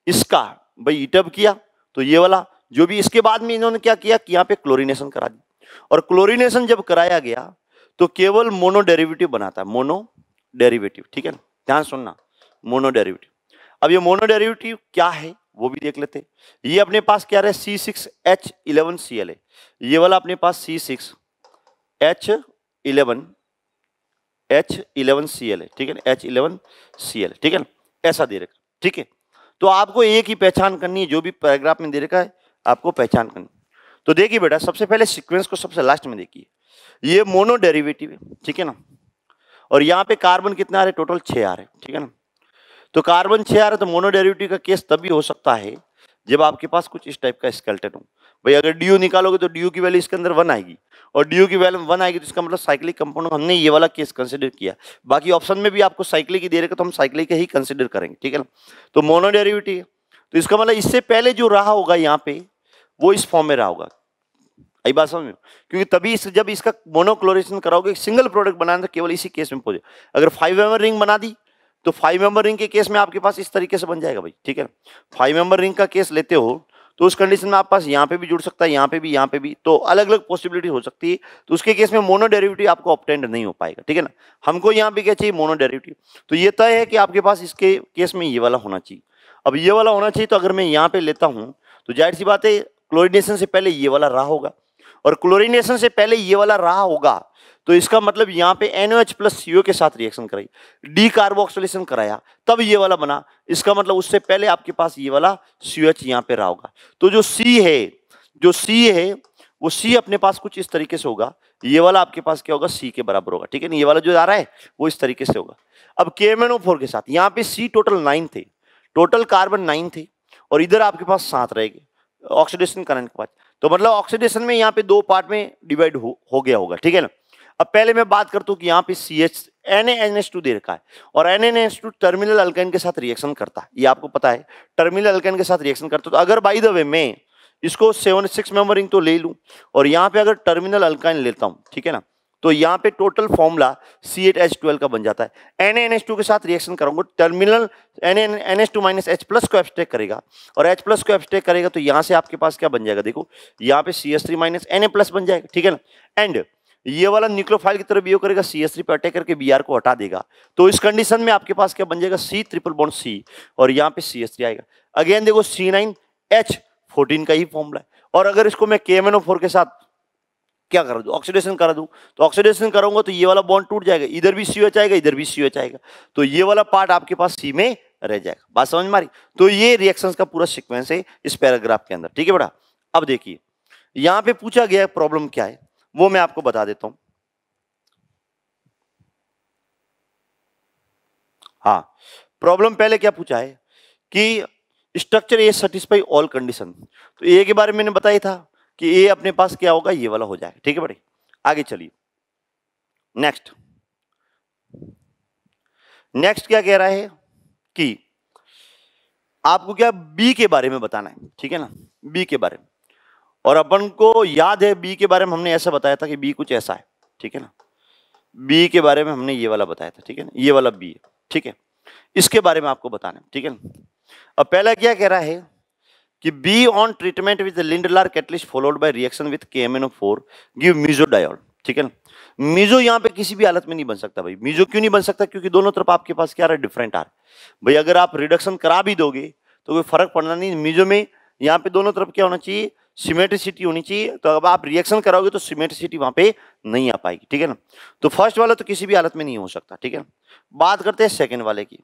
इसका भाई ईटअप किया तो ये वाला जो भी इसके बाद में इन्होंने क्या किया कि यहाँ पे क्लोरिनेशन करा दी और क्लोरिनेशन जब कराया गया तो केवल मोनो डेरिवेटिव बनाता है मोनो डेरिवेटिव ठीक है ना ध्यान सुनना मोनो डेरिवेटिव अब ये मोनो डेरिवेटिव क्या है वो भी देख लेते ये अपने पास क्या रहे C six H eleven C L है ये वाला अपने पास C six H eleven H eleven C L है ठीक है ना एच इलेवन सी एल ठीक है ना ऐसा दे रखा ठीक है तो आपको एक ही पहचान करनी है जो भी पैराग्राफ में दे रखा है आपको पहचान करनी तो देखिए बेटा सबसे पहले सीक्वेंस को सबसे लास्ट में देखिए ये मोनो डेरिवेटिव है ठीक है ना और यहाँ पे कार्बन कितना आ रहे टोटल छः आ रहे हैं ठीक है ना तो कार्बन छः आ रहा है तो मोनो डेरिवेटिव का केस तभी हो सकता है जब आपके पास कुछ इस टाइप का स्केल्टन हो भाई अगर डी यू निकालोगे तो डी की वैल्यू इसके अंदर वन आएगी और डी यू की वैल्यू वन आएगी तो इसका मतलब साइक्लिक कंपाउंड हमने ये वाला केस कंसिडर किया बाकी ऑप्शन में भी आपको साइक्लिक की दे रहेगा तो हम साइक्लिक ही कंसिडर करेंगे ठीक है ना तो मोनोडेरिविटी तो इसका मतलब इससे पहले जो रहा होगा यहाँ पे वो इस फॉर्म में रहा होगा आई बात समझ में क्योंकि तभी इस, जब इसका मोनोक्लोरेशन कराओगे सिंगल प्रोडक्ट बनाने तो केवल इसी केस में पहुंचे अगर फाइव एम रिंग बना दी तो फाइव मेंबर रिंग के केस में आपके पास इस तरीके से बन जाएगा भाई ठीक है फाइव मेंबर रिंग का केस लेते हो तो उस कंडीशन में आप पास यहाँ पे भी जुड़ सकता है यहाँ पे भी यहाँ पे भी तो अलग अलग पॉसिबिलिटी हो सकती है तो उसके केस में मोनो डेरिवेटिव आपको ऑप्टेंड नहीं हो पाएगा ठीक है ना हमको यहाँ पे क्या चाहिए मोनो डेरिवेटिव तो ये तय है कि आपके पास इसके केस में ये वाला होना चाहिए अब ये वाला होना चाहिए तो अगर मैं यहाँ पे लेता हूँ तो जाहिर सी बात है क्लोरिनेशन से पहले ये वाला रहा होगा और क्लोरिनेशन से पहले ये वाला रहा होगा तो इसका मतलब यहाँ पे एन एच प्लस सी के साथ रिएक्शन कराई डी कार्बोक्सोलेशन कराया तब ये वाला बना इसका मतलब उससे पहले आपके पास ये वाला सी एच यहाँ पे रहा होगा तो जो सी है जो सी है वो सी अपने पास कुछ इस तरीके से होगा ये वाला आपके पास क्या होगा सी के बराबर होगा ठीक है ना ये वाला जो आ रहा है वो इस तरीके से होगा अब के एम फोर के साथ यहाँ पे सी टोटल नाइन थे टोटल कार्बन नाइन थे और इधर आपके पास सात रहेगी ऑक्सीडेशन करंट के बाद तो मतलब ऑक्सीडेशन में यहाँ पे दो पार्ट में डिवाइड हो, हो गया होगा ठीक है ना अब पहले मैं बात करता हूँ कि यहाँ पे C H N N S two दे रखा है और N N S two terminal alkene के साथ रिएक्शन करता है ये आपको पता है टर्मिनल अल्केन के साथ रिएक्शन करता तो अगर बाई द वे मैं इसको सेवन सिक्स मेंबर तो ले लूँ और यहाँ पे अगर टर्मिनल अल्काइन लेता हूँ ठीक है ना तो यहाँ पे total formula C eight H twelve का बन जाता है एन एन एच टू के साथ रिएक्शन करूँगा terminal N N N H two minus H plus को एब्सटेक करेगा और एच प्लस को एब्सटेक करेगा तो यहाँ से आपके पास क्या बन जाएगा देखो यहाँ पे C S three minus N A plus बन जाएगा ठीक है ना एंड ये वाला न्यूक्लोफाइल की तरफ बिहेव करेगा सी एस थ्री पे अटैक करके बी आर को हटा देगा तो इस कंडीशन में आपके पास क्या बन जाएगा सी ट्रिपल बॉन्ड सी और यहाँ पे सी एस थ्री आएगा अगेन देखो सी नाइन एच फोर्टीन का ही फॉर्मूला है और अगर इसको मैं के एम एन ओ फोर के साथ क्या कर दूँ ऑक्सीडेशन करा दूँ तो ऑक्सीडेशन करूंगा तो ये वाला बॉन्ड टूट जाएगा इधर भी सी एच आएगा इधर भी सी एच आएगा तो ये वाला पार्ट आपके पास सी में रह जाएगा बात समझ मारी तो ये रिएक्शन का पूरा सिक्वेंस है इस पैराग्राफ के अंदर ठीक है बेटा अब देखिए यहाँ पे पूछा गया प्रॉब्लम क्या है वो मैं आपको बता देता हूं हाँ प्रॉब्लम पहले क्या पूछा है कि structure A satisfy all condition तो ए के बारे में मैंने बताया था कि ए अपने पास क्या होगा ये वाला हो जाएगा ठीक है बड़े आगे चलिए नेक्स्ट नेक्स्ट क्या कह रहा है कि आपको क्या बी के बारे में बताना है ठीक है ना बी के बारे में और अपन को याद है बी के बारे में हमने ऐसा बताया था कि बी कुछ ऐसा है ठीक है ना बी के बारे में हमने ये वाला बताया था ठीक है ना ये वाला बी ठीक है इसके बारे में आपको बताना है ठीक है ना अब पहला क्या कह रहा है कि B on treatment with Lindlar catalyst followed by reaction with K M give meso diol ठीक है ना मीजो यहाँ पे किसी भी हालत में नहीं बन सकता भाई मीजो क्यों नहीं बन सकता क्योंकि दोनों तरफ आपके पास क्या रहा है डिफरेंट आ रहा है भाई अगर आप रिडक्शन करा भी दोगे तो कोई फर्क पड़ना नहीं मीजो में यहाँ पे दोनों तरफ क्या होना चाहिए सिमेट्रिसिटी होनी चाहिए तो अब आप रिएक्शन कराओगे तो सिमेट्रिसिटी वहाँ पे नहीं आ पाएगी ठीक है ना तो फर्स्ट वाला तो किसी भी हालत में नहीं हो सकता ठीक है बात करते हैं सेकेंड वाले की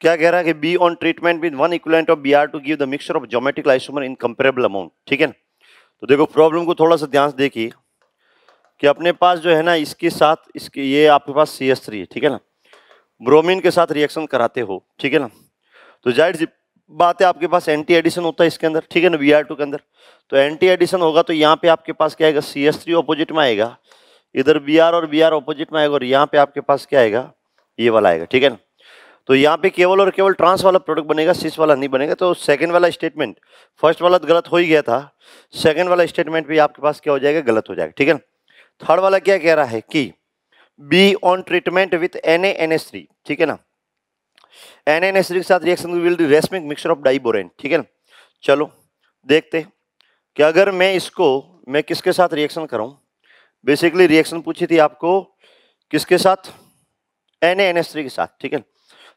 क्या कह रहा है कि B on treatment with one equivalent of B R two give the mixture of geometric isomer in comparable amount ठीक है ना तो देखो प्रॉब्लम को थोड़ा सा ध्यान से देखिए कि अपने पास जो है ना इसके साथ इसके ये आपके पास सी एस थ्री है ठीक है ना ब्रोमिन के साथ रिएक्शन कराते हो ठीक है ना तो जाहिर सी बात है आपके पास एंटी एडिशन होता है इसके अंदर ठीक है ना वी आर टू के अंदर तो एंटी एडिशन होगा तो यहाँ पे आपके पास क्या आएगा सी एस थ्री ऑपोजिट में आएगा इधर बी आर और बी आर ऑपोजिट में आएगा और यहाँ पे आपके पास क्या आएगा ये वाला आएगा ठीक है ना तो यहाँ पे केवल और केवल ट्रांस वाला प्रोडक्ट बनेगा सिस वाला नहीं बनेगा तो सेकंड वाला स्टेटमेंट फर्स्ट वाला तो गलत हो ही गया था सेकंड वाला स्टेटमेंट भी आपके पास क्या हो जाएगा गलत हो जाएगा ठीक है ना थर्ड वाला क्या कह रहा है कि B on treatment with N A N S three ठीक है ना एन एन एस के साथ reaction will racemic mixture of diborane ठीक है ना चलो देखते कि अगर मैं इसको मैं किसके साथ रिएक्शन करूँ बेसिकली रिएक्शन पूछी थी आपको किसके साथ एन एन एस थ्री के साथ ठीक है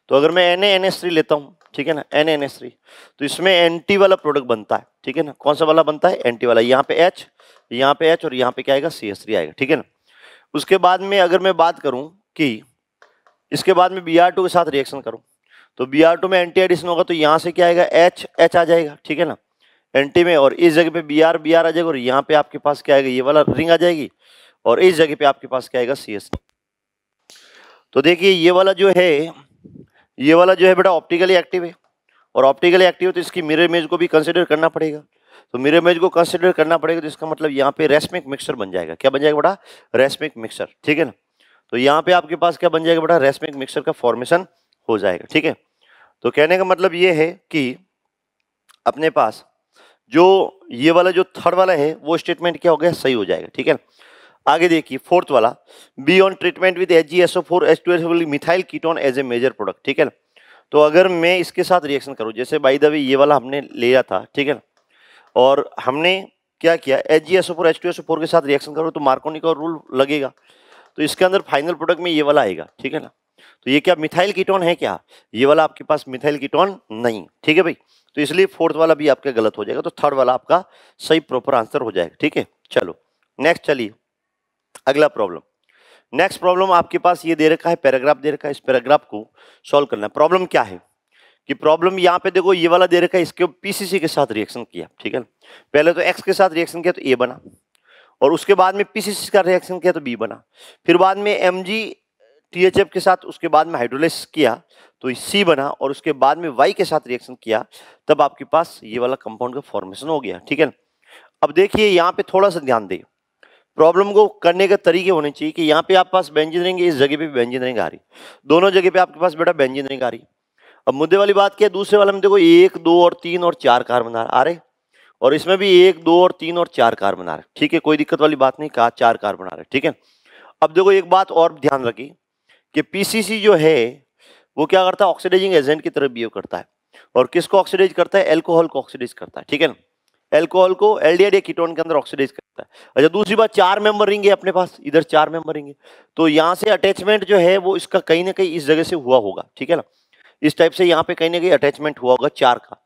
तो अगर मैं एन एन एस थ्री लेता हूँ ठीक है ना एन एन एस थ्री तो इसमें एंटी वाला प्रोडक्ट बनता है ठीक है ना कौन सा वाला बनता है एंटी वाला यहाँ पे एच यहाँ पे एच और यहाँ पे क्या आएगा सी एस थ्री आएगा ठीक है ना उसके बाद में अगर मैं बात करूँ कि इसके बाद में बी आर टू के साथ रिएक्शन करूँ तो बी आर टू में एंटी एडिशन होगा तो यहाँ से क्या आएगा एच एच आ जाएगा ठीक है ना एंटी में और इस जगह पे बी आर बी आर आ जाएगा और यहाँ पे आपके पास क्या आएगा ये वाला रिंग आ जाएगी और इस जगह पे आपके पास क्या आएगा सी एस तो देखिए ये वाला जो है ये वाला जो है बेटा ऑप्टिकली एक्टिव है और ऑप्टिकली एक्टिव है तो इसकी मिरर इमेज को भी कंसिडर करना पड़ेगा तो मिरर इमेज को कंसिडर करना पड़ेगा तो इसका मतलब यहाँ पे रेस्मिक मिक्सर बन जाएगा क्या बन जाएगा बेटा रेस्मिक मिक्सर ठीक है ना तो यहाँ पे आपके पास क्या बन जाएगा बेटा रेस्मिक मिक्सर का फॉर्मेशन हो जाएगा ठीक है तो कहने का मतलब ये है कि अपने पास जो ये वाला जो थर्ड वाला है वो स्टेटमेंट क्या हो गया सही हो जाएगा ठीक है आगे देखिए फोर्थ वाला B on treatment with H G S O four H two S methyl ketone as a major product ठीक है ना तो अगर मैं इसके साथ रिएक्शन करूँ जैसे बाई दबी ये वाला हमने लिया था ठीक है ना और हमने क्या किया H G S O four H two S O four के साथ रिएक्शन करो तो मार्कोनिक का रूल लगेगा तो इसके अंदर फाइनल प्रोडक्ट में ये वाला आएगा ठीक है ना तो ये क्या मिथाइल कीटोन है क्या ये वाला आपके पास मिथाइल कीटोन नहीं ठीक है भाई तो इसलिए फोर्थ वाला भी आपका गलत हो जाएगा तो थर्ड वाला आपका सही प्रॉपर आंसर हो जाएगा ठीक है चलो नेक्स्ट चलिए अगला प्रॉब्लम नेक्स्ट प्रॉब्लम आपके पास ये दे रखा है पैराग्राफ दे रखा है इस पैराग्राफ को सॉल्व करना है प्रॉब्लम क्या है कि प्रॉब्लम यहाँ पे देखो ये वाला दे रखा है इसके पीसीसी के साथ रिएक्शन किया ठीक है पहले तो एक्स के साथ रिएक्शन किया तो ए बना और उसके बाद में पी का रिएक्शन किया तो बी बना फिर बाद में एम जी के साथ उसके बाद में हाइड्रोलिस किया तो सी बना और उसके बाद में वाई के साथ रिएक्शन किया तब आपके पास ये वाला कंपाउंड का फॉर्मेशन हो गया ठीक है अब देखिए यहाँ पे थोड़ा सा ध्यान दें प्रॉब्लम को करने का तरीके होने चाहिए कि यहाँ पे आप पास बेंजिन रहेंगे इस जगह पे बेंजिन रहेंगे आ रही दोनों जगह पे आपके पास बेटा बेंजिन रहेंगे आ रही अब मुद्दे वाली बात क्या है दूसरे वाले में देखो एक दो और तीन और चार कार्बन आ रहे और इसमें भी एक दो और तीन और चार कार बना रहे ठीक है कोई दिक्कत वाली बात नहीं कहा चार कार बना रहे ठीक है अब देखो एक बात और ध्यान रखी कि पीसीसी जो है वो क्या करता है ऑक्सीडाइजिंग एजेंट की तरफ बिहेव करता है और किसको ऑक्सीडाइज करता है एल्कोहल को ऑक्सीडाइज करता है ठीक है ना एल्कोहल को डी या कीटोन के अंदर ऑक्सीडाइज करता है अच्छा दूसरी बात चार मेंबर रिंग है अपने पास इधर चार मेंबर रिंग है तो यहाँ से अटैचमेंट जो है वो इसका कहीं ना कहीं इस जगह से हुआ होगा ठीक है ना इस टाइप से यहाँ पे कहीं ना कहीं अटैचमेंट हुआ होगा चार का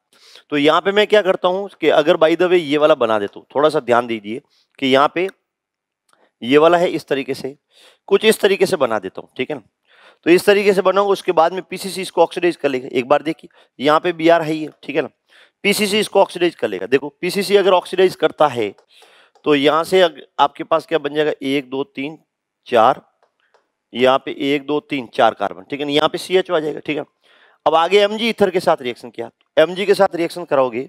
तो यहाँ पे मैं क्या करता हूँ कि अगर बाई द वे ये वाला बना दे तो थोड़ा सा ध्यान दीजिए कि यहाँ पे ये वाला है इस तरीके से कुछ इस तरीके से बना देता हूँ ठीक है ना तो इस तरीके से बनाऊंगा उसके बाद में पी इसको ऑक्सीडाइज कर लेगा एक बार देखिए यहाँ पे बी आर है ये ठीक है ना पी इसको ऑक्सीडाइज कर लेगा देखो पी अगर ऑक्सीडाइज करता है तो यहाँ से आपके पास क्या बन जाएगा एक दो तीन चार यहाँ पे एक दो तीन चार कार्बन ठीक है ना यहाँ पे सी आ जाएगा ठीक है अब आगे एम जी के साथ रिएक्शन किया एम के साथ रिएक्शन कराओगे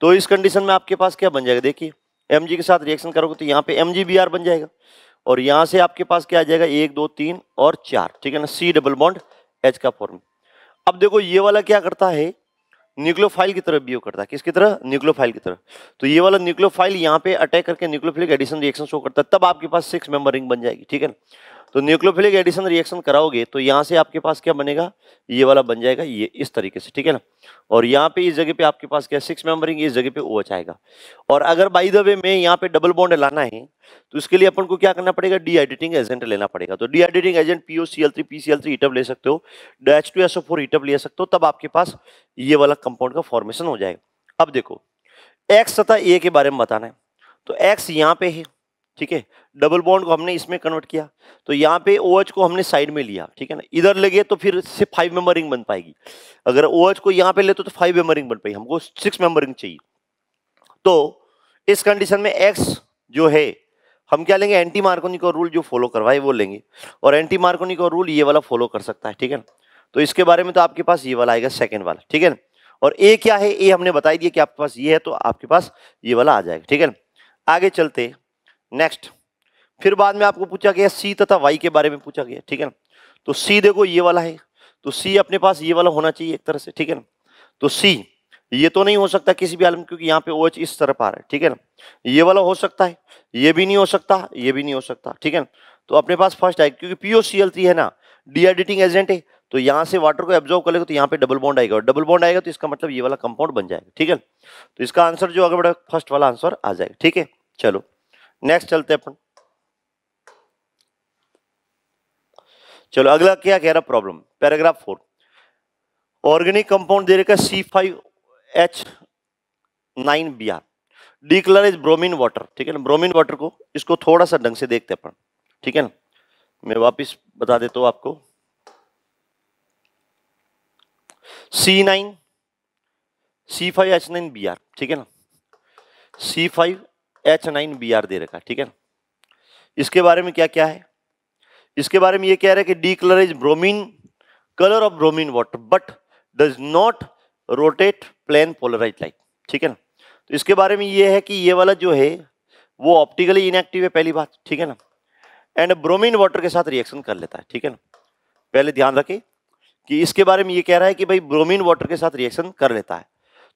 तो इस कंडीशन में आपके पास क्या बन जाएगा देखिए एम के साथ रिएक्शन करोगे तो यहाँ पे एम बन जाएगा और यहाँ से आपके पास क्या आ जाएगा एक दो तीन और चार ठीक है ना सी डबल बॉन्ड एच का फॉर्म अब देखो ये वाला क्या करता है न्यूक्लोफाइल की तरह बिहेव करता है किसकी तरह न्यूक्लोफाइल की तरह तो ये वाला न्यूक्लोफाइल यहाँ पे अटैक करके न्यूक्लोफिलिक एडिशन रिएक्शन शो करता है तब आपके पास सिक्स मेंबर रिंग बन जाएगी ठीक है ना तो न्यूक्लियोफिलिक एडिशन रिएक्शन कराओगे तो यहाँ से आपके पास क्या बनेगा ये वाला बन जाएगा ये इस तरीके से ठीक है ना और यहाँ पे इस जगह पे आपके पास क्या सिक्स मेंबरिंग इस जगह पे ओ OH आएगा और अगर बाई द वे में यहाँ पे डबल बॉन्ड लाना है तो इसके लिए अपन को क्या करना पड़ेगा डी एडिटिंग एजेंट लेना पड़ेगा तो dehydrating agent P O C L three P C L three ले सकते हो डैच टू एसओ फोर ईटअप ले सकते हो तब आपके पास ये वाला कंपाउंड का फॉर्मेशन हो जाएगा अब देखो एक्स तथा ए के बारे में बताना है तो एक्स यहाँ पे है ठीक है डबल बॉन्ड को हमने इसमें कन्वर्ट किया तो यहाँ पे ओ OH को हमने साइड में लिया ठीक है ना इधर लगे तो फिर सिर्फ फाइव मेंबरिंग बन पाएगी अगर ओ OH को यहाँ पे ले तो, फाइव तो मेंबरिंग बन पाएगी हमको सिक्स मेंबरिंग चाहिए तो इस कंडीशन में एक्स जो है हम क्या लेंगे एंटी मार्कोनी का रूल जो फॉलो करवाए वो लेंगे और एंटी मार्कोनी का रूल ये वाला फॉलो कर सकता है ठीक है ना तो इसके बारे में तो आपके पास ये वाला आएगा सेकेंड वाला ठीक है ना और ए क्या है ए हमने बताई दिया कि आपके पास ये है तो आपके पास ये वाला आ जाएगा ठीक है ना आगे चलते नेक्स्ट फिर बाद में आपको पूछा गया सी तथा वाई के बारे में पूछा गया ठीक है ना तो सी देखो ये वाला है तो सी अपने पास ये वाला होना चाहिए एक तरह से ठीक है ना तो सी ये तो नहीं हो सकता किसी भी आलम क्योंकि यहाँ पे ओ एच इस तरफ आ रहा है ठीक है ना ये वाला हो सकता है ये भी नहीं हो सकता ये भी नहीं हो सकता ठीक है ना तो अपने पास फर्स्ट आएगा क्योंकि पीओ सी एल थ्री है ना डीआईडिटिंग एजेंट है तो यहाँ से वाटर को एब्जॉर्व कर लेगा तो यहाँ पे डबल बॉन्ड आएगा और डबल बॉन्ड आएगा तो इसका मतलब ये वाला कंपाउंड बन जाएगा ठीक है तो इसका आंसर जो अगर बड़ा फर्स्ट वाला आंसर आ जाएगा ठीक है चलो नेक्स्ट चलते अपन चलो अगला क्या कह रहा problem paragraph four organic compound दे रखा C five H nine B R decolourises bromine water ठीक है ना ब्रोमिन वाटर को इसको थोड़ा सा ढंग से देखते अपन ठीक है ना मैं वापस बता देता हूँ आपको C nine C five H nine B R ठीक है ना C five H nine B R दे रखा ठीक है ना इसके बारे में क्या क्या है इसके बारे में ये कह रहा है कि decolourises bromine colour of bromine water but does not rotate plane polarise light ठीक है ना तो इसके बारे में ये है कि ये वाला जो है वो ऑप्टिकली इनएक्टिव है पहली बात ठीक है ना एंड ब्रोमीन वाटर के साथ रिएक्शन कर लेता है ठीक है ना पहले ध्यान रखें कि इसके बारे में ये कह रहा है कि भाई ब्रोमीन वाटर के साथ रिएक्शन कर लेता है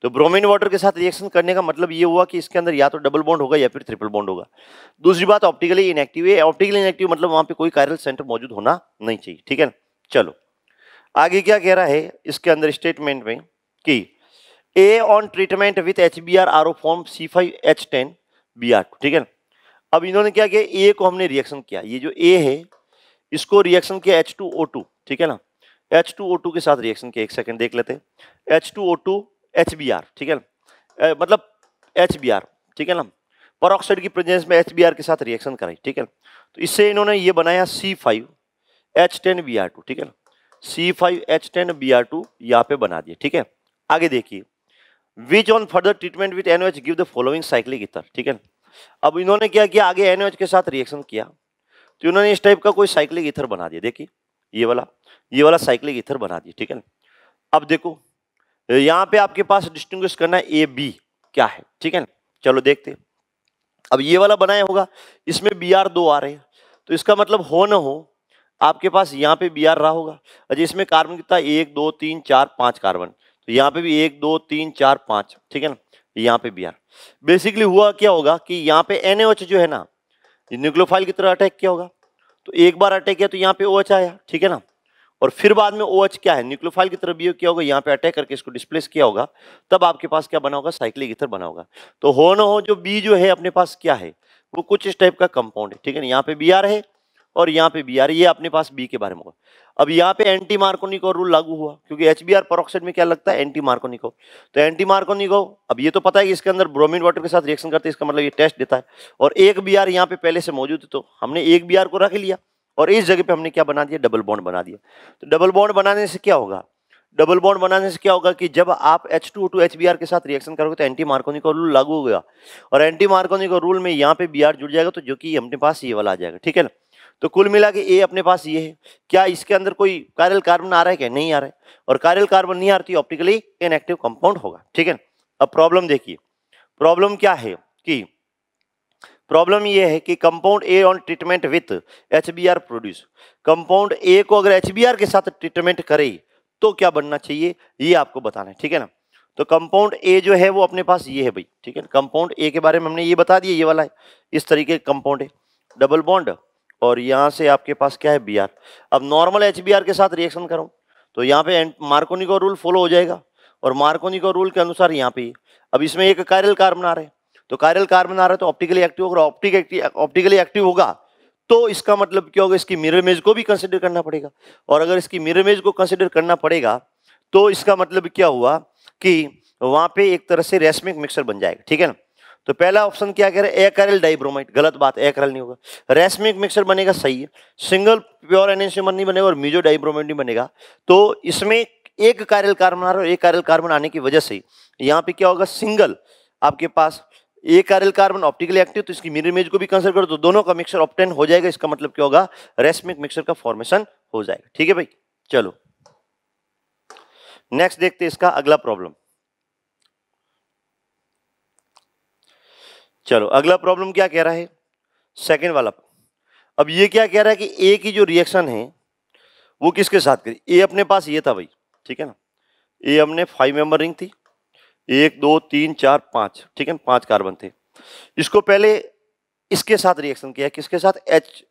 तो ब्रोमीन वाटर के साथ रिएक्शन करने का मतलब ये हुआ कि इसके अंदर या तो डबल बॉन्ड होगा या फिर ट्रिपल बॉन्ड होगा दूसरी बात ऑप्टिकली इनएक्टिव है ऑप्टिकली इनएक्टिव मतलब वहां पे कोई कायरल सेंटर मौजूद होना नहीं चाहिए ठीक है ना चलो आगे क्या कह रहा है इसके अंदर स्टेटमेंट में कि A on treatment with H B R R O form C five H ten B R two ठीक है अब इन्होंने क्या किया ए को हमने रिएक्शन किया ये जो ए है इसको रिएक्शन किया एच टू ओ टू ठीक है ना एच टू ओ टू के साथ रिएक्शन किया एक सेकेंड देख लेते हैं H two O two H ठीक है ना मतलब एच ठीक है ना परऑक्साइड की प्रेजेंस में एच के साथ रिएक्शन कराई ठीक है ना तो इससे इन्होंने ये बनाया C five H ten B R two ठीक है ना C five H ten B R two यहाँ पे बना दिए ठीक है आगे देखिए which on further treatment with N give the following cyclic ether ठीक है ना अब इन्होंने क्या किया आगे एन के साथ रिएक्शन किया तो इन्होंने इस टाइप का कोई साइक्लिक इथर बना दिया देखिए ये वाला ये वाला साइक्लिक इथर बना दिया ठीक है ना अब देखो यहाँ पे आपके पास डिस्टिंग करना है ए बी क्या है ठीक है ना चलो देखते अब ये वाला बनाया होगा इसमें बी आर दो आ रहे हैं तो इसका मतलब हो ना हो आपके पास यहाँ पे बी आर रहा होगा अच्छा इसमें कार्बन कितना एक दो तीन चार पांच कार्बन तो यहाँ पे भी एक दो तीन चार पांच ठीक है ना यहाँ पे बी आर बेसिकली हुआ क्या होगा कि यहाँ पे एन जो है ना न्यूक्लोफाइल की तरह अटैक किया होगा तो एक बार अटैक किया तो यहाँ पे ओ आया ठीक है ना और फिर बाद में ओ क्या है न्यूक्लोफाइल की तरफ बिहेव होगा यहाँ पे अटैक करके इसको डिस्प्लेस किया होगा तब आपके पास क्या बना होगा साइक्लिक इथर बना होगा तो हो ना हो जो बी जो है अपने पास क्या है वो कुछ इस टाइप का कंपाउंड है ठीक है ना यहाँ पे बी आर है और यहाँ पे बी आर ये अपने पास बी के बारे में होगा अब यहाँ पे एंटी मार्कोनिक और रूल लागू हुआ क्योंकि एच बी आर में क्या लगता है एंटी मार्कोनिक हो तो एंटी मार्कोनिक हो अब ये तो पता है कि इसके अंदर ब्रोमिन वाटर के साथ रिएक्शन करते हैं इसका मतलब ये टेस्ट देता है और एक बी आर यहाँ पे पहले से मौजूद है तो हमने एक बी आर को रख लिया और इस जगह पे हमने क्या बना दिया डबल बॉन्ड बना दिया तो डबल बॉन्ड बनाने से क्या होगा डबल बॉन्ड बनाने से क्या होगा कि जब आप H two two H B R के साथ रिएक्शन करोगे तो एंटी मार्कोनी का रूल लागू हो गया और एंटी मार्कोनी का रूल में यहाँ पे बी आर जुड़ जाएगा तो जो कि अपने पास ये वाला आ जाएगा ठीक है ना तो कुल मिला के ए अपने पास ये है क्या इसके अंदर कोई कारियल कार्बन आ रहा है क्या नहीं आ रहा है और कारियल कार्बन नहीं आ रही ऑप्टिकली इनएक्टिव कंपाउंड होगा ठीक है अब प्रॉब्लम देखिए प्रॉब्लम क्या है कि प्रॉब्लम यह है कि compound A on treatment with H B R produce compound A को अगर एच बी आर के साथ ट्रीटमेंट करे तो क्या बनना चाहिए ये आपको बताना है ठीक है ना तो कंपाउंड ए जो है वो अपने पास ये है भाई ठीक है कंपाउंड ए के बारे में हमने ये बता दिया ये वाला है इस तरीके का कंपाउंड है डबल बॉन्ड और यहाँ से आपके पास क्या है बी आर अब नॉर्मल एच बी आर के साथ रिएक्शन करूँ तो यहाँ पे मार्कोनी का रूल फॉलो हो जाएगा और मार्कोनी का रूल के अनुसार यहाँ पे अब इसमें एक कायरल कार्बन आ रहे हैं तो कायरल कार्बन आ रहा है तो ऑप्टिकली एक्टिव होगा ऑप्टिक ऑप्टिकली एक्टिव होगा तो इसका मतलब क्या होगा इसकी मिरर इमेज को भी कंसिडर करना पड़ेगा और अगर इसकी मिरर इमेज को कंसिडर करना पड़ेगा तो इसका मतलब क्या हुआ कि वहां पे एक तरह से रेस्मिक मिक्सर बन जाएगा ठीक है ना तो पहला ऑप्शन क्या कह रहे हैं एकरल डाइब्रोमाइट गलत बात एकरल नहीं होगा रेसमिक मिक्सर बनेगा सही है सिंगल प्योर एनेसिमर नहीं बनेगा और मीजो डाइब्रोमाइट नहीं बनेगा तो इसमें एक कायरल कार्बन आ रहा है एक कायरल कार्बन आने की वजह से यहाँ पे क्या होगा सिंगल आपके पास एक आर कार्बन ऑप्टिकली एक्टिव तो इसकी मिरर इमेज को भी कंसर करो तो दोनों का मिक्सर ऑप्टेन हो जाएगा इसका मतलब क्या होगा रेसमिक मिक्सर का फॉर्मेशन हो जाएगा ठीक है भाई चलो नेक्स्ट देखते हैं इसका अगला प्रॉब्लम चलो अगला प्रॉब्लम क्या कह रहा है सेकेंड वाला अब ये क्या कह रहा है कि ए की जो रिएक्शन है वो किसके साथ करी ए अपने पास ये था भाई ठीक है ना ए अपने फाइव मेंबर रिंग थी एक दो तीन चार पाँच ठीक है पाँच कार्बन थे इसको पहले इसके साथ रिएक्शन किया किसके साथ H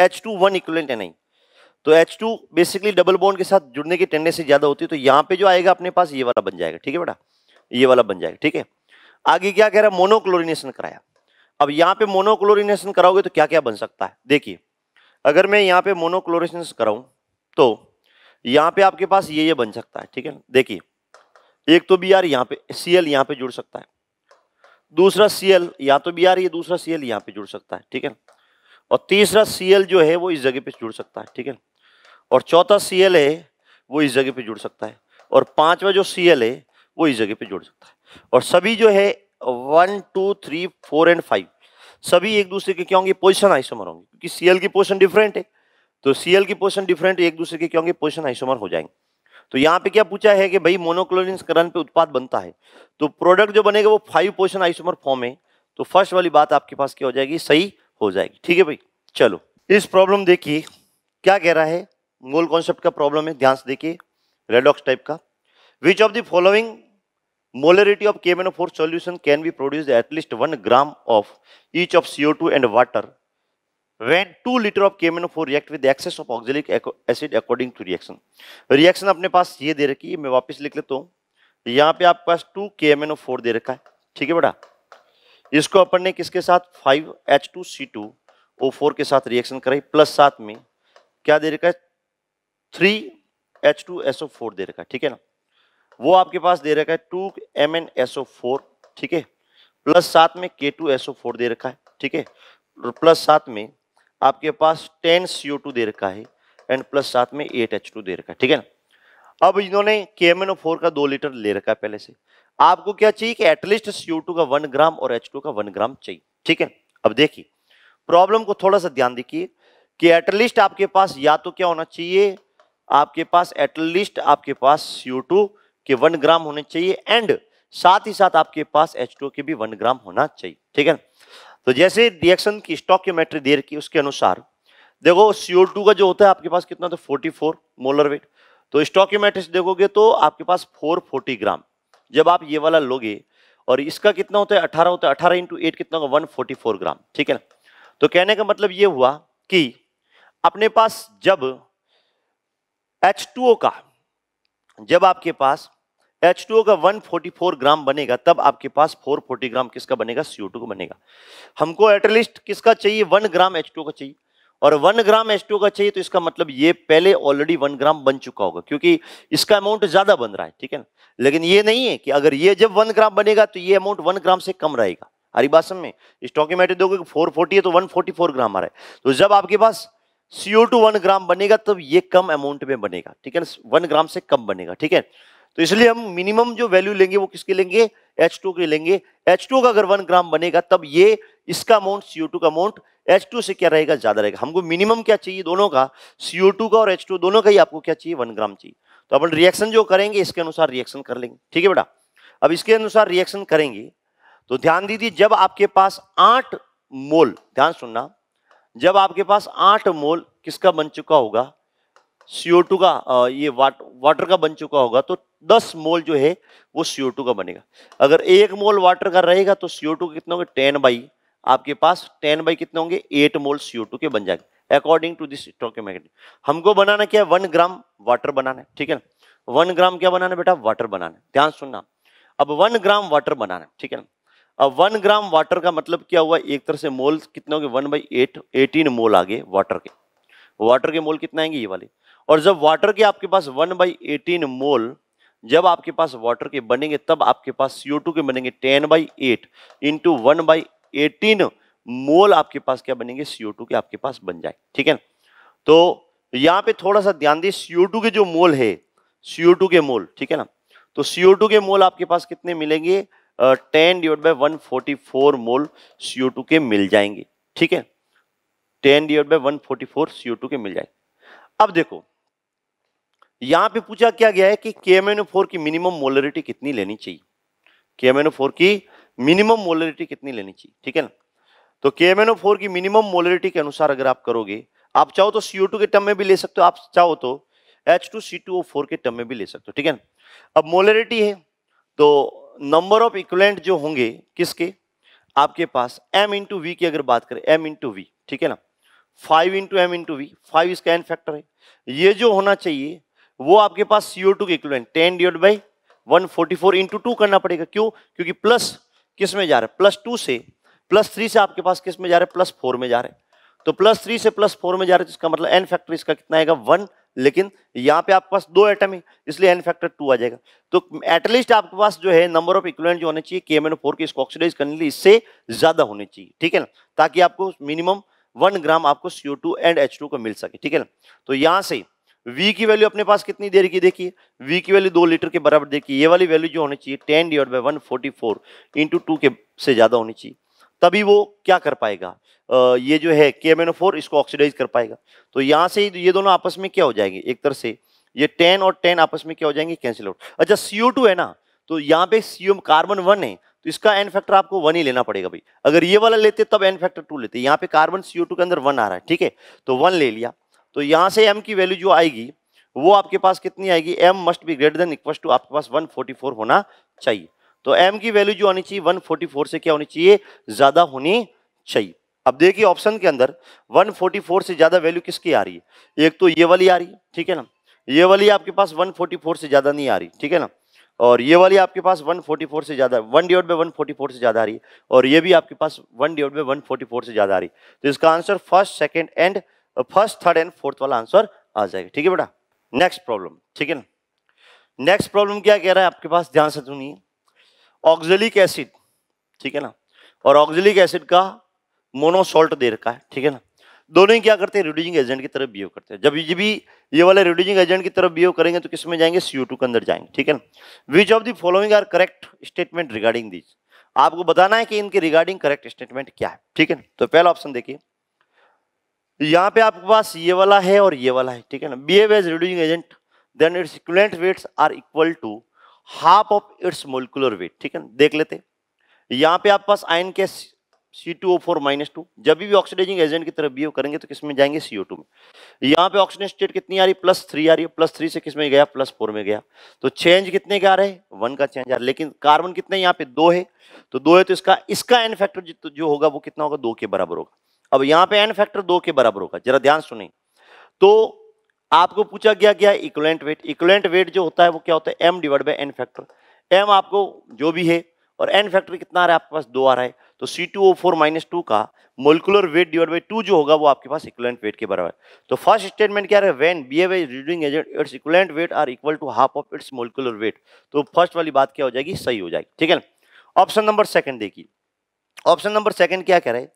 H two one equivalent है नहीं तो H two basically double bond के साथ जुड़ने की टेंडेंसी ज़्यादा होती है तो यहाँ पे जो आएगा अपने पास ये वाला बन जाएगा ठीक है बेटा ये वाला बन जाएगा ठीक है आगे क्या कह रहा है मोनोक्लोरिनेशन कराया अब यहाँ पे मोनोक्लोरिनेशन कराओगे तो क्या क्या बन सकता है देखिए अगर मैं यहाँ पे मोनोक्लोरिनेशन कराऊँ तो यहाँ पे आपके पास ये ये बन सकता है ठीक है देखिए एक तो बी आर यहाँ पे सी एल यहाँ पे जुड़ सकता है दूसरा सी एल या तो बी आर ये दूसरा सी एल यहाँ पे जुड़ सकता है ठीक है और तीसरा सी एल जो है वो इस जगह पे जुड़ सकता है ठीक है और चौथा सी एल है वो इस जगह पे जुड़ सकता है और पांचवा जो सी एल है वो इस जगह पे जुड़ सकता है और सभी जो है one two three four and five सभी एक दूसरे के क्या होंगे पोजिशन आइसोमर होंगे क्योंकि सी एल की पोजिशन डिफरेंट है तो सी एल की पोजिशन डिफरेंट एक दूसरे के क्या होंगे पोजिशन आइसोमर हो जाएंगे तो यहाँ पे क्या पूछा है कि भाई मोनोक्लोरिन करण पे उत्पाद बनता है तो प्रोडक्ट जो बनेगा वो फाइव पोर्शन आइसोमर फॉर्म है तो फर्स्ट वाली बात आपके पास क्या हो जाएगी सही हो जाएगी ठीक है भाई चलो इस प्रॉब्लम देखिए क्या कह रहा है मूल कॉन्सेप्ट का प्रॉब्लम है ध्यान से देखिए रेडॉक्स टाइप का which of the following molarity of K M N O four solution can be produce at least one gram of each of C O two and water when 2 liter of KMnO4 four react with excess of oxalic acid according to reaction reaction अपने पास ये दे रखी है मैं वापस लिख लेता हूँ यहाँ पे आपके पास two K M N O four दे रखा है ठीक है बेटा इसको अपन ने किसके साथ five H two two C O four के साथ रिएक्शन कराई प्लस साथ में क्या दे रखा है three H two S O four दे रखा है ठीक है ना वो आपके पास दे रखा है two M N S O four ठीक है प्लस साथ में K two S O four दे रखा है ठीक है प्लस साथ में आपके पास टेन सी ओ दे रखा है एंड प्लस साथ में एट एच टू दे रखा है ठीक है ना अब इन्होंने के एम एन फोर का दो लीटर ले रखा है पहले से आपको क्या चाहिए कि एटलीस्ट सी टू का वन ग्राम और एच टू का वन ग्राम चाहिए ठीक है अब देखिए प्रॉब्लम को थोड़ा सा ध्यान देखिए कि एटलीस्ट आपके पास या तो क्या होना चाहिए आपके पास एटलीस्ट आपके पास सी टू के वन ग्राम होने चाहिए एंड साथ ही साथ आपके पास एच टू के भी वन ग्राम होना चाहिए ठीक है तो जैसे रिएक्शन की स्टॉक्योमेट्री देर की उसके अनुसार देखो सीओ टू का जो होता है आपके पास कितना फोर्टी फोर मोलर वेट तो स्टॉक्योमेट्रिक्स देखोगे तो आपके पास फोर फोर्टी ग्राम जब आप ये वाला लोगे और इसका कितना होता है अठारह होता है अठारह इंटू एट कितना होगा वन फोर्टी फोर ग्राम ठीक है ना तो कहने का मतलब ये हुआ कि अपने पास जब एच टू ओ का जब आपके पास H2O का 144 ग्राम बनेगा तब आपके पास 440 ग्राम किसका बनेगा CO2 का बनेगा हमको एटलीस्ट किसका चाहिए वन ग्राम H2O का चाहिए और वन ग्राम H2O का चाहिए तो इसका मतलब ये पहले ऑलरेडी वन ग्राम बन चुका होगा क्योंकि इसका अमाउंट ज्यादा बन रहा है ठीक है ना लेकिन ये नहीं है कि अगर ये जब वन ग्राम बनेगा तो ये अमाउंट वन ग्राम से कम रहेगा हरिभाषण में स्टॉक डॉक्यूमेंट दोगे फोर फोर्टी है तो वन फोर्टी फोर ग्राम आ रहा है तो जब आपके पास सीओ टू वन ग्राम बनेगा तब तो ये कम अमाउंट में बनेगा ठीक है वन ग्राम से कम बनेगा ठीक है तो इसलिए हम मिनिमम जो वैल्यू लेंगे वो किसके लेंगे एच टू के लेंगे एच टू का अगर वन ग्राम बनेगा तब ये इसका अमाउंट सीओ टू का अमाउंट एच टू से क्या रहेगा ज्यादा रहेगा हमको मिनिमम क्या चाहिए दोनों का सीओ टू का और एच टू दोनों का ही आपको क्या चाहिए वन ग्राम चाहिए तो अपन रिएक्शन जो करेंगे इसके अनुसार रिएक्शन कर लेंगे ठीक है बेटा अब इसके अनुसार रिएक्शन करेंगे तो ध्यान दीजिए जब आपके पास आठ मोल ध्यान सुनना जब आपके पास आठ मोल किसका बन चुका होगा CO2 का ये वाट वाटर का बन चुका होगा तो 10 मोल जो है वो CO2 का बनेगा अगर एक मोल वाटर का रहेगा तो सीओ टू कितना होगा टेन बाई आपके पास टेन बाई कितने होंगे एट मोल CO2 के बन जाएंगे अकॉर्डिंग टू दिस डॉक्यूमेंट हमको बनाना क्या है वन ग्राम वाटर बनाना है ठीक है ना वन ग्राम क्या बनाना है बेटा वाटर बनाना है ध्यान सुनना अब वन ग्राम वाटर बनाना है ठीक है ना अब वन ग्राम वाटर का मतलब क्या हुआ एक तरह से मोल कितने होंगे one by eight eighteen mole आगे वाटर के वाटर के मोल कितने आएंगे ये वाले और जब वाटर के आपके पास वन बाई एटीन मोल जब आपके पास वाटर के बनेंगे तब आपके पास सीओ टू के बनेंगे ten by eight into one by eighteen mole आपके पास क्या बनेंगे सीओ टू के आपके पास बन जाए ठीक है तो यहाँ पे थोड़ा सा ध्यान दें सीओ टू के जो मोल है सीओ टू के मोल ठीक है ना तो सीओ टू के मोल आपके पास कितने मिलेंगे ten divide by one forty four mole C O two के मिल जाएंगे ठीक है ten divide by one forty four C O two के मिल जाएंगे अब देखो यहां पे पूछा क्या गया है कि के फोर की मिनिमम मोलरिटी कितनी लेनी चाहिए के फोर की मिनिमम मोलरिटी कितनी लेनी चाहिए ठीक है ना तो के फोर की मिनिमम मोलरिटी के अनुसार अगर आप करोगे आप चाहो तो सीओ के टर्म में भी ले सकते हो आप चाहो तो H two C two O four के टर्म में भी ले सकते हो ठीक है ना अब मोलरिटी है तो नंबर ऑफ इक्वलेंट जो होंगे किसके आपके पास m इंटू वी की अगर बात करें m इंटू वी ठीक है ना five into M into V five इसका एन फैक्टर है ये जो होना चाहिए वो आपके पास सीओ टू के equivalent ten divide by one forty four into two करना पड़ेगा क्यों क्योंकि प्लस किस में जा रहा है प्लस टू से प्लस थ्री से आपके पास किस में जा रहा है प्लस फोर में जा रहे तो प्लस थ्री से प्लस फोर में जा रहा है इसका तो मतलब एन फैक्टर इसका कितना आएगा वन लेकिन यहाँ पे आपके पास दो एटम है इसलिए एन फैक्टर टू आ जाएगा तो एटलीस्ट आपके पास जो है नंबर ऑफ इक्वलेंट जो होने चाहिए के एम फोर के इसको ऑक्सीडाइज करने लिए इससे ज्यादा होने चाहिए ठीक है ना ताकि आपको मिनिमम वन ग्राम आपको C O two and H two को मिल सके ठीक है ना तो यहाँ से V की वैल्यू अपने पास कितनी देर की देखिए वी की वैल्यू दो लीटर के बराबर देखिए ये वाली वैल्यू जो होनी चाहिए ten divide by one forty four into two के से ज़्यादा होनी चाहिए तभी वो क्या कर पाएगा आ, ये जो है के एम फोर इसको ऑक्सीडाइज कर पाएगा तो यहाँ से ही ये दोनों आपस में क्या हो जाएंगे एक तरह से ये टेन और टेन आपस में क्या हो जाएंगे कैंसिल आउट अच्छा सी है ना तो यहाँ पे सी कार्बन वन है तो इसका एन फैक्टर आपको वन ही लेना पड़ेगा भाई अगर ये वाला लेते तब एन फैक्टर टू लेते यहाँ पे कार्बन ओ टू के अंदर वन आ रहा है ठीक है तो वन ले लिया तो यहाँ से एम की वैल्यू जो आएगी वो आपके पास कितनी आएगी M must be greater than equal to आपके पास 144 होना चाहिए तो एम की वैल्यू जो आनी चाहिए 144 से क्या होनी चाहिए ज़्यादा होनी चाहिए अब देखिए ऑप्शन के अंदर 144 से ज़्यादा वैल्यू किसकी आ रही है एक तो ये वाली आ रही है ठीक है ना ये वाली आपके पास फोर से ज़्यादा नहीं आ रही ठीक है ना और ये वाली आपके पास 144 से ज़्यादा वन डिवाइड बाई 144 से ज़्यादा आ रही है और ये भी आपके पास वन डिवाइड बाई फोर से ज़्यादा आ रही है तो इसका answer first second and first third and fourth वाला आंसर आ जाएगा ठीक है बेटा नेक्स्ट प्रॉब्लम ठीक है ना नेक्स्ट प्रॉब्लम क्या कह रहा है आपके पास ध्यान से सुनिए ऑक्जलिक एसिड ठीक है ना और ऑक्जलिक एसिड का मोनोसोल्ट दे रखा है ठीक है ना दोनों ही क्या करते हैं रिड्यूजिंग एजेंट की तरफ बिहेव करते हैं जब ये भी ये वाले रिड्यूजिंग एजेंट की तरफ बिहेव करेंगे तो किस में जाएंगे सीओ टू के अंदर जाएंगे ठीक है ना which of the following are correct statement regarding this आपको बताना है कि इनके रिगार्डिंग करेक्ट स्टेटमेंट क्या है ठीक है ना तो पहला ऑप्शन देखिए यहाँ पे आपके पास ये वाला है और ये वाला है ठीक है ना behave as reducing agent then its equivalent weights are equal to half of its molecular weight ठीक है ना देख लेते यहाँ पे आपके पास आयन के C two O four minus two जब भी ऑक्सीडाइजिंग एजेंट की तरफ बी करेंगे तो किस में जाएंगे ओ टू में यहाँ पे ऑक्सीजन स्टेट कितनी आ रही है प्लस थ्री आ रही है प्लस थ्री से किस में गया प्लस फोर में गया तो चेंज कितने के आ रहे हैं वन का चेंज आ रहा है लेकिन कार्बन कितने यहाँ पे दो है तो दो है तो इसका इसका एन फैक्टर जो होगा वो कितना होगा दो के बराबर होगा अब यहां पे एन फैक्टर दो के बराबर होगा जरा ध्यान सुने तो आपको पूछा गया क्या इक्वलेंट वेट इक्वलेंट वेट जो होता है वो क्या होता है M divide by N factor M आपको जो भी है और एन फैक्टर कितना आ रहा है आपके पास दो आ रहा है तो C two O four minus two का molecular weight divide by two जो होगा वो आपके पास इक्वलेंट वेट के बराबर तो फर्स्ट स्टेटमेंट क्या है when be of reading agent its equivalent weight are equal to half of its molecular weight तो फर्स्ट वाली बात क्या हो जाएगी सही हो जाएगी ठीक है ऑप्शन नंबर सेकंड देखिए ऑप्शन नंबर सेकंड क्या कह रहे हैं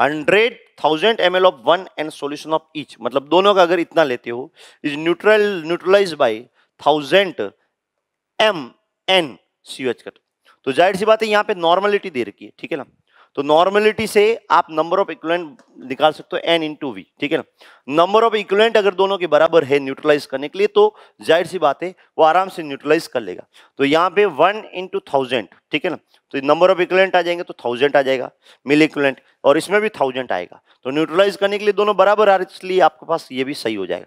hundred thousand M of one and solution of each मतलब दोनों का अगर इतना लेते हो is neutral neutralize by thousand M N C H का तो।, तो जाहिर सी बात है यहाँ पे नॉर्मलिटी दे रखी है ठीक है ना तो नॉर्मलिटी से आप नंबर ऑफ इक्वलेंट निकाल सकते हो एन इंटू वी ठीक है ना नंबर ऑफ इक्वलेंट अगर दोनों के बराबर है न्यूट्रलाइज करने के लिए तो जाहिर सी बात है वो आराम से न्यूट्रलाइज कर लेगा तो यहाँ पे वन इंटू थाउजेंड ठीक है ना तो नंबर ऑफ इक्वलेंट आ जाएंगे तो थाउजेंड आ जाएगा मिल इक्वलेंट और इसमें भी थाउजेंड आएगा तो न्यूट्रलाइज करने के लिए दोनों बराबर आ रहे तो इसलिए आपके पास ये भी सही हो जाएगा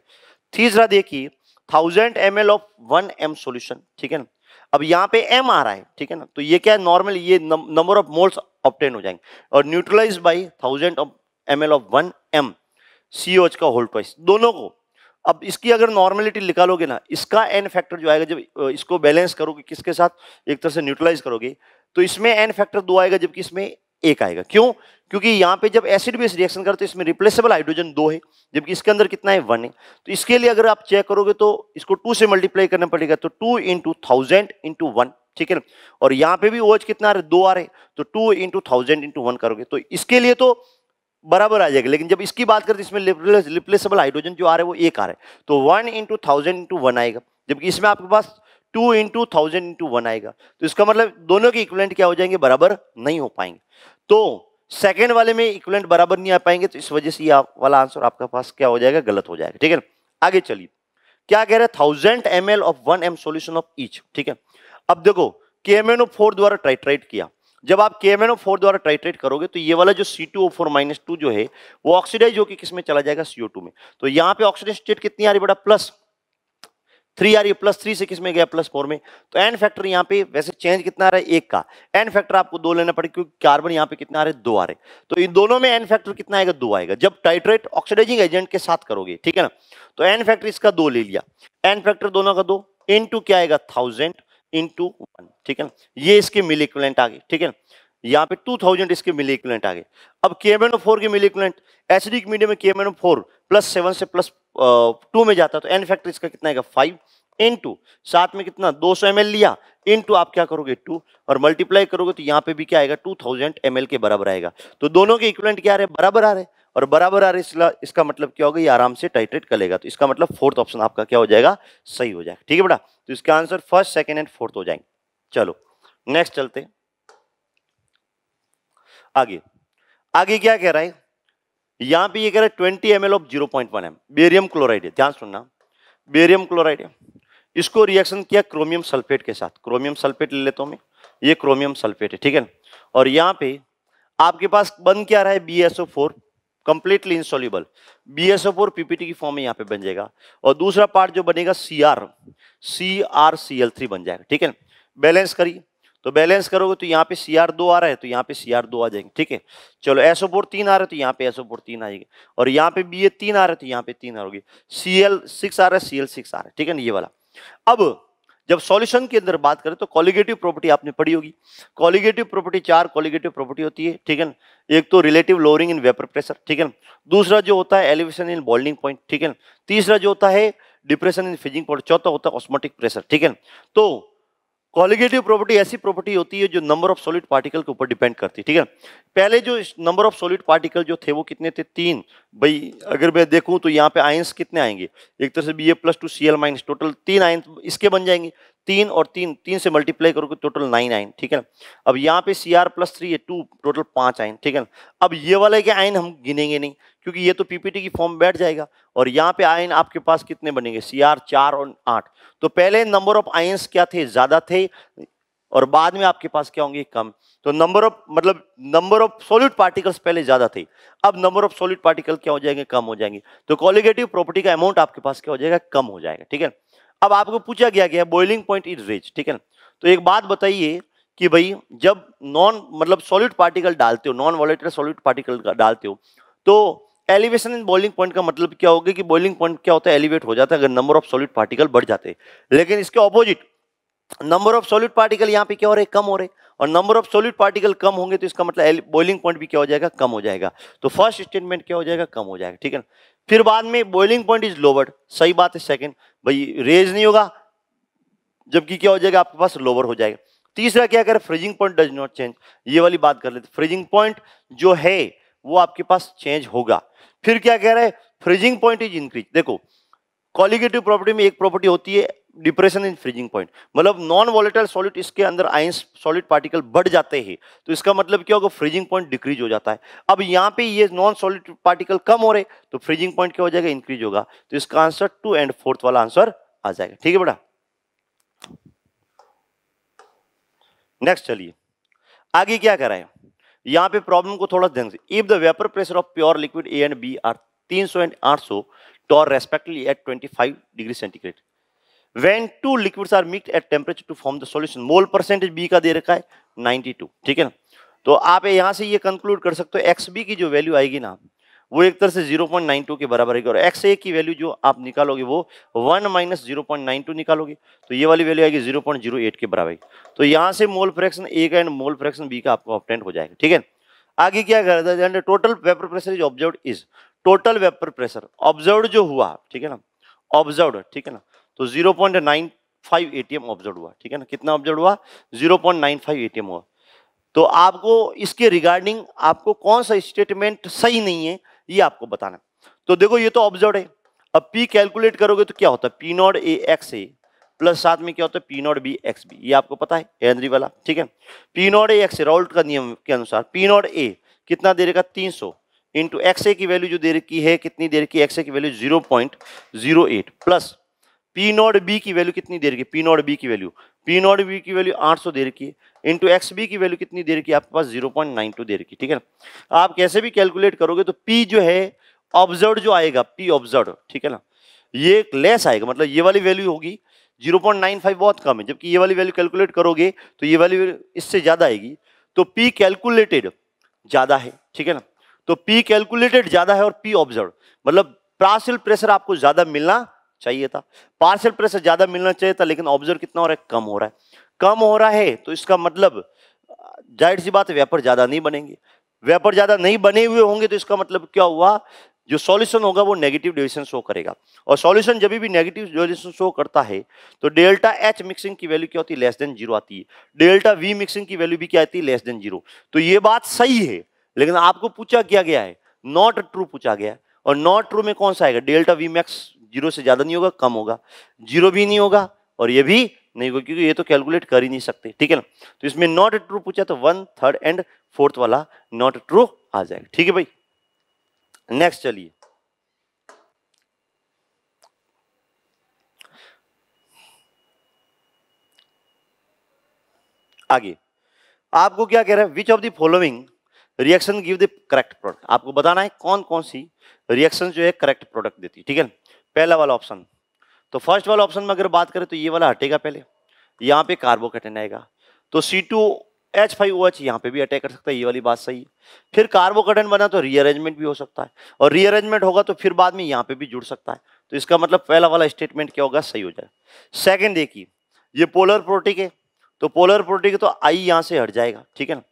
तीसरा देखिए thousand M of one M solution ठीक है ना अब यहाँ पे एम आ रहा है ठीक है ना तो ये क्या है नॉर्मल ये नंबर ऑफ मोल्स ऑप्टेन हो जाएंगे और neutralize by thousand of m L of one M C H का होल्ड प्राइस दोनों को अब इसकी अगर नॉर्मेलिटी निकालोगे ना इसका एन फैक्टर जो आएगा जब इसको बैलेंस करोगे किसके साथ एक तरह से न्यूट्रलाइज करोगे तो इसमें एन फैक्टर दो आएगा जबकि इसमें एक आएगा क्यों क्योंकि यहां पे जब एसिड बेस रिएक्शन करते हैं इसमें रिप्लेसेबल हाइड्रोजन दो है जबकि इसके अंदर कितना है वन है तो इसके लिए अगर आप चेक करोगे तो इसको टू से मल्टीप्लाई करना पड़ेगा तो two into thousand into one ठीक है और यहां पे भी ओज OH कितना आ रहे दो आ रहे तो two into thousand into one करोगे तो इसके लिए तो बराबर आ जाएगा लेकिन जब इसकी बात करते इसमें रिप्लेसेबल हाइड्रोजन जो आ रहे है वो एक आ रहे तो one into thousand into one आएगा जबकि इसमें आपके पास two into thousand into one आएगा तो इसका मतलब दोनों के इक्वलेंट क्या हो जाएंगे बराबर नहीं हो पाएंगे तो सेकेंड वाले में इक्वलेंट बराबर नहीं आ पाएंगे तो इस वजह से आप वाला आंसर आपके पास क्या हो जाएगा गलत हो जाएगा ठीक है आगे चलिए क्या कह रहे हैं thousand m L of one M solution of each ठीक है अब देखो के एम एन ओ फोर द्वारा ट्राइट्राइट किया जब आप के एम एन ओ फोर द्वारा ट्राइट्रेट करोगे तो ये वाला जो C two O four minus two जो है वो ऑक्सीडाइज होकर किसमें चला जाएगा सीओ टू में तो यहाँ पे ऑक्सीडेशन स्टेट कितनी आ रही बड़ा प्लस थ्री रही है प्लस थ्री से किस में गया प्लस फोर में तो एन फैक्टर यहाँ पे वैसे चेंज कितना आ रहा है एक का एन फैक्टर आपको दो लेना पड़ेगा क्योंकि कार्बन यहाँ पे कितना आ रहा है दो आ रहे तो इन दोनों में एन फैक्टर कितना आएगा दो आएगा जब टाइट्रेट ऑक्सीडाइजिंग एजेंट के साथ करोगे ठीक है ना तो एन फैक्टर इसका दो ले लिया एन फैक्टर दोनों का दो इन क्या आएगा थाउजेंड इंटू वन ठीक है ना ये इसके मिल आगे आ गए ठीक है ना यहाँ पे 2000 थाउजेंड इसके मिली इक्वलेंट आ गए अब के एम एन फोर के मिली एच डी मीडियम में K M N four plus seven से प्लस टू में जाता तो एन फैक्टर इसका कितना आएगा फाइव इन टू साथ में कितना 200 सौ लिया इन टू आप क्या करोगे टू और मल्टीप्लाई करोगे तो यहाँ पे भी क्या आएगा 2000 थाउजेंड के बराबर आएगा तो दोनों के इक्वलेंट क्या आ रहे बराबर आ रहे और बराबर आ रहे इसका मतलब क्या होगा ये आराम से टाइट्रेट करेगा तो इसका मतलब फोर्थ ऑप्शन आपका क्या हो जाएगा सही हो जाएगा ठीक है बेटा तो इसका answer first second and fourth हो जाएंगे चलो नेक्स्ट चलते हैं आगे आगे क्या कह रहा है यहां पे ये कह रहा है twenty m L of zero point one M barium chloride है ध्यान सुनना बेरियम क्लोराइड है इसको रिएक्शन किया क्रोमियम सल्फेट के साथ क्रोमियम सल्फेट ले लेता हूं मैं ये क्रोमियम सल्फेट है ठीक है और यहाँ पे आपके पास बन क्या रहा है B S O four completely insoluble B S O four PPT की फॉर्म में यहाँ पे बन जाएगा और दूसरा पार्ट जो बनेगा C R C R C L three बन जाएगा ठीक है बैलेंस करिए तो बैलेंस करोगे तो यहाँ पे सी आर दो आ रहा है तो यहाँ पे सी आर दो आ जाएंगे ठीक है चलो एसओ फोर तीन आ रहा है तो यहाँ पे एसओ फोर तीन आएगी और यहाँ पे बी ए तीन आ रहा है तो यहाँ पे तीन आ रही सी एल सिक्स आ रहा है सी एल सिक्स आ रहा है ठीक है ना ये वाला अब जब सॉल्यूशन के अंदर बात करें तो कॉलिगेटिव प्रॉपर्टी आपने पढ़ी होगी कॉलिगेटिव प्रॉपर्टी चार कॉलिगेटिव प्रॉपर्टी होती है ठीक है एक तो relative lowering in vapour pressure ठीक है दूसरा जो होता है एलिवेशन इन बॉइलिंग पॉइंट ठीक है तीसरा जो होता है डिप्रेशन इन फिजिंग पॉइंट चौथा होता है ऑस्मोटिक प्रेशर ठीक है तो कॉलिगेटिव प्रॉपर्टी ऐसी प्रॉपर्टी होती है जो नंबर ऑफ सॉलिड पार्टिकल के ऊपर डिपेंड करती है ठीक है पहले जो नंबर ऑफ सॉलिड पार्टिकल जो थे वो कितने थे तीन भाई अगर मैं देखूं तो यहाँ पे आयंस कितने आएंगे एक तरह से B A plus two C L minus total तीन आयंस इसके बन जाएंगे तीन और तीन तीन से मल्टीप्लाई करोगे टोटल नाइन आइन ठीक है ना अब यहाँ पे सी आर प्लस थ्री ये टू टोटल पाँच आइन ठीक है ना अब ये वाले के आइन हम गिनेंगे नहीं क्योंकि ये तो पीपीटी की फॉर्म बैठ जाएगा और यहाँ पे आइन आपके पास कितने बनेंगे सी आर चार और आठ तो पहले नंबर ऑफ आइन्स क्या थे ज़्यादा थे और बाद में आपके पास क्या होंगे कम तो नंबर ऑफ मतलब नंबर ऑफ सॉलिड पार्टिकल्स पहले ज्यादा थे अब नंबर ऑफ सॉलिड पार्टिकल क्या हो जाएंगे कम हो जाएंगे तो कॉलिगेटिव प्रॉपर्टी का अमाउंट आपके पास क्या हो जाएगा कम हो जाएगा ठीक है अब आपको पूछा गया कि बॉइलिंग पॉइंट इज रेज ठीक है ना तो एक बात बताइए कि भाई जब नॉन मतलब सॉलिड पार्टिकल डालते हो नॉन वॉलेटर सॉलिड पार्टिकल डालते हो तो एलिवेशन इन बॉइलिंग पॉइंट का मतलब क्या होगा कि बॉइलिंग पॉइंट क्या होता है एलिवेट हो जाता है अगर नंबर ऑफ सॉलिड पार्टिकल बढ़ जाते हैं लेकिन इसके opposite number of solid particle यहाँ पे क्या हो रहे कम हो रहे और नंबर ऑफ सॉलिड पार्टिकल कम होंगे तो इसका मतलब बॉइलिंग पॉइंट भी क्या हो जाएगा कम हो जाएगा तो फर्स्ट स्टेटमेंट क्या हो जाएगा कम हो जाएगा ठीक है ना फिर बाद में बॉइलिंग पॉइंट इज लोवर्ड सही बात है सेकंड भाई रेज नहीं होगा जबकि क्या हो जाएगा आपके पास लोवर हो जाएगा तीसरा क्या करें freezing point does not change ये वाली बात कर लेते फ्रीजिंग पॉइंट जो है वो आपके पास चेंज होगा फिर क्या कह रहे हैं फ्रीजिंग पॉइंट इज इंक्रीज देखो कॉलिगेटिव प्रॉपर्टी में एक प्रॉपर्टी होती है डिप्रेशन इन फ्रीजिंग पॉइंट मतलब नॉन वॉलेटाइल सॉलिड इसके अंदर आइंस सॉलिड पार्टिकल बढ़ जाते हैं तो इसका मतलब क्या होगा फ्रीजिंग पॉइंट डिक्रीज हो जाता है अब यहाँ पे ये नॉन सॉलिड पार्टिकल कम हो रहे तो फ्रीजिंग पॉइंट क्या हो जाएगा इंक्रीज होगा तो इसका आंसर टू एंड फोर्थ वाला आंसर आ जाएगा ठीक है बेटा नेक्स्ट चलिए आगे क्या करा है यहाँ पे प्रॉब्लम को थोड़ा ध्यान से if the vapour pressure of pure liquid A and B are 300 and 800 torr respectively at 25 degree centigrade when two liquids are mixed at temperature to form the solution mole percentage B का दे रखा है 92 ठीक है ना तो आप यहाँ से ये कंक्लूड कर सकते हो एक्स बी की जो वैल्यू आएगी ना वो एक तरह से 0.92 के बराबर आएगी और एक्स ए की वैल्यू जो आप निकालोगे वो वन माइनस जीरो निकालोगे तो ये वाली वैल्यू आएगी एट के बराबर तो यहाँ से मोल फ्रैक्शन ए का एंड मोल फ्रैक्शन बी का आपको ऑप्टेंट हो जाएगा ठीक है आगे क्या कर total vapour pressure is observe is total vapour pressure observe जो हुआ ठीक है ना ऑब्जर्व ठीक है ना तो 0.95 एटीएम ऑब्जर्व हुआ ठीक है ना कितना ऑब्जर्व हुआ 0.95 एटीएम हुआ तो आपको इसके रिगार्डिंग आपको कौन सा स्टेटमेंट सही नहीं है ये आपको बताना तो देखो ये तो ऑब्जर्व है अब पी कैलकुलेट करोगे तो क्या होता है P not A X A plus साथ में क्या होता है P not B X B ये आपको पता है हेनरी वाला ठीक है P not A X A Raoult का नियम के अनुसार पी नॉट ए कितना दे रहेगा तीन सौ इंटू एक्स ए की वैल्यू जो दे रखी है कितनी दे रखी है एक्स ए की value zero point zero eight plus P not B की वैल्यू कितनी दे रखी है पी नॉट बी की वैल्यू पी नॉट बी की वैल्यू 800 दे रखी है इंटू एक्स बी की वैल्यू कितनी दे रखी है आपके पास 0.92 दे रखी ठीक है ना आप कैसे भी कैलकुलेट करोगे तो पी जो है ऑब्जर्व जो आएगा पी ऑब्जर्व ठीक है ना ये लेस आएगा मतलब ये वाली वैल्यू होगी 0.95 बहुत कम है जबकि ये वाली वैल्यू कैलकुलेट करोगे तो ये वाली वैल्यू इससे ज़्यादा आएगी तो पी कैलकुलेटेड ज़्यादा है ठीक है ना तो पी कैलकुलेटेड ज़्यादा है और पी ऑब्जर्व मतलब प्रासिल प्रेशर आपको ज़्यादा मिलना चाहिए था पार्सल प्रेशर ज़्यादा मिलना चाहिए था लेकिन ऑब्जर्व कितना हो रहा है कम हो रहा है कम हो रहा है तो इसका मतलब जाहिर सी बात है ज़्यादा नहीं बनेंगे वेपर ज़्यादा नहीं बने हुए होंगे तो इसका मतलब क्या हुआ जो सॉल्यूशन होगा वो नेगेटिव डिविजन शो करेगा और सॉल्यूशन जब भी नेगेटिव डिविजन शो करता है तो डेल्टा एच मिक्सिंग की वैल्यू क्या होती है लेस देन जीरो आती है डेल्टा वी मिक्सिंग की वैल्यू भी क्या आती है लेस देन जीरो तो ये बात सही है लेकिन आपको पूछा क्या गया है नॉट ट्रू पूछा गया है और नॉट ट्रू में कौन सा आएगा डेल्टा वी मैक्स जीरो से ज़्यादा नहीं होगा कम होगा जीरो भी नहीं होगा और ये भी नहीं होगा क्योंकि ये तो कैलकुलेट कर ही नहीं सकते ठीक है ना तो इसमें नॉट ट्रू पूछा तो वन थर्ड एंड फोर्थ वाला नॉट ट्रू आ जाएगा ठीक है भाई नेक्स्ट चलिए आगे आपको क्या कह रहा है which of the following reaction give the correct product आपको बताना है कौन कौन सी रिएक्शन जो है करेक्ट प्रोडक्ट देती है ठीक है पहला वाला ऑप्शन तो फर्स्ट वाला ऑप्शन में अगर बात करें तो ये वाला हटेगा पहले यहाँ पे कार्बोकेटन आएगा तो C two H five O H यहाँ पे भी अटैक कर सकता है ये वाली बात सही है फिर कार्बोकेटन बना तो रीअरेंजमेंट भी हो सकता है और रीअरेंजमेंट होगा तो फिर बाद में यहाँ पे भी जुड़ सकता है तो इसका मतलब पहला वाला स्टेटमेंट क्या होगा सही हो जाए सेकेंड देखिए ये पोलर प्रोटिक है तो पोलर प्रोटिक तो आई यहाँ से हट जाएगा ठीक है ना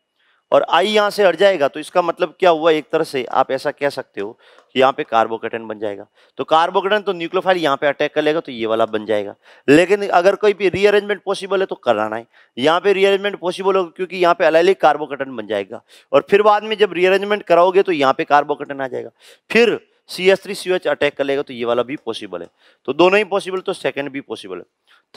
और आई यहाँ से हट जाएगा तो इसका मतलब क्या हुआ एक तरह से आप ऐसा कह सकते हो कि यहाँ पे कार्बोकेटन बन जाएगा तो कार्बोकेटन तो न्यूक्लोफाइल यहाँ पे अटैक कर लेगा तो ये वाला बन जाएगा लेकिन अगर कोई भी रीअरेंजमेंट पॉसिबल है तो कराना है यहाँ पे रीअरेंजमेंट पॉसिबल होगा क्योंकि यहाँ पे अलैलिक कार्बोकेटन बन जाएगा और फिर बाद में जब रीअरेंजमेंट कराओगे तो यहाँ पे कार्बोकेटन आ जाएगा फिर C S three C H attack कर लेगा तो ये वाला भी पॉसिबल है तो दोनों ही पॉसिबल तो सेकेंड भी पॉसिबल है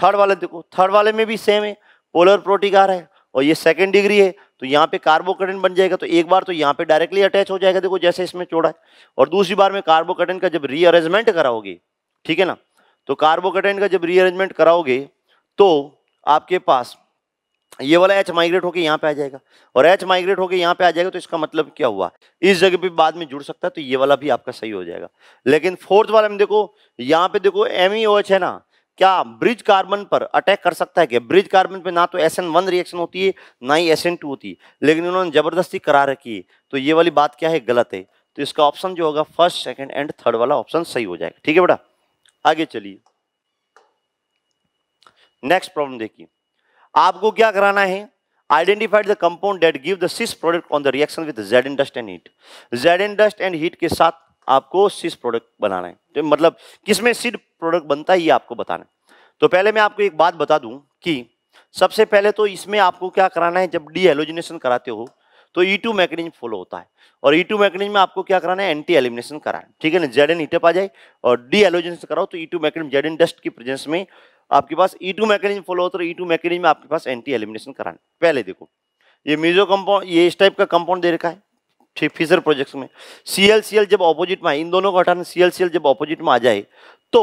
थर्ड वाले देखो थर्ड वाले में भी सेम है पोलर प्रोटीकार है और ये सेकेंड डिग्री है तो यहाँ पे कार्बोकटन बन जाएगा तो एक बार तो यहाँ पे डायरेक्टली अटैच हो जाएगा देखो जैसे इसमें चौड़ा है और दूसरी बार में कार्बोकटन का जब रीअरेंजमेंट कराओगे ठीक है ना तो कार्बोकटन का जब रीअरेंजमेंट कराओगे तो आपके पास ये वाला एच माइग्रेट होके यहाँ पे आ जाएगा और एच माइग्रेट होके यहाँ पे आ जाएगा तो इसका मतलब क्या हुआ इस जगह पे बाद में जुड़ सकता है तो ये वाला भी आपका सही हो जाएगा लेकिन फोर्थ वाला में देखो यहाँ पे देखो एम ई एच है ना क्या ब्रिज कार्बन पर अटैक कर सकता है क्या ब्रिज कार्बन पे ना तो एस एन वन रिएक्शन होती है ना ही एस एन टू होती है लेकिन उन्होंने जबरदस्ती करा रखी है तो ये वाली बात क्या है गलत है तो इसका ऑप्शन जो होगा फर्स्ट सेकेंड एंड थर्ड वाला ऑप्शन सही हो जाएगा ठीक है बेटा आगे चलिए नेक्स्ट प्रॉब्लम देखिए आपको क्या कराना है identified the compound that give the six product on the reaction with Z and dust and heat Z and dust and heat के साथ आपको सिस प्रोडक्ट बनाना है तो मतलब किसमें सिड प्रोडक्ट बनता है ये आपको बताना है तो पहले मैं आपको एक बात बता दूं कि सबसे पहले तो इसमें आपको क्या कराना है जब डी एलोजिनेशन कराते हो तो ई टू मैकेनिज्म फॉलो होता है और ई टू मैकेनिज्म में आपको क्या कराना है एंटी एलिमिनेशन कराना है ठीक है ना जेड एन ईटअप आ जाए और डी एलोजिनेशन कराओ तो E two mechanism Z N dust की प्रेजेंस में आपके पास ई टू मैकेनिज्म फॉलो होता है ई टू मैकेनिज्म में आपके पास एंटी एलिमिनेशन कराना पहले देखो ये म्यूजो कंपाउंड ये इस टाइप का कंपाउंड दे रखा है फिशर प्रोजेक्ट्स में सीएलसीएल जब ऑपोजिट में आए इन दोनों का हटाना सीएलसीएल जब ऑपोजिट में आ जाए तो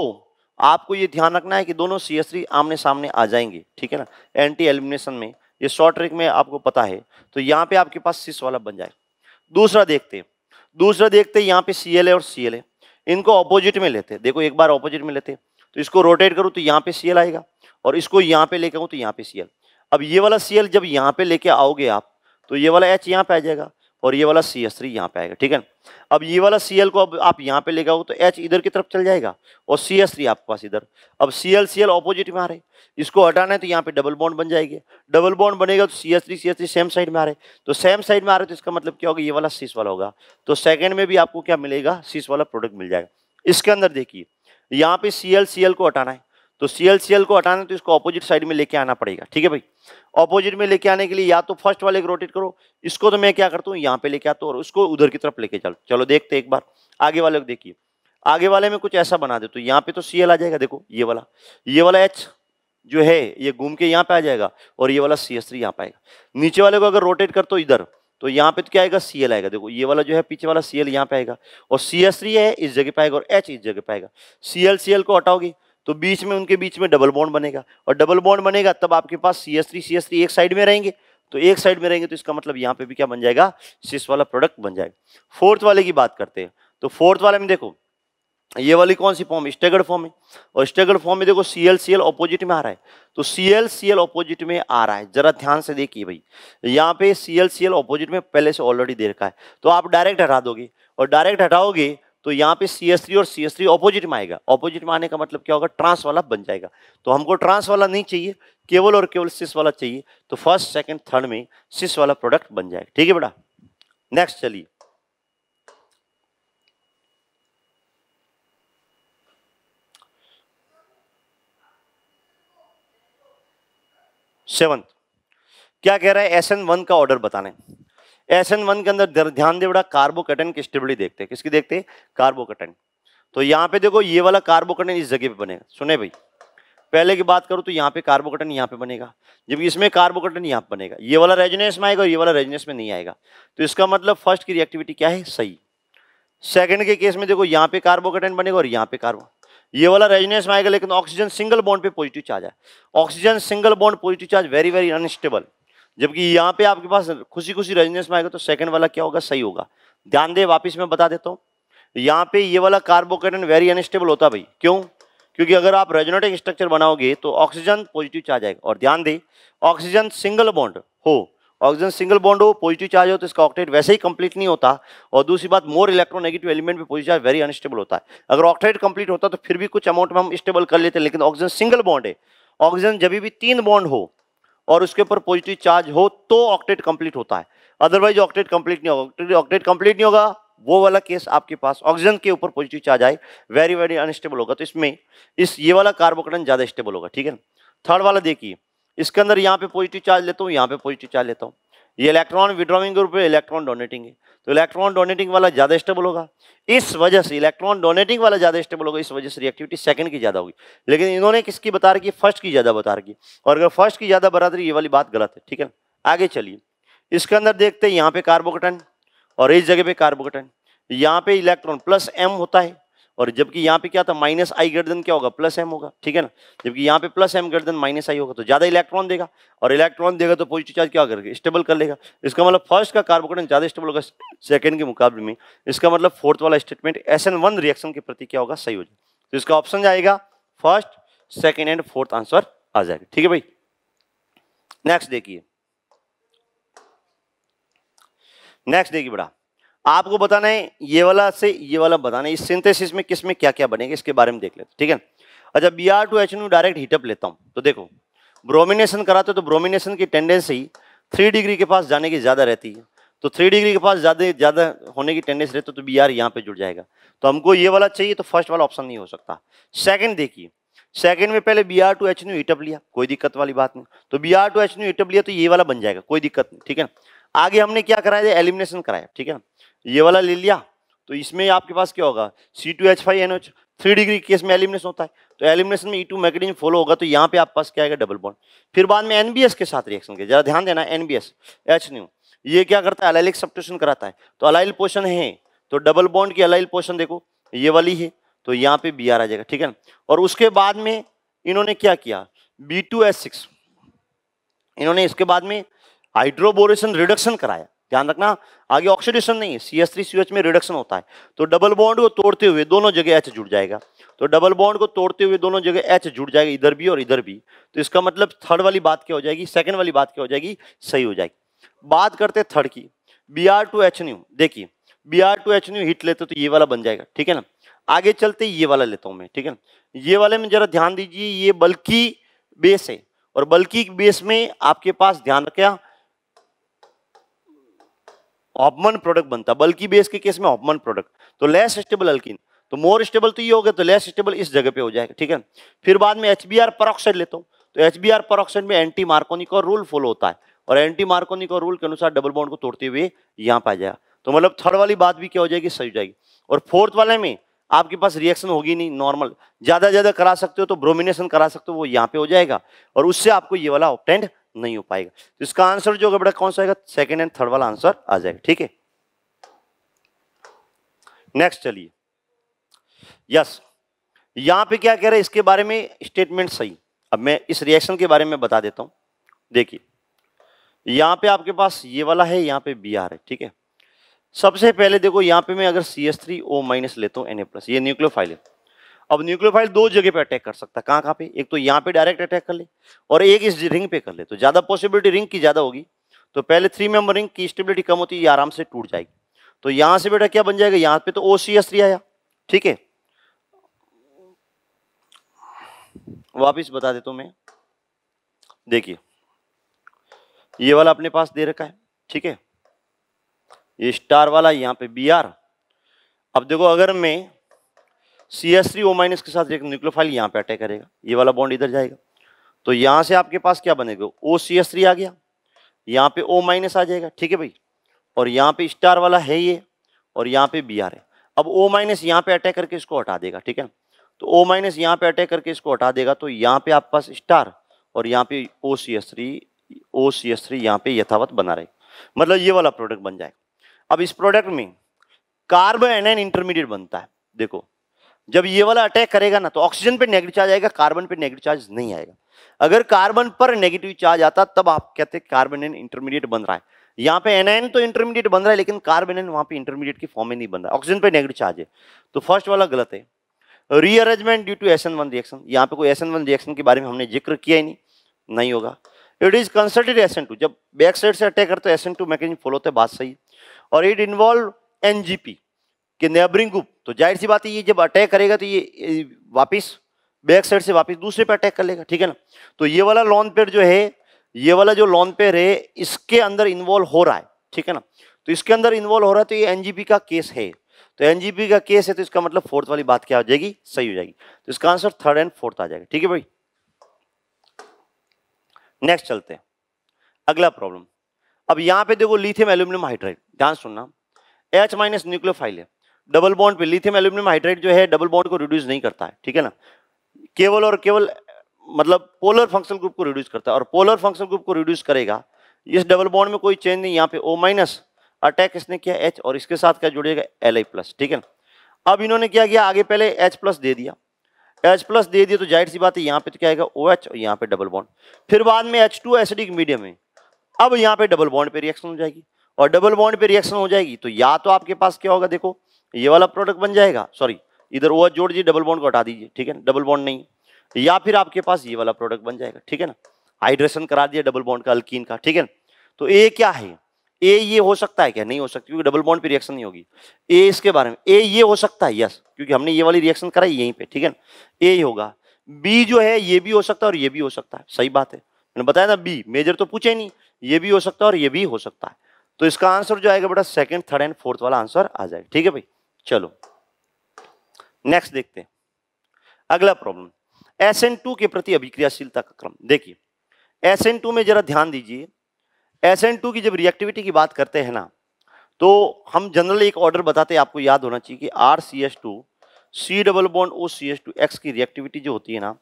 आपको ये ध्यान रखना है कि दोनों सी एस आमने सामने आ जाएंगे ठीक है ना एंटी एलिमिनेशन में ये शॉर्ट ट्रिक में आपको पता है तो यहाँ पे आपके पास सिस वाला बन जाए दूसरा देखते दूसरा देखते यहाँ पे सी एल और सी एल इनको ऑपोजिट में लेते देखो एक बार ऑपोजिट में लेते तो इसको रोटेट करूँ तो यहाँ पे सी एल आएगा और इसको यहाँ पे लेके आऊँ तो यहाँ पे सी एल अब ये वाला सी एल जब यहाँ पे लेके आओगे आप तो ये वाला एच यहाँ पे आ जाएगा और ये वाला सी एस थ्री यहाँ पे आएगा ठीक है अब ये वाला सी एल को अब आप यहाँ पे लेगा हो तो एच इधर की तरफ चल जाएगा और सी एस थ्री आपके पास इधर अब C L C L opposite में आ रहे इसको हटाना है तो यहाँ पे डबल बॉन्ड बन जाएगी डबल बॉन्ड बनेगा तो C S three C S three same side में आ रहे तो सेम साइड में आ रहे तो इसका मतलब क्या होगा ये वाला सीस वाला होगा तो सेकेंड में भी आपको क्या मिलेगा सीस वाला प्रोडक्ट मिल जाएगा इसके अंदर देखिए यहाँ पे सी एल सी एल को हटाना है तो सी एल सी एल को हटाना है तो इसको अपोजिट साइड में लेके आना पड़ेगा ठीक है भाई ऑपोजिट में लेके आने के लिए या तो फर्स्ट वाले को रोटेट करो इसको तो मैं क्या करता हूँ यहाँ पे लेके आता हूँ और उसको उधर की तरफ लेके चलो चलो देखते एक बार आगे वाले को देखिए आगे वाले में कुछ ऐसा बना दे तो यहाँ पे तो सी आ जाएगा देखो ये वाला ये वाला एच जो है ये घूम के यहाँ पे आ जाएगा और ये वाला सी एस थ्री यहाँ पे आएगा नीचे वाले को अगर रोटेट कर तो इधर तो यहाँ पे तो क्या आएगा सी एल आएगा देखो ये वाला जो है पीछे वाला सी एल यहाँ पे आएगा और सी एस थ्री है इस जगह पे आएगा और एच इस जगह पे आएगा सी एल सी एल को हटाओगी तो बीच में उनके बीच में डबल बॉन्ड बनेगा और डबल बॉन्ड बनेगा तब आपके पास C S three C S three एक साइड में रहेंगे तो एक साइड में रहेंगे तो इसका मतलब यहाँ पे भी क्या बन जाएगा सिस वाला प्रोडक्ट बन जाएगा फोर्थ वाले की बात करते हैं तो फोर्थ वाले में देखो ये वाली कौन सी फॉर्म स्टेगर्ड फॉर्म है और स्टेगर्ड फॉर्म में देखो C L C L opposite में आ रहा है तो C L C L opposite में आ रहा है जरा ध्यान से देखिए भाई यहाँ पे C L C L opposite में पहले से ऑलरेडी दे रखा है तो आप डायरेक्ट हटा दोगे और डायरेक्ट हटाओगे तो यहाँ पे सी एस थ्री और सी एस थ्री ऑपोजिट में आएगा ऑपोजिट में आने का मतलब क्या होगा ट्रांस वाला बन जाएगा तो हमको ट्रांस वाला नहीं चाहिए केवल और केवल सिस वाला चाहिए तो फर्स्ट सेकेंड थर्ड में सिस वाला प्रोडक्ट बन जाएगा ठीक है बेटा नेक्स्ट चलिए सेवंथ क्या कह रहा है एस एन वन का ऑर्डर बताने एस एन वन के अंदर ध्यान दे बड़ा कार्बोकटन की स्टेबिलिटी देखते हैं किसकी देखते हैं कार्बोकटन तो यहाँ पे देखो ये वाला कार्बोकटन इस जगह पे बनेगा सुने भाई पहले की बात करूँ तो यहाँ पे कार्बोकेटन यहाँ पे बनेगा जबकि इसमें कार्बोकटन यहाँ पे बनेगा ये वाला रेजनेस में आएगा ये वाला रेजनेस में नहीं आएगा तो इसका मतलब फर्स्ट की रिएक्टिविटी क्या है सही सेकेंड के केस में देखो यहाँ पे कार्बोकटन बनेगा और यहाँ पे कार्बो ये वाला रेजनेस में आएगा लेकिन ऑक्सीजन सिंगल बॉन्ड पे पॉजिटिव चार्ज है oxygen single bond positive charge very very unstable जबकि यहाँ पे आपके पास खुशी खुशी रेजनेस में आएगा तो सेकंड वाला क्या होगा सही होगा ध्यान दे वापिस मैं बता देता हूँ यहाँ पे ये वाला कार्बोकेटन वेरी अनस्टेबल होता भाई क्यों क्योंकि अगर आप रेजोनेटिक स्ट्रक्चर बनाओगे तो ऑक्सीजन पॉजिटिव चार्ज आएगा और ध्यान दे ऑक्सीजन सिंगल बॉन्ड हो ऑक्सीजन सिंगल बॉन्ड हो पॉजिटिव चार्ज हो तो इसका ऑक्टेट वैसे ही कंप्लीट नहीं होता और दूसरी बात मोर इलेक्ट्रोनेगेटिव एलिमेंट भी पॉजिटिव चार्ज वेरी अनस्टेबल होता है अगर ऑक्टेट कंप्लीट होता तो फिर भी कुछ अमाउंट में हम स्टेबल कर लेते हैं लेकिन ऑक्सीजन सिंगल बॉन्ड है ऑक्सीजन जब भी तीन बॉन्ड हो और उसके ऊपर पॉजिटिव चार्ज हो तो ऑक्टेट कंप्लीट होता है अदरवाइज ऑक्टेट कंप्लीट नहीं होगा ऑक्टेट कंप्लीट नहीं होगा वो वाला केस आपके पास ऑक्सीजन के ऊपर पॉजिटिव चार्ज आए वेरी वेरी अनस्टेबल होगा तो इसमें इस ये वाला कार्बोकटन ज़्यादा स्टेबल होगा ठीक है थर्ड वाला देखिए इसके अंदर यहाँ पे पॉजिटिव चार्ज लेता हूँ यहाँ पे पॉजिटिव चार्ज लेता हूँ ये इलेक्ट्रॉन विड्रॉइंग ग्रुप है इलेक्ट्रॉन डोनेटिंग है तो इलेक्ट्रॉन डोनेटिंग वाला ज़्यादा स्टेबल होगा इस वजह से इलेक्ट्रॉन डोनेटिंग वाला ज़्यादा स्टेबल होगा इस वजह से रिएक्टिविटी सेकंड की ज़्यादा होगी लेकिन इन्होंने किसकी बता रखी फर्स्ट की ज़्यादा बता रखी और अगर फर्स्ट की ज़्यादा बरादरी ये वाली बात गलत है ठीक है आगे चलिए इसके अंदर देखते हैं यहाँ पे कार्बोकटन और इस जगह पे कार्बोकटन यहाँ पे इलेक्ट्रॉन प्लस एम होता है और जबकि यहाँ पे क्या था माइनस आई गर्दन क्या होगा प्लस एम होगा ठीक है ना जबकि यहाँ पे प्लस एम गर्दन माइनस आई होगा तो ज़्यादा इलेक्ट्रॉन देगा और इलेक्ट्रॉन देगा तो पॉजिटिव चार्ज क्या करेगा स्टेबल कर लेगा इसका मतलब फर्स्ट का कार्बोकटन ज़्यादा स्टेबल होगा सेकंड के मुकाबले में इसका मतलब फोर्थ वाला स्टेटमेंट एस वन रिएक्शन के प्रति क्या होगा सही हो जाए तो इसका ऑप्शन जाएगा first second and fourth answer आ जाएगा ठीक है भाई नेक्स्ट देखिए नेक्स्ट देखिए बड़ा आपको बताना है ये वाला से ये वाला बताना है इस सिंथेसिस में किस में क्या क्या बनेगा इसके बारे में देख लेते ठीक है अच्छा B R two H N direct heat up लेता हूँ तो देखो ब्रोमिनेशन कराते तो ब्रोमिनेशन की टेंडेंसी थ्री डिग्री के पास जाने की ज़्यादा रहती है तो थ्री डिग्री के पास ज़्यादा ज़्यादा होने की टेंडेंसी रहती है तो बी आर यहाँ पर जुड़ जाएगा तो हमको ये वाला चाहिए तो फर्स्ट वाला ऑप्शन नहीं हो सकता सेकेंड देखिए सेकंड में पहले B R two H new heat up लिया कोई दिक्कत वाली बात नहीं तो B R two H new heat up लिया तो ये वाला बन जाएगा कोई दिक्कत नहीं ठीक है आगे हमने क्या कराया एलिमिनेशन कराया ठीक है ये वाला ले लिया तो इसमें आपके पास क्या होगा C two H five N H three degree case में एलिमिनेशन होता है तो एलिमिनेशन में ई टू मैकेडिन फॉलो होगा तो यहाँ पे आप पास क्या आएगा डबल बॉन्ड फिर बाद में एनबीएस के साथ रिएक्शन के जरा ध्यान देना एस एच न्यू ये क्या करता है अलाइलिक सब्टेशन कराता है तो अलाइल पोशन है तो डबल बॉन्ड की अलाइल पोशन देखो ये वाली है तो यहाँ पे बी आर आ जाएगा ठीक है ना और उसके बाद में इन्होंने क्या किया बी टू एच सिक्स इन्होंने इसके बाद में हाइड्रोबोरेशन रिडक्शन कराया ध्यान रखना आगे ऑक्सीडेशन नहीं C S three C H में रिडक्शन होता है तो डबल बॉन्ड को तोड़ते हुए दोनों जगह एच जुड़ जाएगा तो डबल बॉन्ड को तोड़ते हुए दोनों जगह एच जुड़ जाएगा इधर भी और इधर भी तो इसका मतलब थर्ड वाली बात क्या हो जाएगी सेकंड वाली बात क्या हो जाएगी सही हो जाएगी बात करते थर्ड की B R two H new देखिए B R two H new heat लेते तो ये वाला बन जाएगा ठीक है ना आगे चलते ये वाला लेता हूँ मैं ठीक है ना ये वाले में जरा ध्यान दीजिए ये बल्कि बेस है और बल्कि बेस में आपके पास ध्यान रखा ऑपमन प्रोडक्ट बनता बल्कि बेस के केस में ऑपमन प्रोडक्ट तो लेस स्टेबल अल्किन तो मोर स्टेबल तो ये हो गया तो लेस स्टेबल इस जगह पे हो जाएगा ठीक है फिर बाद में एच बी आर परोक्साइड लेता हूँ तो एच बी आर परोक्साइड में एंटी मार्कोनिक का रूल फॉलो होता है और एंटी मार्कोनिक का रूल के अनुसार डबल बॉन्ड को तोड़ते हुए यहाँ आ जाएगा तो मतलब थर्ड वाली बात भी क्या हो जाएगी सही हो जाएगी और फोर्थ वाले में आपके पास रिएक्शन होगी नहीं नॉर्मल ज़्यादा ज़्यादा करा सकते हो तो ब्रोमिनेशन करा सकते हो वो यहाँ पे हो जाएगा और उससे आपको ये वाला ऑप्टेंट नहीं हो पाएगा तो इसका आंसर जो होगा बेटा कौन सा आएगा सेकेंड एंड थर्ड वाला आंसर आ जाएगा ठीक है नेक्स्ट चलिए यस यहां पे क्या कह रहे हैं इसके बारे में स्टेटमेंट सही अब मैं इस रिएक्शन के बारे में बता देता हूं देखिए यहां पे आपके पास ये वाला है यहां पे बी आर है ठीक है सबसे पहले देखो यहां पे मैं अगर C S three O minus लेता हूं एन ए प्लस ये न्यूक्लियोफाइल है अब न्यूक्लियोफाइल दो जगह पे अटैक कर सकता है कहाँ कहाँ पे एक तो यहाँ पे डायरेक्ट अटैक कर ले और एक इस रिंग पे कर ले तो ज़्यादा पॉसिबिलिटी रिंग की ज़्यादा होगी तो पहले थ्री मेंबर रिंग की स्टेबिलिटी कम होती है आराम से टूट जाएगी तो यहाँ से बेटा क्या बन जाएगा यहाँ पे तो ओ सी एस आया ठीक है वापिस बता देता हूँ मैं देखिए ये वाला अपने पास दे रखा है ठीक है ये स्टार वाला यहाँ पे बी आर अब देखो अगर मैं C S three O minus के साथ एक न्यूक्लोफाइल यहाँ पे अटैक करेगा ये वाला बॉन्ड इधर जाएगा तो यहाँ से आपके पास क्या बनेगा ओ सी एस थ्री आ गया यहाँ पे ओ माइनस आ जाएगा ठीक है भाई और यहाँ पे स्टार वाला है ये और यहाँ पे बी आर है अब ओ माइनस यहाँ पे अटैक करके इसको हटा देगा ठीक है तो ओ माइनस यहाँ पे अटैक करके इसको हटा देगा तो यहाँ पे आपके पास स्टार और यहाँ पे O C S three O C S three यहाँ पे यथावत बना रहे मतलब ये वाला प्रोडक्ट बन जाएगा अब इस प्रोडक्ट में कार्बो एन इंटरमीडिएट बनता है देखो जब ये वाला अटैक करेगा ना तो ऑक्सीजन पे नेगेटिव चार्ज आएगा कार्बन पे नेगेटिव चार्ज नहीं आएगा अगर कार्बन पर नेगेटिव चार्ज आता तब आप कहते हैं कार्बन एन इंटरमीडिएट बन रहा है यहाँ पे एन तो इंटरमीडिएट बन रहा है लेकिन कार्बन एन वहाँ पे इंटरमीडिएट की फॉर्म में नहीं बन रहा है ऑक्सीजन पे नेगेटिव चार्ज है तो फर्स्ट वाला गलत है rearrangement due to S N one reaction यहाँ पे कोई एस एन वन रिएक्शन के बारे में हमने जिक्र किया ही नहीं नहीं होगा it is consulted S N two जब बैक साइड से अटैक करते S N two mechanism follow होते बात सही और it involve N G P कि नेबरिंग ग्रुप तो जाहिर सी बात है ये जब अटैक करेगा तो ये वापस बैक साइड से वापस दूसरे पे अटैक कर लेगा ठीक है ना तो ये वाला लॉन पेयर जो है ये वाला जो लॉन पेयर है इसके अंदर इन्वॉल्व हो रहा है ठीक है ना तो इसके अंदर इन्वॉल्व हो रहा है तो ये एनजीपी का केस है तो एनजीपी का केस है तो इसका मतलब फोर्थ वाली बात क्या हो जाएगी सही हो जाएगी तो इसका आंसर थर्ड एंड फोर्थ आ जाएगा ठीक है भाई नेक्स्ट चलते हैं अगला प्रॉब्लम अब यहां पे देखो लिथियम एल्यूमिनियम हाइड्राइड ध्यान सुनना एच माइनस न्यूक्लियोफाइल है डबल बॉन्ड पे लिथियम एल्यूमिनियम हाइड्राइड जो है डबल बॉन्ड को रिड्यूस नहीं करता है ठीक है ना केवल और केवल मतलब पोलर फंक्शन ग्रुप को रिड्यूस करता है और पोलर फंक्शन ग्रुप को रिड्यूस करेगा इस डबल बॉन्ड में कोई चेंज नहीं यहाँ पे ओ माइनस अटैक इसने किया एच और इसके साथ क्या जुड़ेगा एल आई प्लस ठीक है ना अब इन्होंने क्या किया आगे पहले एच प्लस दे दिया एच प्लस दे दिया तो जाहिर सी बात है यहाँ पे तो क्या आएगा ओ एच और यहाँ पे डबल बॉन्ड फिर बाद में एच टू एसिडिक मीडियम है अब यहाँ पे डबल बॉन्ड पे रिएक्शन हो जाएगी और डबल बॉन्ड पे रिएक्शन हो जाएगी तो या तो आपके पास क्या होगा देखो ये वाला प्रोडक्ट बन जाएगा सॉरी इधर वो जोड़ दीजिए डबल बॉन्ड को हटा दीजिए ठीक है डबल बॉन्ड नहीं या फिर आपके पास ये वाला प्रोडक्ट बन जाएगा ठीक है ना हाइड्रेशन करा दिया डबल बॉन्ड का अल्किन का ठीक है ना तो ए क्या है ए ये हो सकता है क्या नहीं हो सकती क्योंकि डबल बॉन्ड पे रिएक्शन नहीं होगी ए इसके बारे में ए ये हो सकता है यस क्योंकि हमने ये वाली रिएक्शन कराई यहीं पे ठीक है ना ए होगा बी जो है ये भी हो सकता है और ये भी हो सकता है सही बात है मैंने बताया ना बी मेजर तो पूछे नहीं ये भी हो सकता है और ये भी हो सकता है तो इसका आंसर जो आएगा बेटा सेकंड थर्ड एंड फोर्थ वाला आंसर आ जाएगा ठीक है भाई चलो नेक्स्ट देखते हैं अगला प्रॉब्लम एस एन टू के प्रति अभिक्रियाशीलता का क्रम देखिए एस एन टू में जरा ध्यान दीजिए एस एन टू की जब रिएक्टिविटी की बात करते हैं ना तो हम जनरली एक ऑर्डर बताते हैं आपको याद होना चाहिए कि R C S two C double bond O C S two X की रिएक्टिविटी जो होती है ना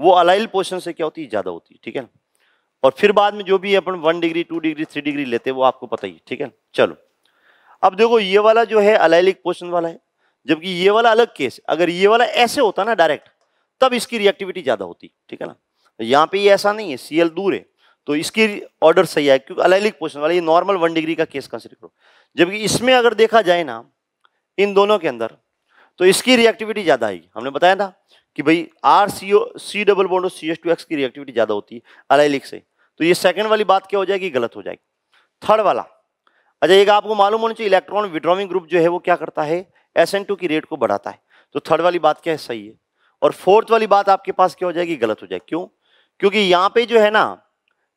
वो अलाइल पोजिशन से क्या होती है ज़्यादा होती है ठीक है ना और फिर बाद में जो भी अपन one degree two degree three degree लेते हैं वो आपको पता ही ठीक है चलो अब देखो ये वाला जो है अलाइलिक पोषण वाला है जबकि ये वाला अलग केस अगर ये वाला ऐसे होता ना डायरेक्ट तब इसकी रिएक्टिविटी ज़्यादा होती ठीक है ना तो यहाँ पे ये ऐसा नहीं है सी दूर है तो इसकी ऑर्डर सही है क्योंकि अलाइलिक पोषण वाला ये नॉर्मल वन डिग्री का केस कंसिडर करो जबकि इसमें अगर देखा जाए ना इन दोनों के अंदर तो इसकी रिएक्टिविटी ज़्यादा आएगी हमने बताया था कि भाई R C O C double बोन्डो सी एस टू एक्स की रिएक्टिविटी ज़्यादा होती है अलाइलिक से तो ये सेकेंड वाली बात क्या हो जाएगी गलत हो जाएगी थर्ड वाला अच्छा एक आपको मालूम होना चाहिए इलेक्ट्रॉन विड्रॉविंग ग्रुप जो है वो क्या करता है एस की रेट को बढ़ाता है तो थर्ड वाली बात क्या है सही है और फोर्थ वाली बात आपके पास क्या हो जाएगी गलत हो जाएगी क्यों क्योंकि यहाँ पे जो है ना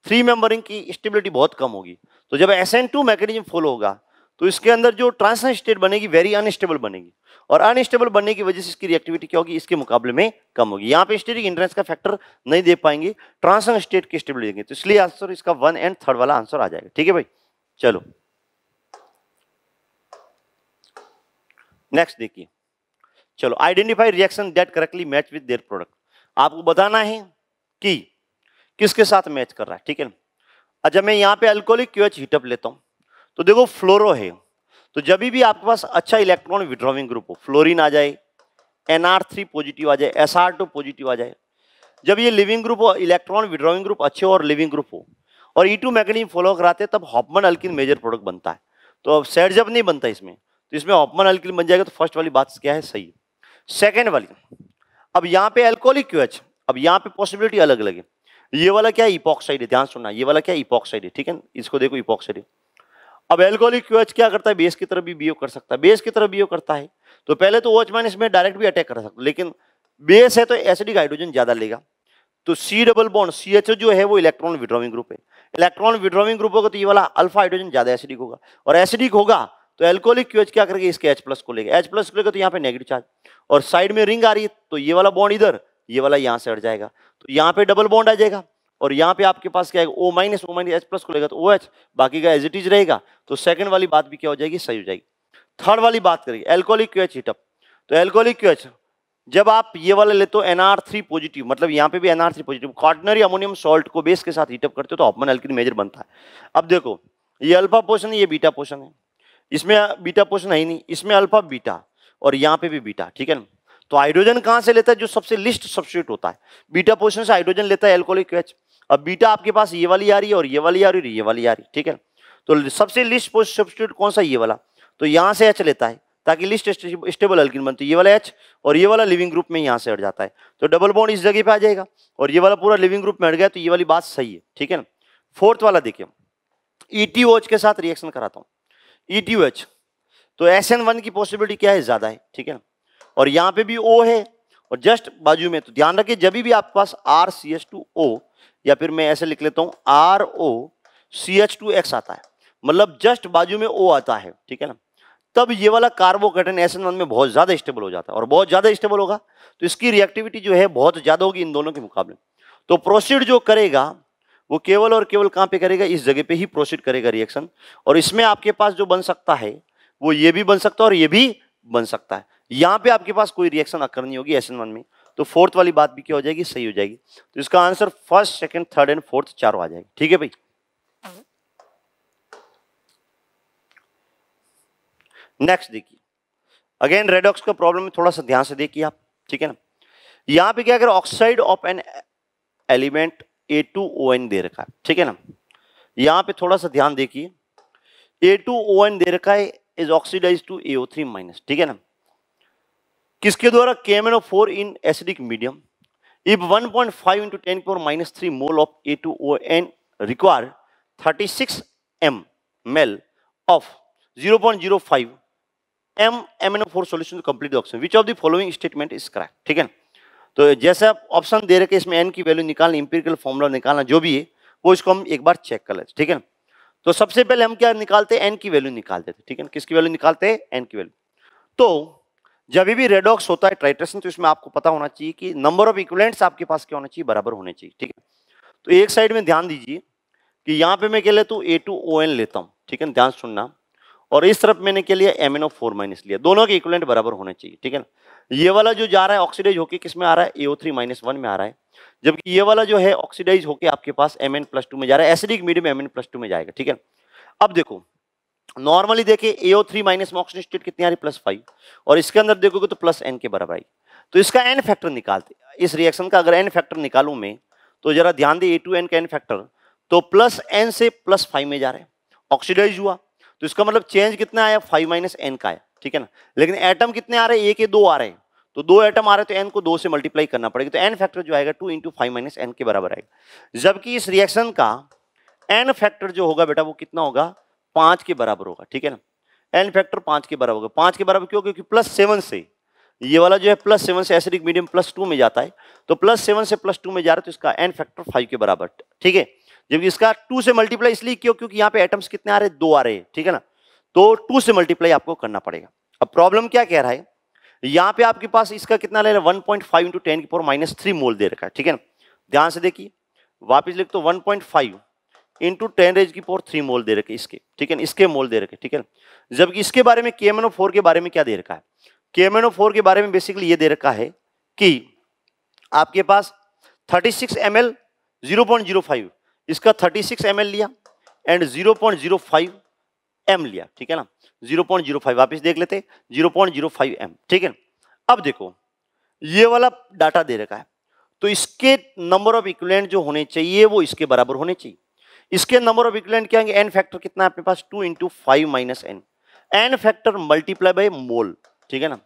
थ्री मेंबरिंग की स्टेबिलिटी बहुत कम होगी तो जब S N two mechanism follow होगा तो इसके अंदर जो ट्रांसन स्टेट बनेगी वेरी अनस्टेबल बनेगी और अनस्टेबल बनने की वजह से इसकी रिएक्टिविटी क्या होगी इसके मुकाबले में कम होगी यहाँ पे स्टेटिक इंटरेंस का फैक्टर नहीं दे पाएंगे ट्रांसन स्टेट की स्टेबिलिटी देंगे तो इसलिए आंसर इसका वन एंड थर्ड वाला आंसर आ जाएगा ठीक है भाई चलो नेक्स्ट देखिए चलो identify reaction that correctly match with their product आपको बताना है कि किसके साथ मैच कर रहा है ठीक है ना जब अच्छा, मैं यहाँ पे अल्कोहलिक क्यूएच हीटअप लेता हूँ तो देखो फ्लोरो है तो जब भी आपके पास अच्छा इलेक्ट्रॉन विड्रॉविंग ग्रुप हो फ्लोरिन आ जाए एन आर थ्री पॉजिटिव आ जाए एस आर टू पॉजिटिव आ जाए जब ये लिविंग ग्रुप हो इलेक्ट्रॉन विड्रॉविंग ग्रुप अच्छे हो और लिविंग ग्रुप हो और ई टू मैगनीम फॉलो कराते तब हॉपमन अल्किन मेजर प्रोडक्ट बनता है तो अब जब नहीं बनता इसमें तो इसमें ऑपमन अल्किल बन जाएगा तो फर्स्ट वाली बात क्या है सही सेकेंड वाली अब यहाँ पे एल्कोहलिक क्यू अब यहाँ पे पॉसिबिलिटी अलग अलग है ये वाला क्या इपॉक्साइड है ध्यान सुनना ये वाला क्या इपॉक्साइड है ठीक है इसको देखो इपॉक्साइड है अब एल्कोहलिक क्यू क्या करता है बेस की तरफ भी बीओ कर सकता है बेस की तरफ बीओ करता है तो पहले तो ओच माइनस में डायरेक्ट भी अटैक कर सकता लेकिन बेस है तो एसिडिक हाइड्रोजन ज्यादा लेगा तो C double bond C H जो है वो इलेक्ट्रॉन विड्रॉविंग ग्रुप है इलेक्ट्रॉन विड्रॉविंग ग्रुप होगा तो ये वाला अल्फा हाइड्रोजन ज्यादा एसिडिक होगा और एसिडिक होगा तो एल्कोहलिक क्यूएच क्या करेगा इसके एच प्लस को लेगा एच प्लस को लेगा तो यहाँ पे नेगेटिव चार्ज और साइड में रिंग आ रही है तो ये वाला बॉन्ड इधर ये वाला यहाँ से हट जाएगा तो यहाँ पे डबल बॉन्ड आ जाएगा और यहाँ पे आपके पास क्या है O minus O minus H plus को लेगा तो ओ एच बाकी का एज इट इज रहेगा तो सेकंड वाली बात भी क्या हो जाएगी सही हो जाएगी थर्ड वाली बात करिए एल्कोहलिक क्यूएच हिटअप तो एल्कोहलिक क्यूएच जब आप ये वाला लेते हो एनआर थ्री पॉजिटिव मतलब यहाँ पे भी NR three positive quaternary ammonium salt को बेस के साथ हीटअप करते हो तो ऑपमन एल्किन मेजर बनता है अब देखो ये अल्फा पोर्शन है ये बीटा पोर्शन है इसमें बीटा पोषण है ही नहीं इसमें अल्फा बीटा और यहाँ पे भी बीटा ठीक है ना तो हाइड्रोजन कहाँ से लेता है जो सबसे लिस्ट सब्सिट्यूट होता है बीटा पोषण से हाइड्रोजन लेता है एल्कोलिक एच अब बीटा आपके पास ये वाली आ रही है और ये वाली आ रही है ये वाली आ रही ठीक है तो सबसे लिस्ट सब्सिट्यूट कौन सा ये वाला तो यहाँ से एच लेता है ताकि लिस्ट स्टेबल अल्किन बनती है ये वाला एच और ये वाला लिविंग ग्रुप में यहाँ से हट जाता है तो डबल बॉन्ड इस जगह पे आ जाएगा और ये वाला पूरा लिविंग ग्रुप में हट गया तो ये वाली बात सही है ठीक है ना फोर्थ वाला देखिए ई e के साथ रिएक्शन कराता हूँ ई टी एच तो एस एन वन की पॉसिबिलिटी क्या है ज़्यादा है ठीक है ना और यहाँ पे भी ओ है और जस्ट बाजू में तो ध्यान रखिए जब भी आपके पास R C H two O या फिर मैं ऐसे लिख लेता हूँ R O C H two X आता है मतलब जस्ट बाजू में ओ आता है ठीक है ना तब ये वाला कार्बोकेटन एस एन वन में बहुत ज़्यादा स्टेबल हो जाता है और बहुत ज़्यादा स्टेबल होगा तो इसकी रिएक्टिविटी जो है बहुत ज़्यादा होगी इन दोनों के मुकाबले तो प्रोसीड जो करेगा वो केवल और केवल कहाँ पे करेगा इस जगह पे ही प्रोसीड करेगा रिएक्शन और इसमें आपके पास जो बन सकता है वो ये भी बन सकता है और ये भी बन सकता है यहाँ पे आपके पास कोई रिएक्शन अकर नहीं होगी एस में तो फोर्थ वाली बात भी क्या हो जाएगी सही हो जाएगी तो इसका answer first second third and fourth चारों आ जाएगी ठीक है भाई नेक्स्ट देखिए अगेन रेडॉक्स का प्रॉब्लम में थोड़ा सा ध्यान से देखिए आप ठीक है ना यहाँ पे क्या अगर oxide of an element A two O N दे रखा है ठीक है ना यहाँ पे थोड़ा सा ध्यान देखिए ए टू ओ एन दे रखा है is oxidize to A three minus ठीक है ना किसके द्वारा K N O four in acidic medium if one point five into ten power minus three mole of A two O N require thirty six M ml of zero point zero five M M N O four solution complete option which of the following statement is correct ठीक है ना तो जैसे आप option दे रहे कि इसमें N की वैल्यू निकालना इंपेरिकल फॉर्मूला निकालना जो भी है वो इसको हम एक बार चेक कर लेते ठीक है तो सबसे पहले हम क्या निकालते हैं एन की वैल्यू निकालते थे ठीक है किसकी वैल्यू निकालते हैं एन की वैल्यू तो जब भी रेडॉक्स होता है ट्राइट्रेशन तो इसमें आपको पता होना चाहिए कि नंबर ऑफ इक्वलेंट्स आपके पास क्या होना चाहिए बराबर होने चाहिए ठीक है तो एक साइड में ध्यान दीजिए कि यहाँ पे मैं कह ले तो ए टू ओ एन लेता हूँ ठीक है ध्यान सुनना और इस तरफ मैंने क्या लिया एमिनो फोर माइनस लिया दोनों के इक्वलेंट बराबर होने चाहिए ठीक है ना ये वाला जो जा रहा है ऑक्सीडाइज होके किस में आ रहा है एओ थ्री माइनस वन में आ रहा है जबकि ये वाला जो है ऑक्सीडाइज होके आपके पास एम एन प्लस टू में जा रहा है acidic medium M N plus two में जाएगा ठीक है अब देखो नॉर्मली देखे एओ थ्री माइनस में ऑक्सीजन स्टेट कितनी आ रही प्लस फाइव और इसके अंदर देखोगे तो प्लस एन के बराबर आई तो इसका एन फैक्टर निकालते इस रिएक्शन का अगर एन फैक्टर निकालू मैं तो जरा ध्यान दे ए टू एन का एन फैक्टर तो प्लस एन से प्लस फाइव में जा रहे हैं ऑक्सीडाइज हुआ तो इसका मतलब चेंज कितना आया फाइव माइनस एन का है ठीक है ना लेकिन एटम कितने आ रहे हैं एक या दो आ रहे हैं तो दो एटम आ रहे हैं तो एन को दो से मल्टीप्लाई करना पड़ेगा तो एन फैक्टर जो आएगा two into five minus N के बराबर आएगा जबकि इस रिएक्शन का एन फैक्टर जो होगा बेटा वो कितना होगा पांच के बराबर होगा ठीक है ना एन फैक्टर पांच के बराबर होगा पांच के बराबर क्यों क्योंकि प्लस सेवन से ये वाला जो है प्लस सेवन से एसिडिक मीडियम प्लस टू में जाता है तो प्लस सेवन से प्लस टू में जा रहा है तो इसका एन फैक्टर फाइव के बराबर ठीक है जबकि इसका टू से मल्टीप्लाई इसलिए क्यों क्योंकि यहाँ पे एटम्स कितने आ रहे दो आ रहे हैं ठीक है ना तो टू से मल्टीप्लाई आपको करना पड़ेगा अब प्रॉब्लम क्या कह रहा है यहाँ पे आपके पास इसका कितना ले one point five into ten की पावर माइनस थ्री मोल दे रखा है ठीक है ना ध्यान से देखिए वापिस लिख तो one point five into ten raise की पावर थ्री मोल दे रखे इसके ठीक है इसके मोल दे रखे ठीक है ना जबकि इसके बारे में के फोर के बारे में क्या दे रखा है के फोर के बारे में बेसिकली ये दे रखा है कि आपके पास thirty six M L zero point zero five इसका 36 एम लिया एंड 0.05 एम लिया ठीक है ना 0.05 वापस देख लेते 0.05 एम ठीक है अब देखो ये वाला डाटा दे रखा है तो इसके नंबर ऑफ इक्विलेंट जो होने चाहिए वो इसके बराबर होने चाहिए इसके नंबर ऑफ इक्विलेंट क्या एन फैक्टर कितना है आपके पास two into five minus N N factor multiply by mole ठीक है ना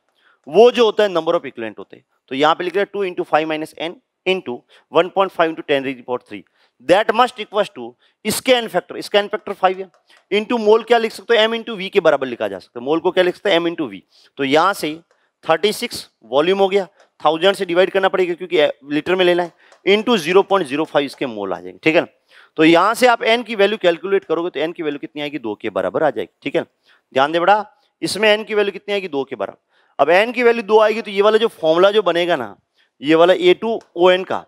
वो जो होता है नंबर ऑफ इक्विलेंट होते हैं तो यहाँ पे लिख रहे हैं two into five minus N into one point five into ten report three that must equal to इसके एन फैक्टर इसका एन फैक्टर फाइव है इंटू मोल क्या लिख सकते हो एम इंटू वी के बराबर लिखा जा सकता है मोल को क्या लिख सकते हैं एम इंटू वी तो यहाँ से थर्टी सिक्स वॉल्यूम हो गया थाउजेंड से डिवाइड करना पड़ेगा क्योंकि लीटर में लेना है into zero point zero five इसके मोल आ जाएंगे ठीक है ना तो यहाँ से आप एन की वैल्यू कैलकुलेट करोगे तो एन की वैल्यू कितनी आएगी दो के बराबर आ जाएगी ठीक है ना ध्यान दे बड़ा इसमें एन की वैल्यू कितनी आएगी दो के बराबर अब एन की वैल्यू दो आएगी तो ये वाला जो फॉर्मूला जो बनेगा ना ये वाला ए टू ओ एन का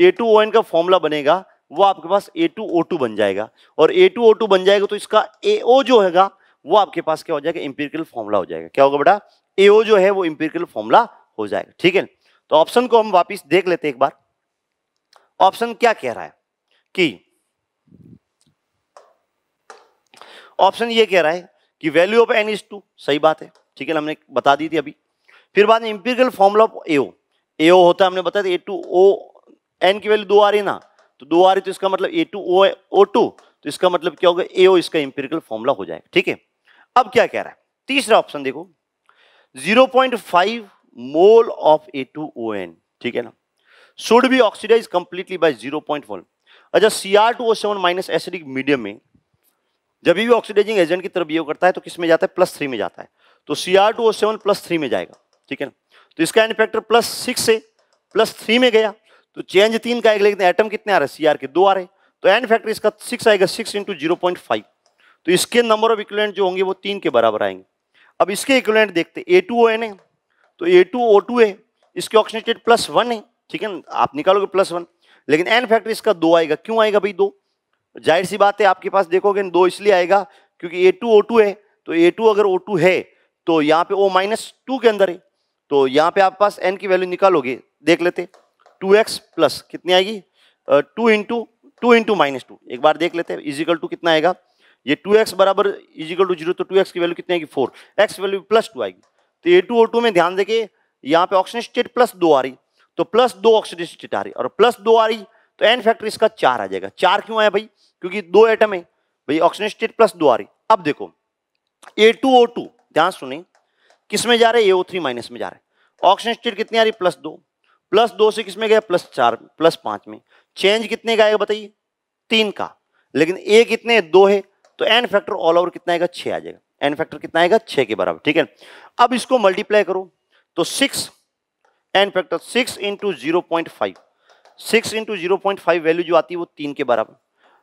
ए टू ओ एन का फॉर्मूला बनेगा वो आपके पास A2O2 बन जाएगा और A2O2 बन जाएगा तो इसका AO जो हैगा वो आपके पास क्या हो जाएगा इंपेरिकल फॉर्मूला हो जाएगा क्या होगा बेटा AO जो है वो इंपेरिकल फॉर्मूला हो जाएगा ठीक है तो ऑप्शन को हम वापिस देख लेते एक बार ऑप्शन क्या कह रहा है कि ऑप्शन ये कह रहा है कि value of N is two सही बात है ठीक है हमने बता दी थी अभी फिर बाद में empirical formula of AO AO होता है हमने बताया ए टू ओ एन की वैल्यू दो आ रही है ना तो दो आ रही तो इसका मतलब ए टू ओ ओ टू तो इसका मतलब क्या होगा ए ओ इसका इंपेरिकल फॉर्मूला हो जाएगा ठीक है अब क्या कह रहा है तीसरा ऑप्शन देखो 0.5 mole of A two O N ठीक है ना should be oxidize completely by 0.1 अच्छा C R two O seven minus acidic medium में जब भी ऑक्सीडाइजिंग एजेंट की तरफ ये करता है तो किस में जाता है प्लस थ्री में जाता है तो C R two O seven plus three में जाएगा ठीक है ना तो इसका एन फैक्टर प्लस सिक्स से प्लस थ्री में गया तो चेंज तीन का एक लेकिन एटम कितने आ रहे सी आर के दो आ रहे तो एन फैक्टर इसका सिक्स आएगा six into zero point five तो इसके नंबर ऑफ इक्वलेंट जो होंगे वो तीन के बराबर आएंगे अब इसके इक्वलेंट देखते ए टू ओ एन है तो ए टू ओ टू है इसके ऑक्सीनेटेड प्लस वन है ठीक है आप निकालोगे प्लस वन लेकिन एन फैक्टर इसका दो आएगा क्यों आएगा भाई दो जाहिर सी बात है आपके पास देखोगे दो इसलिए आएगा क्योंकि ए टू ओ टू है तो ए टू अगर ओ टू है तो यहाँ पे ओ माइनस टू के अंदर है तो यहाँ पे आप पास एन की वैल्यू निकालोगे देख लेते टू एक्स प्लस कितनी आएगी two into two into minus two एक बार देख लेते हैं इजिकल टू कितना आएगा ये टू एक्स बराबर इजिकल टू जीरो तो टू एक्स की वैल्यू कितनी आएगी four X value plus two आएगी तो ए टू ओ टू में ध्यान देखिए यहाँ पे ऑक्सीजन स्टेट प्लस दो आ रही तो प्लस दो ऑक्सीजन स्टेट आ रही और प्लस दो आ रही तो एन फैक्टर इसका चार आ जाएगा चार क्यों आया भाई क्योंकि दो एटम है भाई ऑक्सीजन स्टेट प्लस दो आ रही अब देखो ए टू ओ टू ध्यान सुने किस में जा रहे है ए ओ थ्री माइनस में जा रहे हैं ऑक्सीजन स्टेट कितनी आ रही प्लस दो प्लस दो से किस में गया प्लस चार प्लस पांच में चेंज कितने का आएगा बताइए तीन का लेकिन ए कितने दो है तो एन फैक्टर ऑल ओवर कितना आएगा छह आ जाएगा एन फैक्टर कितना आएगा छह के बराबर ठीक है अब इसको मल्टीप्लाई करो तो six N factor six into zero point five six into zero point five value जो आती है वो तीन के बराबर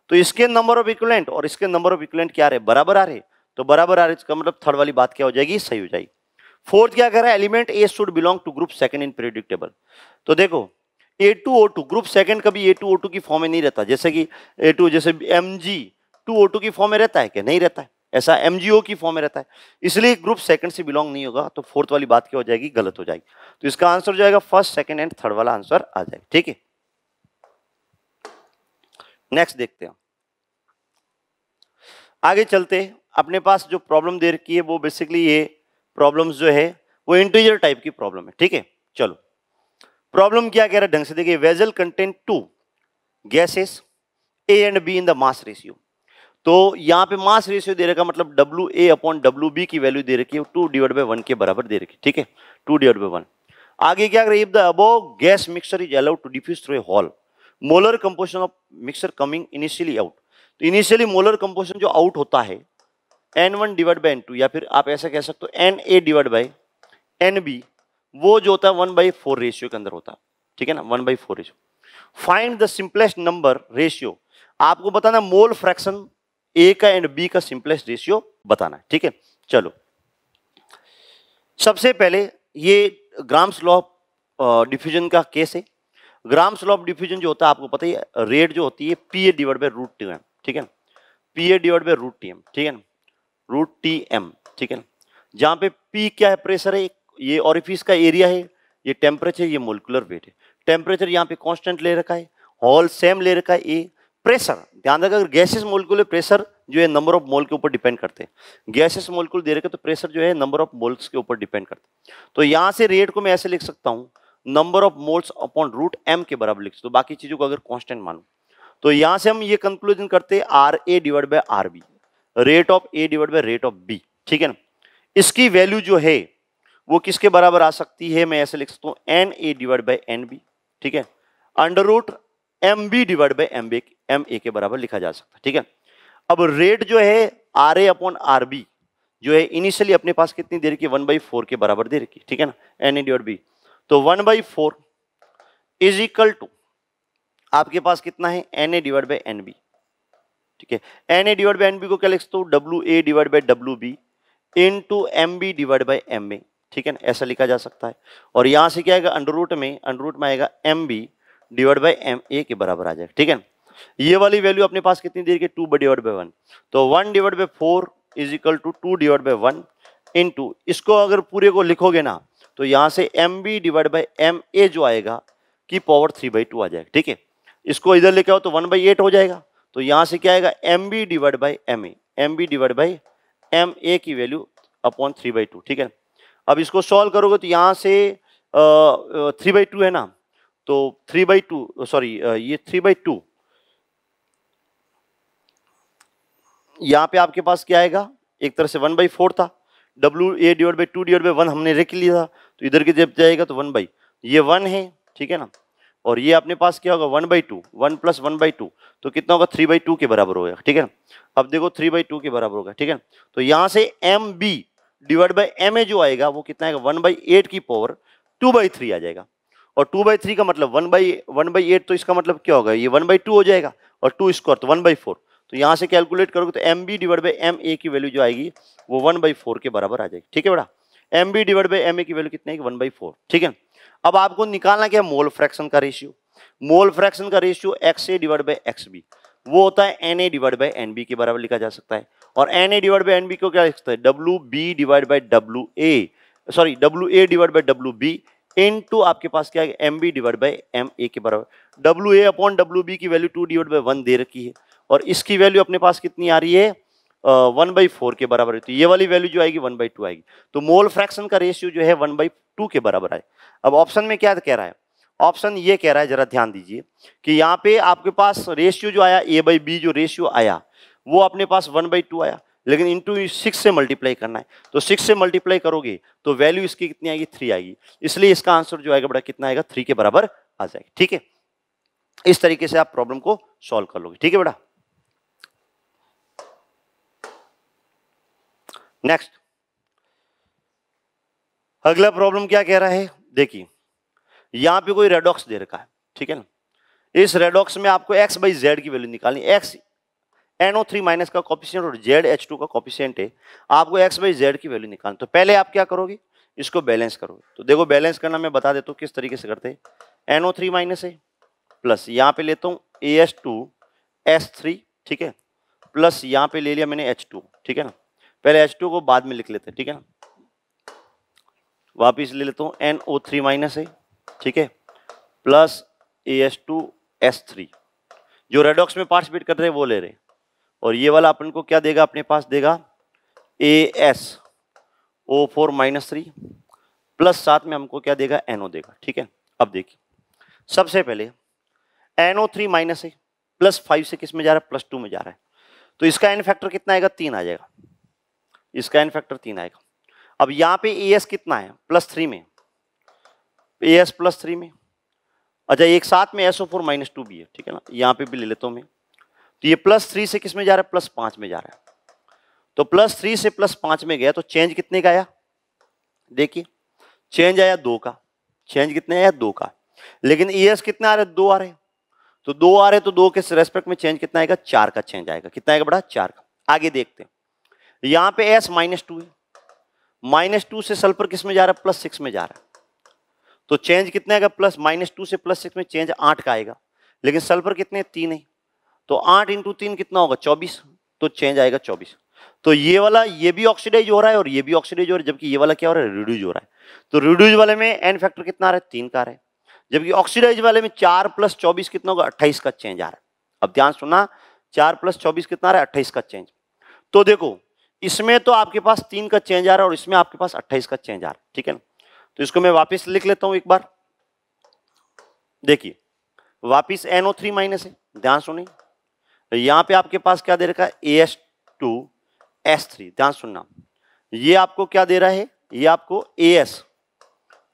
तो इसके नंबर ऑफ इक्वलेंट और इसके नंबर ऑफ इक्वलेंट क्या रहे बराबर आ रहे तो बराबर आ रहे इसका मतलब थर्ड वाली बात क्या हो जाएगी सही हो जाएगी फोर्थ क्या कह रहा है element A should belong to group second in predictable तो देखो A two O two group second कभी ए टू ओ टू की फॉर्म में नहीं रहता जैसे कि ए टू जैसे M G two O two की फॉर्म में रहता है क्या नहीं रहता है ऐसा एम जी ओ की फॉर्म में रहता है इसलिए ग्रुप सेकंड से बिलोंग नहीं होगा तो फोर्थ वाली बात क्या हो जाएगी गलत हो जाएगी तो इसका आंसर जो है फर्स्ट सेकेंड एंड थर्ड वाला आंसर आ जाएगा ठीक है नेक्स्ट देखते हैं आगे चलते अपने पास जो प्रॉब्लम दे रखी है वो बेसिकली ये प्रॉब्लम्स जो है वो इंटीजर टाइप की प्रॉब्लम है ठीक है चलो प्रॉब्लम क्या कह रहा है ढंग से देखिए vessel content two gases A and B in the mass ratio तो यहाँ पे मास रेशियो दे रखा मतलब W A upon W B की वैल्यू दे रखी है टू डिवाइड बाई वन के बराबर दे रखी ठीक है टू डिवाइड बाई वन आगे क्या कर if the above gas mixer is allowed to diffuse through a hole molar composition of mixer coming initially out तो इनिशियली मोलर कंपोजिशन जो आउट होता है N one divide by N two या फिर आप ऐसा कह सकते हो N A divide by N B वो जो होता है वन बाई फोर रेशियो के अंदर होता है ठीक है ना one by four ratio find the simplest number ratio आपको बताना मोल फ्रैक्शन ए का एंड बी का सिंपलेस्ट रेशियो बताना है ठीक है चलो सबसे पहले ये ग्राम्स लॉ ऑफ डिफ्यूजन का केस है ग्राम्स लॉ डिफ्यूजन जो होता है आपको पता ही रेट जो होती है P A divide by root T M ठीक है P A divide by root T M ठीक है ना रूट टी एम ठीक है ना जहाँ पे पी क्या है प्रेशर है ये ऑरिफिस का एरिया है ये टेम्परेचर ये मोलिकुलर वेट है टेम्परेचर यहाँ पे कांस्टेंट ले रखा है हॉल सेम ले रखा है ए प्रेशर ध्यान रखा अगर गैसेस मोलिकुलर प्रेशर जो है नंबर ऑफ मोल के ऊपर डिपेंड करते हैं गैसेस मोलिकुल दे रखे तो प्रेशर जो है नंबर ऑफ मोल्स के ऊपर डिपेंड करते तो यहाँ से रेट को मैं ऐसे लिख सकता हूँ number of moles upon root M के बराबर लिख सकते हो तो बाकी चीज़ों को अगर कॉन्स्टेंट मानूँ तो यहाँ से हम ये कंक्लूजन करते हैं R A divide by R B rate of A divide by rate of B ठीक है ना इसकी वैल्यू जो है वो किसके बराबर आ सकती है मैं ऐसे लिख सकता हूँ N A divide by N B ठीक है under root M B divide by M B M A के बराबर लिखा जा सकता है ठीक है अब रेट जो है R A upon R B जो है इनिशियली अपने पास कितनी देर की वन बाई फोर के बराबर दे रखी ठीक है ना एन ए डिवाइड बी तो one by four is equal to आपके पास कितना है N A divide by N B ठीक है N A divide by N B को क्या सकते हो W A divide by W B into M B divide by M A ठीक है ना ऐसा लिखा जा सकता है और यहाँ से क्या आएगा अंडर रूट में अंडर रूट में आएगा M B divide by M A के बराबर आ जाएगा ठीक है ये वाली वैल्यू अपने पास कितनी देर के टू डिवाइड बाई वन तो one divide by four is equal to two divide by one into इसको अगर पूरे को लिखोगे ना तो यहाँ से M B divide by M A जो आएगा की पावर थ्री बाई टू आ जाएगा ठीक है इसको इधर लेके आओ तो वन बाई एट हो जाएगा तो यहाँ से क्या आएगा M B divide by M A M B divide by M A की value upon three by two ठीक है अब इसको सॉल्व करोगे तो यहां से थ्री बाई टू है ना तो थ्री बाई टू सॉरी ये थ्री बाई टू यहाँ पे आपके पास क्या आएगा एक तरह से वन बाई फोर था W A divide by two divide by one हमने रेख लिया था तो इधर की जब जाएगा तो वन बाई ये वन है ठीक है ना और ये अपने पास क्या होगा one by two one plus one by two तो कितना होगा थ्री बाई टू के बराबर होगा ठीक है अब देखो थ्री बाई टू के बराबर होगा ठीक है तो यहाँ से M B divide by M A जो आएगा वो कितना आएगा वन बाई एट की पावर टू बाई थ्री आ जाएगा और टू बाई थ्री का मतलब one by one by eight तो इसका मतलब क्या होगा ये वन बाई टू हो जाएगा और टू स्क्वायर तो वन बाई फोर तो यहाँ से कैलकुलेट करोगे तो M B divide by M A की वैल्यू जो आएगी वो वन बाई फोर के बराबर आ जाएगी ठीक है बेटा M B divide by M A की वैल्यू कितनी वन बाई फोर ठीक है अब आपको निकालना क्या मोल फ्रैक्शन का रेशियो मोल फ्रैक्शन का ratio X A divide by X B वो होता है N A divide by N B के बराबर लिखा जा सकता है और N A divide by N B को क्या लिख सकता है W B divide by W A sorry W A divide by W B into आपके पास क्या है M B divide by M A के बराबर W A upon W B की value two divide by one दे रखी है और इसकी वैल्यू अपने पास कितनी आ रही है वन बाई फोर के बराबर होती है ये वाली वैल्यू जो आएगी वन बाई टू आएगी तो मोल फ्रैक्शन का रेशियो जो है वन बाई टू के बराबर आए अब ऑप्शन में क्या कह रहा है ऑप्शन ये कह रहा है जरा ध्यान दीजिए कि यहाँ पे आपके पास रेशियो जो आया ए बाई बी जो रेशियो आया वो अपने पास वन बाई टू आया लेकिन इंटू सिक्स से मल्टीप्लाई करना है तो सिक्स से मल्टीप्लाई करोगे तो वैल्यू इसकी कितनी आएगी थ्री आएगी इसलिए इसका आंसर जो आएगा बड़ा कितना आएगा थ्री के बराबर आ जाएगा ठीक है इस तरीके से आप प्रॉब्लम को सॉल्व कर लोगे ठीक है बेटा नेक्स्ट अगला प्रॉब्लम क्या कह रहा है देखिए यहां पे कोई रेडॉक्स दे रखा है ठीक है ना इस रेडॉक्स में आपको एक्स बाई जेड की वैल्यू निकालनी एक्स एनओ थ्री माइनस का कॉपिशेंट और जेड एच टू का कॉपिशेंट है आपको एक्स बाई जेड की वैल्यू निकालनी तो पहले आप क्या करोगे इसको बैलेंस करोगे तो देखो बैलेंस करना मैं बता देता हूँ किस तरीके से करते हैं एनओ थ्री माइनस है प्लस यहाँ पे लेता हूँ A S two S three ठीक है प्लस यहाँ पे ले लिया मैंने एच टू ठीक है ना पहले टू को बाद में लिख लेते हैं ठीक है ना वापिस ले लेता हूँ एन ओ थ्री माइनस है ठीक है plus A S two S three जो रेडॉक्स में पार्टिसिपेट कर रहे हैं वो ले रहे हैं और ये वाला अपन को क्या देगा अपने पास देगा A S O four minus three plus साथ में हमको क्या देगा एनओ देगा ठीक है अब देखिए सबसे पहले एनओ थ्री माइनस है प्लस फाइव से किस में जा रहा है प्लस टू में जा रहा है तो इसका एन फैक्टर कितना आएगा तीन आ जाएगा इसका एन फैक्टर तीन आएगा अब यहाँ पे ए एस कितना है प्लस थ्री में ए एस प्लस थ्री में अच्छा एक साथ में S O four minus two भी है ठीक है ना यहाँ पे भी ले लेता हूँ मैं तो ये प्लस थ्री से किस में जा रहा है प्लस पाँच में जा रहा है तो प्लस थ्री से प्लस पाँच में गया तो चेंज कितने का आया देखिए चेंज आया दो का चेंज कितने आया दो का लेकिन एस कितने आ रहे दो आ रहे तो दो आ रहे तो दो के रेस्पेक्ट में चेंज कितना आएगा चार का चेंज आएगा कितना आएगा बड़ा चार का आगे देखते हैं यहां पे एस माइनस टू है माइनस टू से सल्फर किस में जा रहा है प्लस सिक्स में जा रहा है तो चेंज कितना आएगा प्लस माइनस टू से प्लस सिक्स में चेंज आठ का आएगा लेकिन सल्फर कितने तीन है तो आठ इंटू तीन कितना होगा चौबीस तो चेंज आएगा चौबीस तो ये वाला ये भी ऑक्सीडाइज हो रहा है और ये भी ऑक्सीडाइज हो रहा है जबकि ये वाला क्या हो रहा है रिड्यूज हो रहा है तो रिड्यूज वाले में एन फैक्टर कितना आ रहा है तीन का रहा है जबकि ऑक्सीडाइज वाले में चार प्लस चौबीस कितना होगा अट्ठाइस का चेंज आ रहा है अब ध्यान सुना चार प्लस चौबीस कितना आ रहा है अट्ठाइस का चेंज तो देखो इसमें तो आपके पास तीन का चेंज आ रहा है और इसमें आपके पास अट्ठाईस का चेंज आ रहा है ठीक है ना तो इसको मैं वापस लिख लेता हूं एक बार देखिए वापिस एनओ थ्री माइनस है ध्यान सुनिए यहां पे आपके पास क्या दे रखा है A S two S three ध्यान सुनना ये आपको क्या दे रहा है ये आपको A S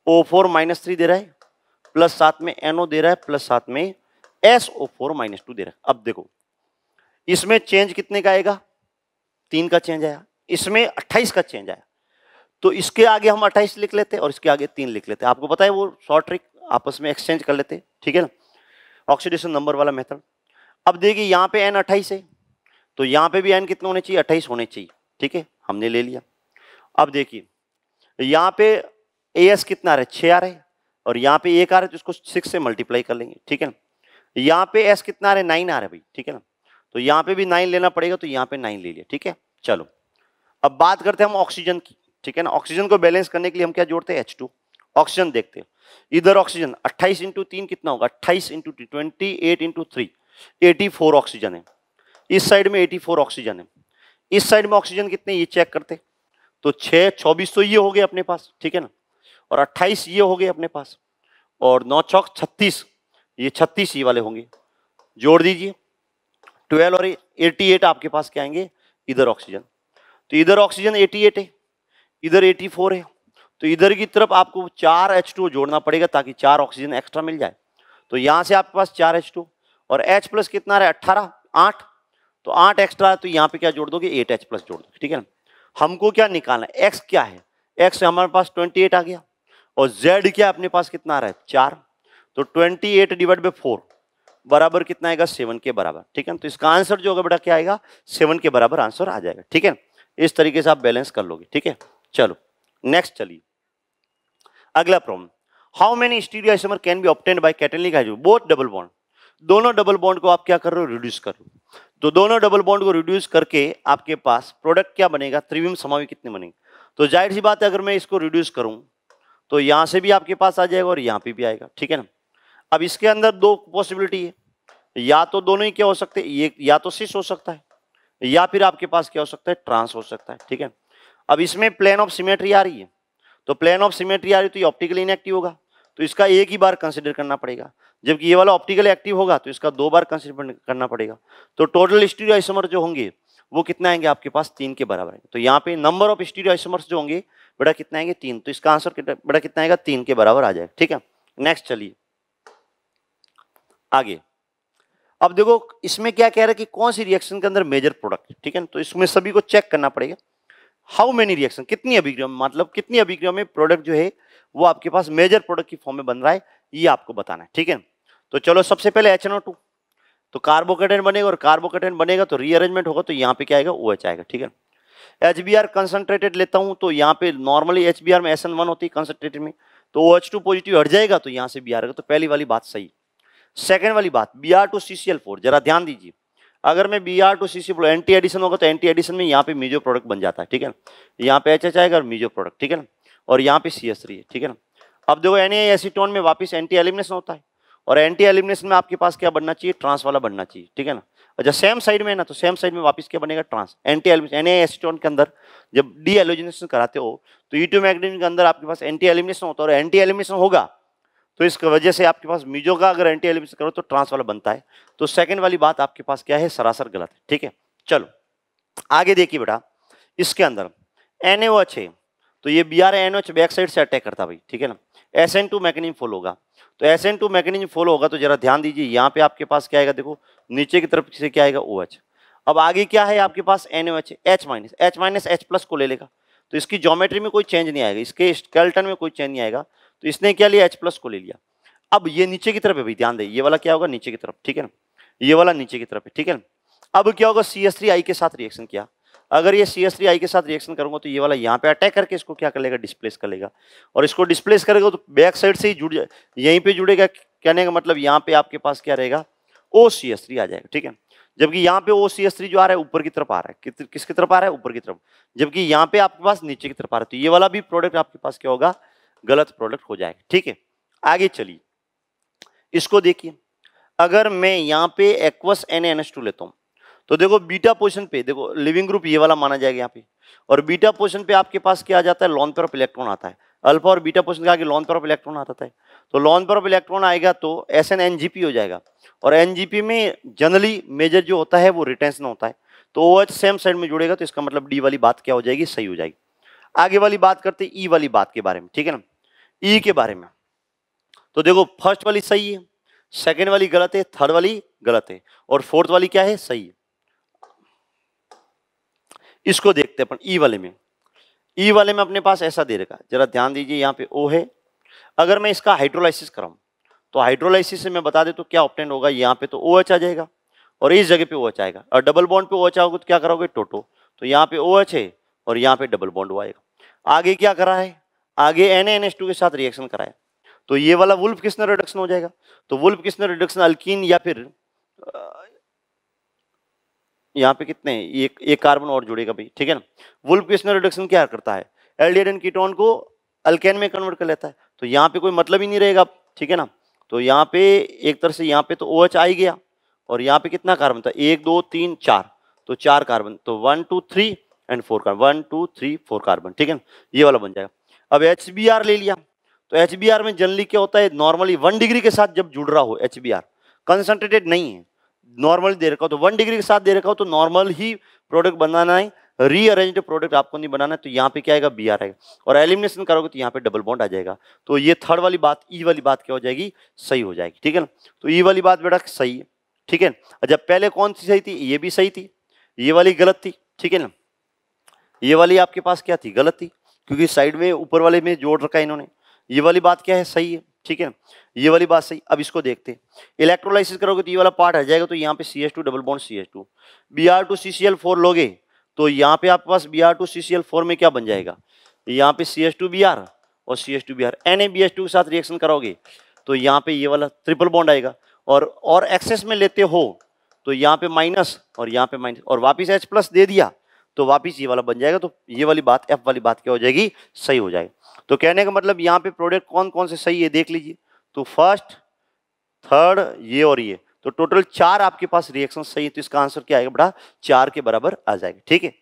O four minus three दे रहा है प्लस साथ में एनओ दे रहा है प्लस साथ में S O four minus two दे रहा है अब देखो इसमें चेंज कितने का आएगा तीन का चेंज आया इसमें अट्ठाईस का चेंज आया तो इसके आगे हम अट्ठाईस लिख लेते और इसके आगे तीन लिख लेते आपको पता है वो शॉर्ट ट्रिक आपस में एक्सचेंज कर लेते ठीक है ना ऑक्सीडेशन नंबर वाला मेथड अब देखिए यहाँ पे एन अट्ठाईस है तो यहाँ पे भी एन कितने होने चाहिए अट्ठाईस होने चाहिए ठीक है हमने ले लिया अब देखिए यहाँ पे ए एस कितना आ रहा है छः आ रहा है और यहाँ पे एक आ रहा है तो इसको सिक्स से मल्टीप्लाई कर लेंगे ठीक है ना यहाँ पे एस कितना आ रहा है नाइन आ रहा है भाई ठीक है ना तो यहाँ पे भी नाइन लेना पड़ेगा तो यहाँ पे नाइन ले लिया ठीक है चलो अब बात करते हैं हम ऑक्सीजन की ठीक है ना ऑक्सीजन को बैलेंस करने के लिए हम क्या जोड़ते हैं एच टू ऑक्सीजन देखते हैं इधर ऑक्सीजन अट्ठाइस इंटू तीन कितना होगा अट्ठाइस into T twenty eight into three eighty four oxygen है इस साइड में फोर ऑक्सीजन है इस साइड में ऑक्सीजन कितने ये चेक करते तो छः चौबीस तो ये हो गए अपने पास ठीक है ना और अट्ठाइस ये हो गए अपने पास और नौ चौक छत्तीस ये छत्तीस ये वाले होंगे जोड़ दीजिए ट्वेल्व और एटी एट आपके पास क्या आएंगे इधर ऑक्सीजन तो इधर ऑक्सीजन एटी एट है इधर एटी फोर है तो इधर की तरफ आपको चार एच टू जोड़ना पड़ेगा ताकि चार ऑक्सीजन एक्स्ट्रा मिल जाए तो यहाँ से आपके पास चार एच टू और एच प्लस कितना आ रहा है अट्ठारह आठ तो आठ एक्स्ट्रा है तो यहाँ पे क्या जोड़ दोगे एट एच प्लस जोड़ दोगे ठीक है ना हमको क्या निकालना है एक्स क्या है एक्स हमारे पास ट्वेंटी एट आ गया और जेड क्या अपने पास कितना आ रहा है चार तो twenty eight divide by four बराबर कितना आएगा सेवन के बराबर ठीक है तो इसका आंसर जो होगा बेटा क्या आएगा सेवन के बराबर आंसर आ जाएगा ठीक है इस तरीके से आप बैलेंस कर लोगे ठीक है चलो नेक्स्ट चलिए अगला problem how many stereo isomer can be obtained by cationic both double bond दोनों डबल बॉन्ड को आप क्या कर रहे हो रिड्यूस कर रहे हो तो दोनों डबल बॉन्ड को रिड्यूस करके आपके पास प्रोडक्ट क्या बनेगा त्रिविम समावी कितने बनेंगे तो जाहिर सी बात है अगर मैं इसको रिड्यूस करूं तो यहां से भी आपके पास आ जाएगा और यहां पे भी आएगा ठीक है ना अब इसके अंदर दो पॉसिबिलिटी है या तो दोनों ही क्या हो सकते हैं ये या तो सिस हो सकता है या फिर आपके पास क्या हो सकता है ट्रांस हो सकता है ठीक है अब इसमें प्लेन ऑफ सिमेट्री आ रही है तो प्लेन ऑफ सिमेट्री आ रही है तो ये ऑप्टिकली इनएक्टिव होगा तो इसका एक ही बार कंसिडर करना पड़ेगा जबकि ये वाला ऑप्टिकल एक्टिव होगा तो इसका दो बार कंसिडर करना पड़ेगा तो टोटल स्टूडियो आइसोमर जो होंगे वो कितना आएंगे आपके पास तीन के बराबर है तो यहाँ पे नंबर ऑफ स्टूडियो आइसोमर्स जो होंगे बड़ा कितना आएंगे तीन तो इसका आंसर बड़ा कितना आएगा तीन के बराबर आ जाएगा ठीक है नेक्स्ट चलिए आगे अब देखो इसमें क्या कह रहा है कि कौन सी रिएक्शन के अंदर मेजर प्रोडक्ट ठीक है तो इसमें सभी को चेक करना पड़ेगा हाउ मेनी रिएक्शन कितनी अभिक्रिया मतलब कितनी अभिक्रिया में प्रोडक्ट जो है वो आपके पास मेजर प्रोडक्ट की फॉर्म में बन रहा है ये आपको बताना है ठीक है तो चलो सबसे पहले एच तो कार्बोकेटेन बनेगा और कार्बोकेटेन बनेगा तो रीअरेंजमेंट होगा तो यहाँ पे क्या आएगा ओ OH आएगा ठीक है एच बी आर कंसनट्रेटेड लेता हूँ तो यहाँ पे नॉर्मली एच बी आर में एस एन वन होती है कंसनट्रेटेड में तो ओ OH टू पॉजिटिव हट जाएगा तो यहाँ से बी आ आएगा तो पहली वाली बात सही सेकेंड वाली बात B R two C C L four जरा ध्यान दीजिए अगर मैं B R two C C four anti addition होगा तो एंटी एडिशन में यहाँ पे मीजो प्रोडक्ट बन जाता है ठीक है ना यहाँ पे एच एच आएगा और मीजो प्रोडक्ट ठीक है ना और यहाँ पे सी एस थ्री है ठीक है ना अब देखो एन एसीटोन e में वापस एंटी एलिमिनेशन होता है और एंटी एलिमिनेशन में आपके पास क्या बनना चाहिए ट्रांस वाला बनना चाहिए ठीक है ना अच्छा सेम साइड में है ना तो सेम साइड में वापस क्या बनेगा trans anti elimination in acetone के अंदर जब डी एलोजिनेशन कराते हो तो ई e टू के अंदर आपके पास एंटी एलिमिनेशन होता है और एंटी एलिमिनेशन होगा तो इस वजह से आपके पास मीजो का अगर एंटी एलिमेंट करो तो ट्रांस वाला बनता है तो सेकंड वाली बात आपके पास क्या है सरासर गलत है ठीक है चलो आगे देखिए बेटा इसके अंदर एन है तो ये B R N back side से अटैक करता भाई ठीक है ना S N two mechanism follow होगा तो S N two mechanism follow होगा तो जरा ध्यान दीजिए यहाँ पे आपके पास क्या आएगा देखो नीचे की तरफ से क्या आएगा ओ एच अब आगे क्या है आपके पास N O H H minus H minus H plus को ले लेगा तो इसकी ज्योमेट्री में कोई चेंज नहीं आएगा इसके स्केल्टन में कोई चेंज नहीं आएगा तो इसने क्या लिया एच प्लस को ले लिया अब ये नीचे की तरफ है भाई ध्यान दें ये वाला क्या होगा नीचे की तरफ ठीक है ना ये वाला नीचे की तरफ है ठीक है ना अब क्या होगा सी एस थ्री आई के साथ रिएक्शन किया अगर ये सी एस थ्री आई के साथ रिएक्शन करूंगा तो ये वाला यहाँ पे अटैक करके इसको क्या कर लेगा डिस्प्लेस कर लेगा और इसको डिस्प्लेस करेगा तो बैक साइड से ही जुड़ जाए यहीं पर जुड़ेगा कहने का मतलब यहाँ पे आपके पास क्या रहेगा ओ सी एस थ्री आ जाएगा ठीक है जबकि यहाँ पे ओ सी एस थ्री जो आ रहा है ऊपर की तरफ आ रहा है किसकी तरफ आ रहा है ऊपर की तरफ जबकि यहाँ पे आपके पास नीचे की तरफ आ रहा है तो ये वाला भी प्रोडक्ट आपके पास क्या होगा गलत प्रोडक्ट हो जाएगा ठीक है आगे चलिए इसको देखिए अगर मैं यहाँ पे aqueous N N S two लेता हूँ तो देखो बीटा पोजिशन पे देखो लिविंग ग्रुप ये वाला माना जाएगा यहाँ पे और बीटा पोजिशन पे आपके पास क्या आ जाता है लॉन पर ऑफ इलेक्ट्रॉन आता है अल्फा और बीटा पोजिशन का आगे लॉन पर ऑफ इलेक्ट्रॉन आता है तो लॉन पर ऑफ इलेक्ट्रॉन आएगा तो S N N G P हो जाएगा और एन जी पी में जनरली मेजर जो होता है वो रिटेंशन होता है तो ओ एच सेम साइड में जुड़ेगा तो इसका मतलब डी वाली बात क्या हो जाएगी सही हो जाएगी आगे वाली बात करते ई वाली बात के बारे में ठीक है ना ई के बारे में तो देखो फर्स्ट वाली सही है सेकेंड वाली गलत है थर्ड वाली गलत है और फोर्थ वाली क्या है सही है इसको देखते हैं अपन ई वाले में ई वाले में अपने पास ऐसा दे रखा जरा ध्यान दीजिए यहाँ पे ओ है अगर मैं इसका हाइड्रोलाइसिस कराऊँ तो हाइड्रोलाइसिस से मैं बता दे तो क्या ऑप्टेंट होगा यहाँ पे तो ओ एच आ जाएगा और इस जगह पे ओ एच आएगा और डबल बॉन्ड पे ओ एच आओगे तो क्या करोगे टोटो तो यहाँ पे ओ एच है और यहाँ पे डबल बॉन्ड आएगा आगे क्या करा है आगे एन एन के साथ रिएक्शन कराए तो ये वाला वुल्फ किसने रिडक्शन हो जाएगा तो वुल्फ किसने रिडक्शन अल्किन या फिर यहाँ पे कितने एक एक कार्बन और जुड़ेगा भाई ठीक है ना वुल्फ किसने रिडक्शन क्या करता है एल्डियन कीटोन को अल्केन में कन्वर्ट कर लेता है तो यहाँ पे कोई मतलब ही नहीं रहेगा ठीक है ना तो यहाँ पे एक तरह से यहाँ पे तो ओ OH आ ही गया और यहाँ पे कितना कार्बन था एक दो तीन चार तो चार कार्बन तो one two three and four carbon one two three four carbon ठीक है ये वाला बन जाएगा अब एच ले लिया तो एच में जनरली क्या होता है नॉर्मली वन डिग्री के साथ जब जुड़ रहा हो एच कंसनट्रेटेड नहीं है नॉर्मल दे रखा हो तो वन डिग्री के साथ दे रखा हो तो नॉर्मल ही प्रोडक्ट बनाना है रीअरेंज प्रोडक्ट आपको नहीं बनाना है तो यहाँ पे क्या आएगा बी आर आएगा और एलिमिनेशन करोगे तो यहाँ पे डबल बॉन्ड आ जाएगा तो ये थर्ड वाली बात ई e वाली बात क्या हो जाएगी सही हो जाएगी ठीक है ना तो ई e वाली बात बेटा सही है ठीक है जब अच्छा, पहले कौन सी सही थी ये भी सही थी ये वाली गलत थी ठीक है ना ये वाली आपके पास क्या थी गलत थी क्योंकि साइड में ऊपर वाले में जोड़ रखा है इन्होंने ये वाली बात क्या है सही है ठीक है ये वाली बात सही अब इसको देखते हैं इलेक्ट्रोलाइसिस करोगे तो ये वाला पार्ट आ जाएगा तो यहाँ पे C S two double bond C S two B R two C C L four लोगे तो यहाँ पे आपके पास B R two C C L four में क्या बन जाएगा यहाँ पे C S two B R और C S two B R N A B S two के साथ रिएक्शन करोगे तो यहाँ पे ये वाला ट्रिपल बॉन्ड आएगा और और एक्सेस में लेते हो तो यहाँ पे माइनस और यहाँ पे माइनस और वापिस एच प्लस दे दिया तो वापिस ये वाला बन जाएगा तो ये वाली बात एफ वाली बात क्या हो जाएगी सही हो जाएगी तो कहने का मतलब यहाँ पे प्रोडक्ट कौन कौन से सही है देख लीजिए तो फर्स्ट थर्ड ये और ये तो टोटल चार आपके पास रिएक्शन सही है तो इसका आंसर क्या आएगा बड़ा चार के बराबर आ जाएगा ठीक है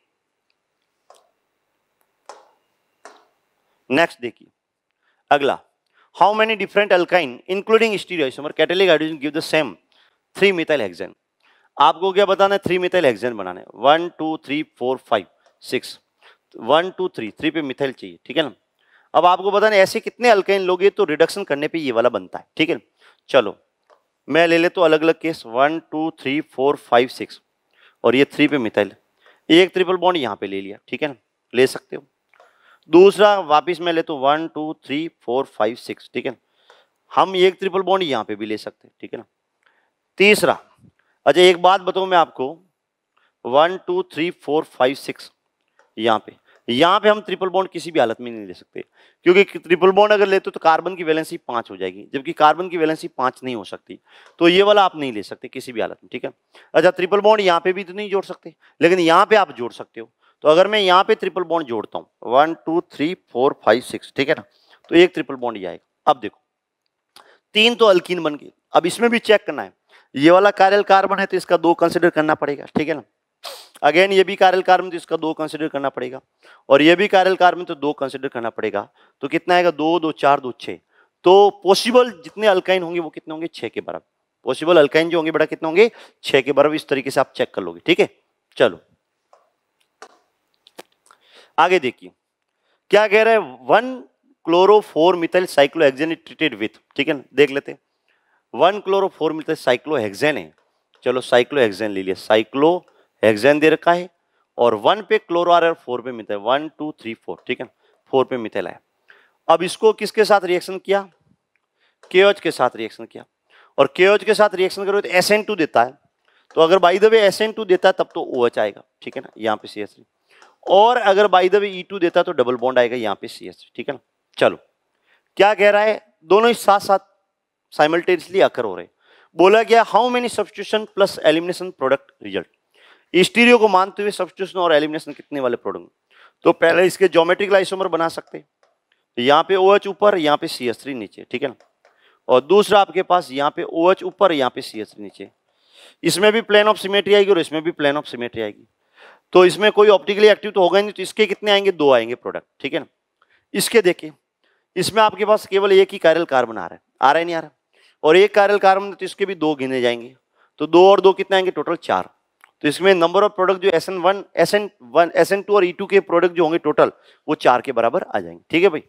नेक्स्ट देखिए अगला how many different alkyne including stereo catalytic hydrogen give the same three methyl hexane आपको क्या बताना है थ्री मिथाइल हेक्सेन बनाने one two three four five six one two three three पे मिथाइल चाहिए ठीक है ना अब आपको बताना ऐसे कितने अल्काइन लोगे तो रिडक्शन करने पे ये वाला बनता है ठीक है चलो मैं ले ले तो अलग अलग case one two three four five six और ये थ्री पे मिथाइल एक ट्रिपल बॉन्ड यहाँ पे ले लिया ठीक है ना ले सकते हो दूसरा वापस मैं ले तो one two three four five six ठीक है ना हम एक ट्रिपल बॉन्ड यहाँ पे भी ले सकते हैं ठीक है ना तीसरा अच्छा एक बात बताऊं मैं आपको one two three four five six यहाँ पे यहाँ पे हम ट्रिपल बॉन्ड किसी भी हालत में नहीं ले सकते क्योंकि ट्रिपल बॉन्ड अगर लेते तो कार्बन की वैलेंसी पाँच हो जाएगी जबकि कार्बन की वैलेंसी पाँच नहीं हो सकती तो ये वाला आप नहीं ले सकते किसी भी हालत में ठीक है अच्छा ट्रिपल बॉन्ड यहाँ पे भी तो नहीं जोड़ सकते लेकिन यहाँ पे आप जोड़ सकते हो तो अगर मैं यहाँ पे ट्रिपल बॉन्ड जोड़ता हूँ one two three four five six ठीक है ना तो एक ट्रिपल बॉन्ड ये आएगा अब देखो तीन तो अल्किन बन गए अब इसमें भी चेक करना है ये वाला कार्यल कार्बन है तो इसका दो कंसिडर करना पड़ेगा ठीक है ना अगेन ये भी कार्यल कार्बन तो इसका दो कंसिडर करना पड़ेगा और ये भी कार्यल कार्बन तो दो कंसिडर करना पड़ेगा तो कितना आएगा दो दो चार दो छः तो पॉसिबल जितने अल्काइन होंगे वो कितने होंगे छः के बराबर पॉसिबल अल्काइन जो होंगे बड़ा कितने होंगे छः के बराबर इस तरीके से आप चेक कर लोगे ठीक है चलो आगे देखिए क्या कह रहे हैं one four methyl cyclo hexene treated with ठीक है ना देख लेते हैं वन क्लोरोफोर मिलते है साइक्लोहेक्सेन है चलो साइक्लोहेक्सेन ले लिया साइक्लोहेक्सेन दे रखा है और वन पे क्लोरो आ रहा है फोर पे methyl one two three four ठीक है फोर पे मिथाइल आया अब इसको किसके साथ रिएक्शन किया केओच के साथ रिएक्शन किया और केओच के साथ रिएक्शन करोगे तो एस एन टू देता है तो अगर बाई दबे एस एन टू देता है तब तो ओ OH आएगा ठीक है ना यहाँ पे सी एस और अगर बाई दबे ई टू देता है तो डबल बॉन्ड आएगा यहाँ पे सी एस ठीक है ना चलो क्या कह रहा है दोनों ही साथ साथ साइमल्टेनियसली आकर हो रहे बोला गया how many substitution plus elimination product result stereo को मानते हुए सब्सिट्यूशन और एलिमिनेशन कितने वाले प्रोडक्ट तो पहले इसके ज्योमेट्रिक आइसोमर बना सकते तो यहाँ पे ओ OH ऊपर यहाँ पे सी नीचे ठीक है ना और दूसरा आपके पास यहाँ पे ओ OH ऊपर यहाँ पे सी नीचे इसमें भी प्लेन ऑफ सिमेट्री आएगी और इसमें भी प्लेन ऑफ सिमेट्री आएगी तो इसमें कोई ऑप्टिकली एक्टिव तो होगा नहीं तो इसके कितने आएंगे दो आएंगे प्रोडक्ट ठीक है ना इसके देखिए इसमें आपके पास केवल एक ही कायरल कार्बन आ रहा है आ रहा है नहीं आ रहा और एक कायरल कार्बन तो इसके भी दो गिने जाएंगे तो दो और दो कितने आएंगे टोटल चार तो इसमें नंबर ऑफ प्रोडक्ट जो S N one S N one S N two और ई e टू के प्रोडक्ट जो होंगे टोटल वो चार के बराबर आ जाएंगे ठीक है भाई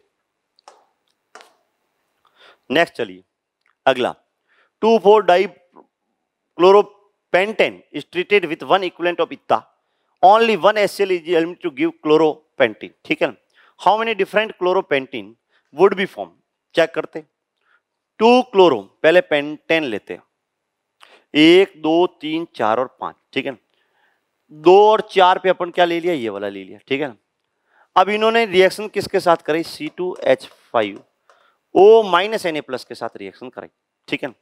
नेक्स्ट चलिए अगला two four dichloropentane is treated with one equivalent of इत्ता only one S L is to give chloropentene ठीक है how many different chloropentene would be form क्या करते टू क्लोरो पहले पेंटेन लेते हैं एक दो तीन चार और पांच ठीक है ना दो और चार पे अपन क्या ले लिया ये वाला ले लिया ठीक है ना अब इन्होंने रिएक्शन किसके साथ करी C two H five O minus N A plus के साथ रिएक्शन कराई ठीक है ना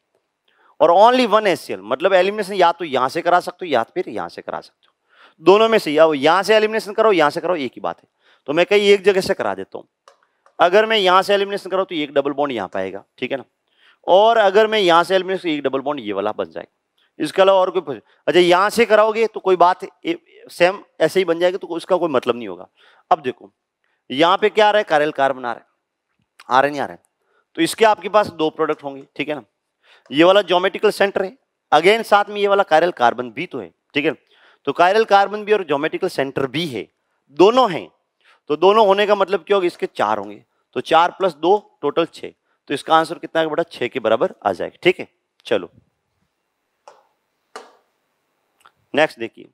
और ओनली वन एस मतलब एलिमिनेशन या तो यहां से करा सकते हो या फिर यहां से करा सकते हो दोनों में से या वो यहां से एलिमिनेशन करो यहां से करो एक ही बात है तो मैं कहीं एक जगह से करा देता हूं अगर मैं यहाँ से एलिमिनेशन करूँ तो एक डबल बॉन्ड यहाँ पर आएगा ठीक है ना और अगर मैं यहाँ से एलिमिनेशन तो एक डबल बॉन्ड ये वाला बन जाएगा इसके अलावा और कोई अच्छा यहाँ से कराओगे तो कोई बात सेम ऐसे ही बन जाएगी तो उसका कोई मतलब नहीं होगा अब देखो यहाँ पे क्या आ रहा है कारेल कार्बन आ रहा है रहे नहीं आ रहे तो इसके आपके पास दो प्रोडक्ट होंगे ठीक है ना ये वाला जोमेटिकल सेंटर है अगेन साथ में ये वाला कायरल कार्बन भी तो है ठीक है तो कायरल कार्बन भी और जोमेटिकल सेंटर भी है दोनों हैं तो दोनों होने का मतलब क्या होगा इसके चार होंगे तो चार प्लस दो टोटल छः तो इसका आंसर कितना बेटा छः के बराबर आ जाएगा ठीक है चलो नेक्स्ट देखिए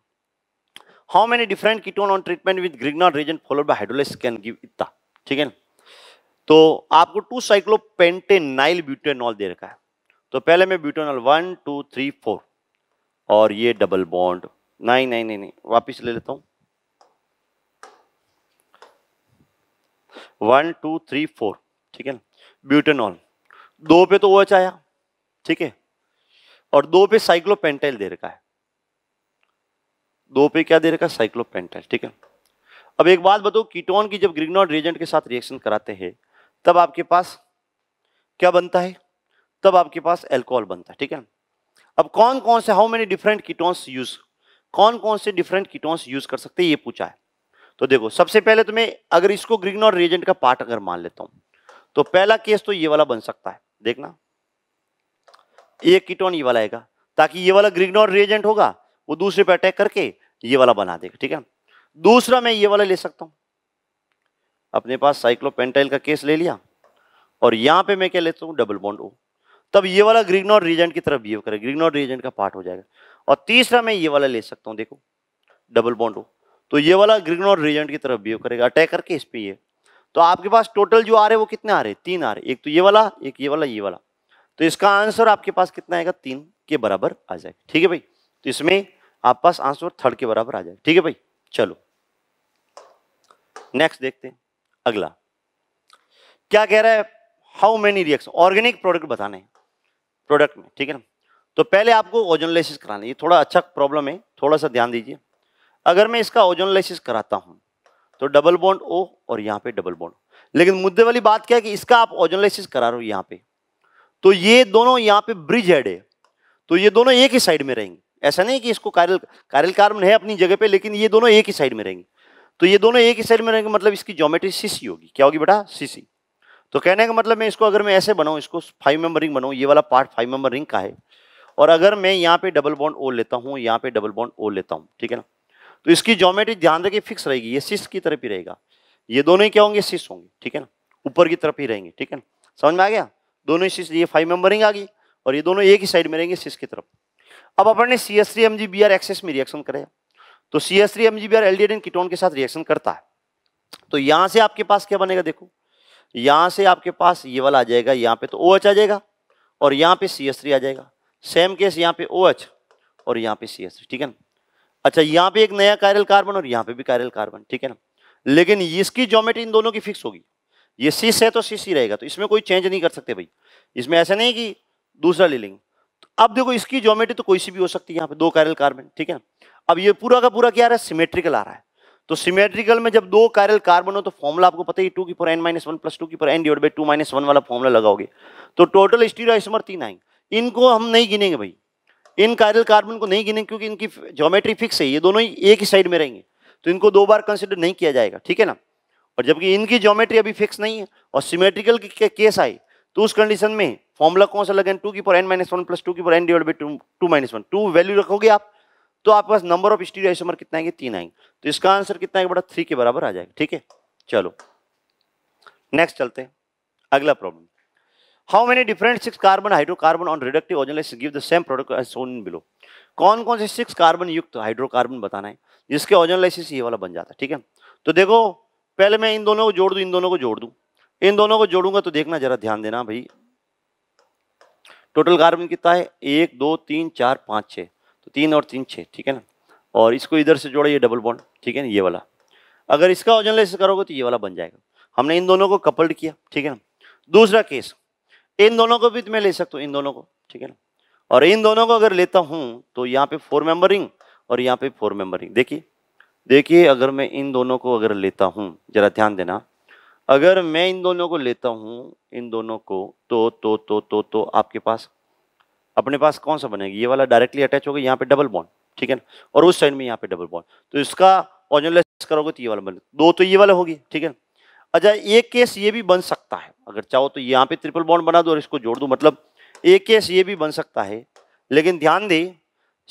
how many different ketone on treatment with Grignard reagent followed by hydrolysis can give इतना ठीक है ना तो आपको टू साइक्लोपेंटेनाइल ब्यूटेनॉल दे रखा है तो पहले मैं butanol one two three four और ये डबल बॉन्ड नहीं नहीं नहीं नहीं वापिस ले लेता हूँ वन टू थ्री फोर ठीक है ना ब्यूटेनॉल दो पे तो ओएच आया ठीक है और दो पे साइक्लोपेंटाइल दे रखा है दो पे क्या दे रखा है साइक्लोपेंटाइल ठीक है अब एक बात बताओ कीटोन की जब ग्रिग्नॉन रेजेंट के साथ रिएक्शन कराते हैं तब आपके पास क्या बनता है तब आपके पास एल्कोहल बनता है ठीक है अब कौन कौन से how many different ketones use कौन कौन से डिफरेंट कीटोन्स यूज कर सकते हैं ये पूछा है तो देखो सबसे पहले तुम्हें अगर इसको ग्रीन और रेजेंट का पार्ट अगर मान लेता हूं तो पहला केस तो ये वाला बन सकता है देखना एक कीटोन ये वाला आएगा ताकि ये वाला ग्रिग्नोर और रेजेंट होगा वो दूसरे पे अटैक करके ये वाला बना देगा ठीक है दूसरा मैं ये वाला ले सकता हूं अपने पास साइक्लोपेंटाइल का केस ले लिया और यहां पे मैं क्या लेता हूं डबल बॉन्ड ओ तब ये वाला ग्रीन और की तरफ बिहेव करेगा ग्रीन और का पार्ट हो जाएगा और तीसरा मैं ये वाला ले सकता हूँ देखो डबल बॉन्ड ओ तो ये वाला ग्रीन और रेजेंट की तरफ बिहेव करेगा अटैक करके इस पर ये तो आपके पास टोटल जो आ रहे हैं वो कितने आ रहे हैं तीन आ रहे एक तो ये वाला एक ये वाला ये वाला तो इसका आंसर आपके पास कितना आएगा तीन के बराबर आ जाएगा ठीक है भाई तो इसमें आपके पास आंसर थर्ड के बराबर आ जाएगा ठीक है भाई चलो नेक्स्ट देखते हैं अगला क्या कह रहा है how many reaction organic product बताने प्रोडक्ट में ठीक है ना तो पहले आपको ओजोनलाइसिस कराना ये थोड़ा अच्छा प्रॉब्लम है थोड़ा सा ध्यान दीजिए अगर मैं इसका ओजोनलाइसिस कराता हूं तो डबल बॉन्ड ओ और यहाँ पे डबल बॉन्ड लेकिन मुद्दे वाली बात क्या है कि इसका आप ओजोनलाइसिस करा रहे हो यहां पे तो ये दोनों यहाँ पे ब्रिज हेड है तो ये दोनों एक ही साइड में रहेंगे ऐसा नहीं कि इसको कार्यल कार्यल कार्बन है अपनी जगह पे लेकिन ये दोनों एक ही साइड में रहेंगे तो ये दोनों एक ही साइड में रहेंगे मतलब इसकी ज्योमेट्री सीसी होगी क्या होगी बेटा सीसी तो कहने का मतलब मैं इसको अगर मैं ऐसे बनाऊँ इसको फाइव मेंबर रिंग बनाऊँ ये वाला पार्ट फाइव मेंबर रिंग का है और अगर मैं यहाँ पे डबल बॉन्ड ओ लेता हूँ यहाँ पे डबल बॉन्ड ओ लेता हूँ ठीक है ना तो इसकी ज्योमेट्री ध्यान रखिए फिक्स रहेगी ये सिस की तरफ ही रहेगा ये दोनों ही क्या होंगे सिस होंगे ठीक है ना ऊपर की तरफ ही रहेंगे ठीक है ना समझ में आ गया दोनों ही सिस ये फाइव मेंबरिंग आ गई और ये दोनों एक ही साइड में रहेंगे सिस की तरफ अब अपन ने C S M G B R excess में रिएक्शन कराया तो C S three M G B R aldehyde and ketone के साथ रिएक्शन करता है तो यहाँ से आपके पास क्या बनेगा देखो यहाँ से आपके पास ये वाला आ जाएगा यहाँ पे तो ओ आ जाएगा और यहाँ पे सी एस थ्री आ जाएगा सेम केस यहाँ पे ओ और यहाँ पे सी एस थ्री ठीक है ना अच्छा यहाँ पे एक नया कायरल कार्बन और यहाँ पे भी कायरल कार्बन ठीक है ना लेकिन इसकी ज्योमेट्री इन दोनों की फिक्स होगी ये सिस है तो सिस ही रहेगा तो इसमें कोई चेंज नहीं कर सकते भाई इसमें ऐसा नहीं कि दूसरा ले लेंगे तो अब देखो इसकी ज्योमेट्री तो कोई सी भी हो सकती है यहाँ पे दो कायरल कार्बन ठीक है ना अब ये पूरा का पूरा क्या आ रहा है सिमेट्रिकल आ रहा है तो सिमेट्रिकल में जब दो कायरल कार्बन हो तो फॉर्मुला आपको पता ही टू की पर n minus one plus two की पर n divide by two minus one वाला फॉर्मुला लगाओगे तो टोटल स्टीरियो आइसमर तीन आएंगे इनको हम नहीं गिनेंगे भाई इन कायरल कार्बन को नहीं गिने क्योंकि इनकी ज्योमेट्री फिक्स है ये दोनों ही एक ही साइड में रहेंगे तो इनको दो बार कंसिडर नहीं किया जाएगा ठीक है ना और जबकि इनकी ज्योमेट्री अभी फिक्स नहीं है और सिमेट्रिकल के, के, केस आए तो उस कंडीशन में फॉर्मूला कौन सा लगे टू की पर n minus one plus two की पर n divide by two two minus one two value रखोगे आप तो आपके पास नंबर ऑफ स्टीरियो आइसोमर कितने आएंगे तीन आएंगे तो इसका आंसर कितना आएगा बड़ा थ्री के बराबर आ जाएगा ठीक है चलो नेक्स्ट चलते हैं अगला problem how many different six carbon hydrocarbon on reductive ozonolysis give the same product as shown below कौन कौन से सिक्स कार्बन युक्त हाइड्रोकार्बन बताना है जिसके ओजनलाइसिस ये वाला बन जाता है ठीक है तो देखो पहले मैं इन दोनों को जोड़ दूँ इन दोनों को जोड़ दूँ इन दोनों को जोड़ूंगा तो देखना जरा ध्यान देना भाई टोटल कार्बन कितना है एक दो तीन चार पाँच छः तो तीन और तीन छः ठीक है ना और इसको इधर से जोड़े ये डबल बॉन्ड ठीक है ना ये वाला अगर इसका ओजनलेस करोगे तो ये वाला बन जाएगा हमने इन दोनों को कपल्ड किया ठीक है ना दूसरा केस इन दोनों को भी तो मैं ले सकता हूँ इन दोनों को ठीक है ना और इन दोनों को अगर लेता हूँ तो यहाँ पे फोर मेंबरिंग और यहाँ पे फोर मेंबरिंग देखिए देखिए अगर मैं इन दोनों को अगर लेता हूँ जरा ध्यान देना अगर मैं इन दोनों को लेता हूँ इन दोनों को तो तो तो तो तो आपके पास अपने पास कौन सा बनेगा ये वाला डायरेक्टली अटैच होगा यहाँ पे डबल बॉन्ड ठीक है ना और उस साइड में यहाँ पे डबल बॉन्ड तो इसका ऑर्जनलेस करोगे तो ये वाला बनेगा दो तो ये वाला होगी ठीक है अच्छा ये केस ये भी बन सकता है अगर चाहो तो यहाँ पे ट्रिपल बॉन्ड बना दो और इसको जोड़ दो मतलब एक केस ये भी बन सकता है लेकिन ध्यान दे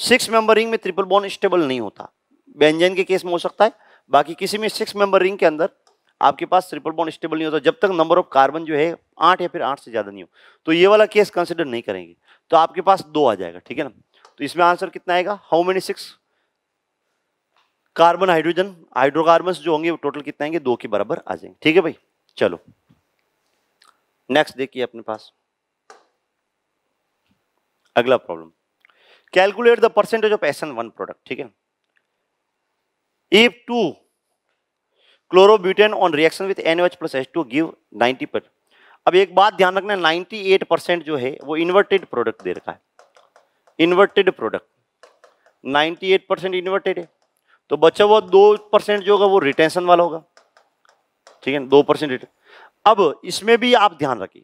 सिक्स मेंबर रिंग में ट्रिपल बॉन्ड स्टेबल नहीं होता बेंजन के केस में हो सकता है बाकी किसी में सिक्स मेंबर रिंग के अंदर आपके पास ट्रिपल बॉन्ड स्टेबल नहीं होता जब तक नंबर ऑफ कार्बन जो है आठ या फिर आठ से ज़्यादा नहीं हो तो ये वाला केस कंसिडर नहीं करेंगे तो आपके पास दो आ जाएगा ठीक है ना तो इसमें आंसर कितना आएगा how many six carbon hydrogen hydrocarbon जो होंगे टोटल कितने आएंगे दो के बराबर आ जाएंगे ठीक है भाई चलो नेक्स्ट देखिए अपने पास अगला problem calculate the percentage of S one product ठीक है if two chlorobutane on reaction with N H plus H two give ninety पर अब एक बात ध्यान रखना नाइनटी एट परसेंट जो है वो इन्वर्टेड प्रोडक्ट दे रखा है inverted product ninety eight percent inverted है तो बच्चा हुआ दो परसेंट जो होगा वो रिटेंशन वाला होगा ठीक है दो परसेंट रिटेन अब इसमें भी आप ध्यान रखिए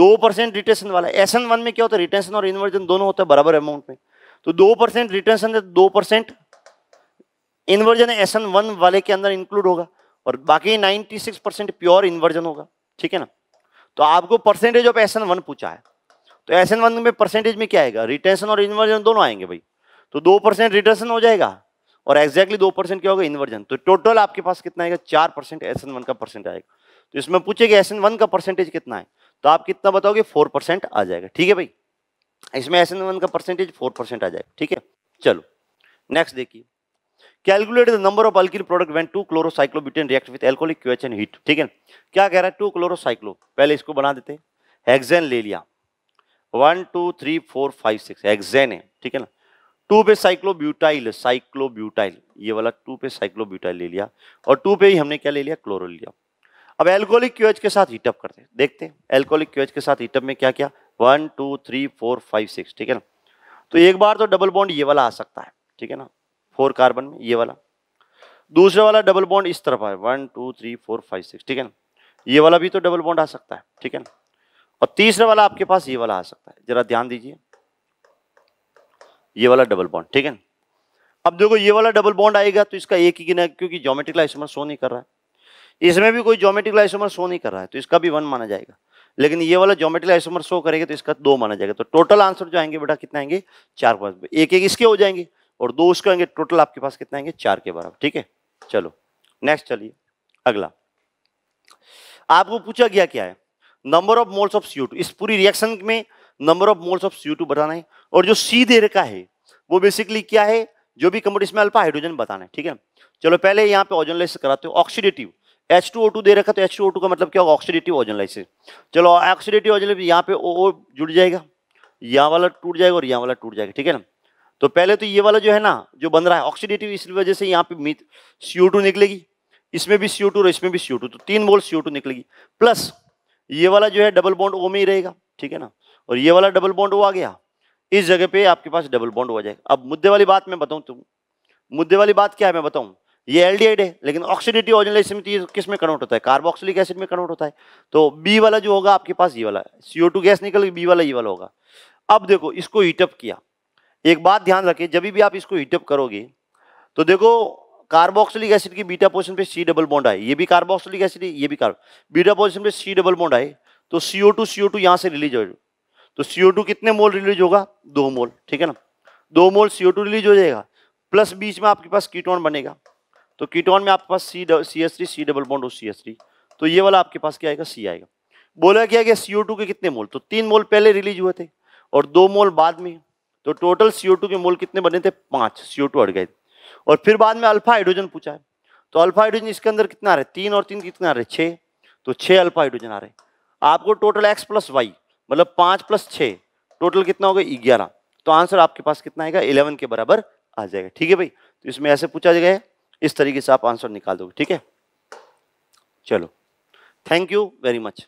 दो परसेंट रिटेंशन वाला एस एन वन में क्या होता है रिटेंशन और इन्वर्जन दोनों होता है बराबर अमाउंट में तो दो परसेंट रिटेंशन है दो percent inversion S N one वाले के अंदर इंक्लूड होगा और बाकी ninety six percent pure inversion होगा ठीक है ना तो आपको percentage of S N one पूछा है तो एस एन वन में परसेंटेज में क्या आएगा रिटेंशन और इन्वर्जन दोनों आएंगे भाई तो दो परसेंट रिटेंशन हो जाएगा और एग्जैक्टली दो परसेंट क्या होगा इन्वर्जन तो टोटल आपके पास कितना आएगा चार परसेंट एस एन वन का परसेंट आएगा तो इसमें पूछेगा एस एन वन का परसेंटेज कितना है तो आप कितना बताओगे फोर परसेंट आ जाएगा ठीक है भाई इसमें एस एन वन का परसेंटेज फोर परसेंट आ जाएगा ठीक है चलो नेक्स्ट देखिए calculate the number of alkyl product when two chlorocyclobutane react with alcoholic KOH and heat ठीक है क्या कह रहा है टू क्लोरोसाइक्लो पहले इसको बना देते हैं हेक्सेन ले लिया one two three four five six hexane है ठीक है ना टू पे साइक्लोब्यूटाइल साइक्लोब्यूटाइल ये वाला टू पे साइक्लोब्यूटाइल ले लिया और टू पे ही हमने क्या ले लिया क्लोरोल लिया अब एल्कोलिक क्यूएच के साथ हीटअप करते हैं देखते हैं एल्कोलिक क्यूएच के साथ हीटअप में क्या क्या one two three four five six ठीक है ना तो एक बार तो डबल बॉन्ड ये वाला आ सकता है ठीक है ना फोर कार्बन में ये वाला दूसरा वाला डबल बॉन्ड इस तरफ है one two three four five six ठीक है ना ये वाला भी तो डबल बॉन्ड आ सकता है ठीक है ना और तीसरा वाला आपके पास ये वाला आ सकता है जरा ध्यान दीजिए ये वाला डबल बॉन्ड ठीक है अब देखो ये वाला डबल बॉन्ड आएगा तो इसका एक ही गिना क्योंकि जोमेट्रिक लाइसोमर शो नहीं कर रहा है इसमें भी कोई जोमेट्रिक लाइसोमर शो नहीं कर रहा है तो इसका भी वन माना जाएगा लेकिन ये वाला जोमेट्रिक लाइसोमर शो करेगा तो इसका दो माना जाएगा तो टोटल आंसर जो आएंगे बेटा कितने आएंगे चार पांच एक एक इसके हो जाएंगे और दो उसके आएंगे टोटल आपके पास कितने आएंगे चार के बराबर ठीक है चलो नेक्स्ट चलिए अगला आपको पूछा गया क्या है number of moles of CO इस पूरी रिएक्शन में number of moles of C two बताना है और जो सी दे रखा है वो बेसिकली क्या है जो भी कम्पोनेंट इसमें अल्फा हाइड्रोजन बताना है ठीक है चलो पहले यहाँ पे ओजनलाइस कराते हो oxidative H two O two दे रखा तो एच टू ओ टू का मतलब क्या होगा ऑक्सीडेटिव ओजनलाइसिस चलो ऑक्सीडेटिव ओजनलाइसिस यहाँ पे ओ जुड़ जाएगा यहाँ वाला टूट जाएगा और यहाँ वाला टूट जाएगा ठीक है ना तो पहले तो ये वाला जो है ना जो बन रहा है ऑक्सीडेटिव इस वजह से यहाँ पे ओ टू निकलेगी इसमें भी टू और इसमें भी टू तो तीन मोल टू निकलेगी प्लस ये वाला जो है डबल बॉन्ड ओ में ही रहेगा ठीक है ना और ये वाला डबल बॉन्ड वो आ गया इस जगह पे आपके पास डबल बॉन्ड हो जाएगा अब मुद्दे वाली बात मैं बताऊं तुम तो, मुद्दे वाली बात क्या है मैं बताऊं ये एल है लेकिन ऑक्सीडेटिव ऑर्गेनाइजेशन में किस में कन्वर्ट होता है कार्बोक्सिलिक एसिड में कन्वर्ट होता है तो बी वाला जो होगा आपके पास ये वाला सीओ टू गैस निकल बी वाला ये वाला होगा अब देखो इसको हीटअप किया एक बात ध्यान रखें जब भी आप इसको हीटअप करोगे तो देखो कार्बोक्सिलिक एसिड की बीटा पोजिशन पे सी डबल बॉन्ड आए ये भी कार्बोक्सिलिक एसिड है ये भी कार्बो बीटा पोजिशन पे सी डबल बॉन्ड आए तो सीओ टू सीओ टू यहाँ से रिलीज हो तो CO2 कितने मोल रिलीज होगा दो मोल ठीक है ना दो मोल CO2 रिलीज हो जाएगा प्लस बीच में आपके पास कीटोन बनेगा तो कीटोन में आपके पास C C S three C double bond और सी एस थ्री तो ये वाला आपके पास क्या आएगा सी आएगा बोला क्या गया सी के कितने मोल तो तीन मोल पहले रिलीज हुए थे और दो मोल बाद में तो टोटल सी के मोल कितने बने थे पाँच सी अट गए और फिर बाद में अल्फा हाइड्रोजन पूछा है तो अल्फा हाइड्रोजन इसके अंदर कितना आ रहा है तीन और तीन कितना आ रहा है छः तो छः अल्फा हाइड्रोजन आ रहे हैं आपको टोटल एक्स प्लस वाई मतलब पांच प्लस छः टोटल कितना होगा ग्यारह तो आंसर आपके पास कितना आएगा इलेवन के बराबर आ जाएगा ठीक है भाई तो इसमें ऐसे पूछा गया है इस तरीके से आप आंसर निकाल दोगे ठीक है चलो थैंक यू वेरी मच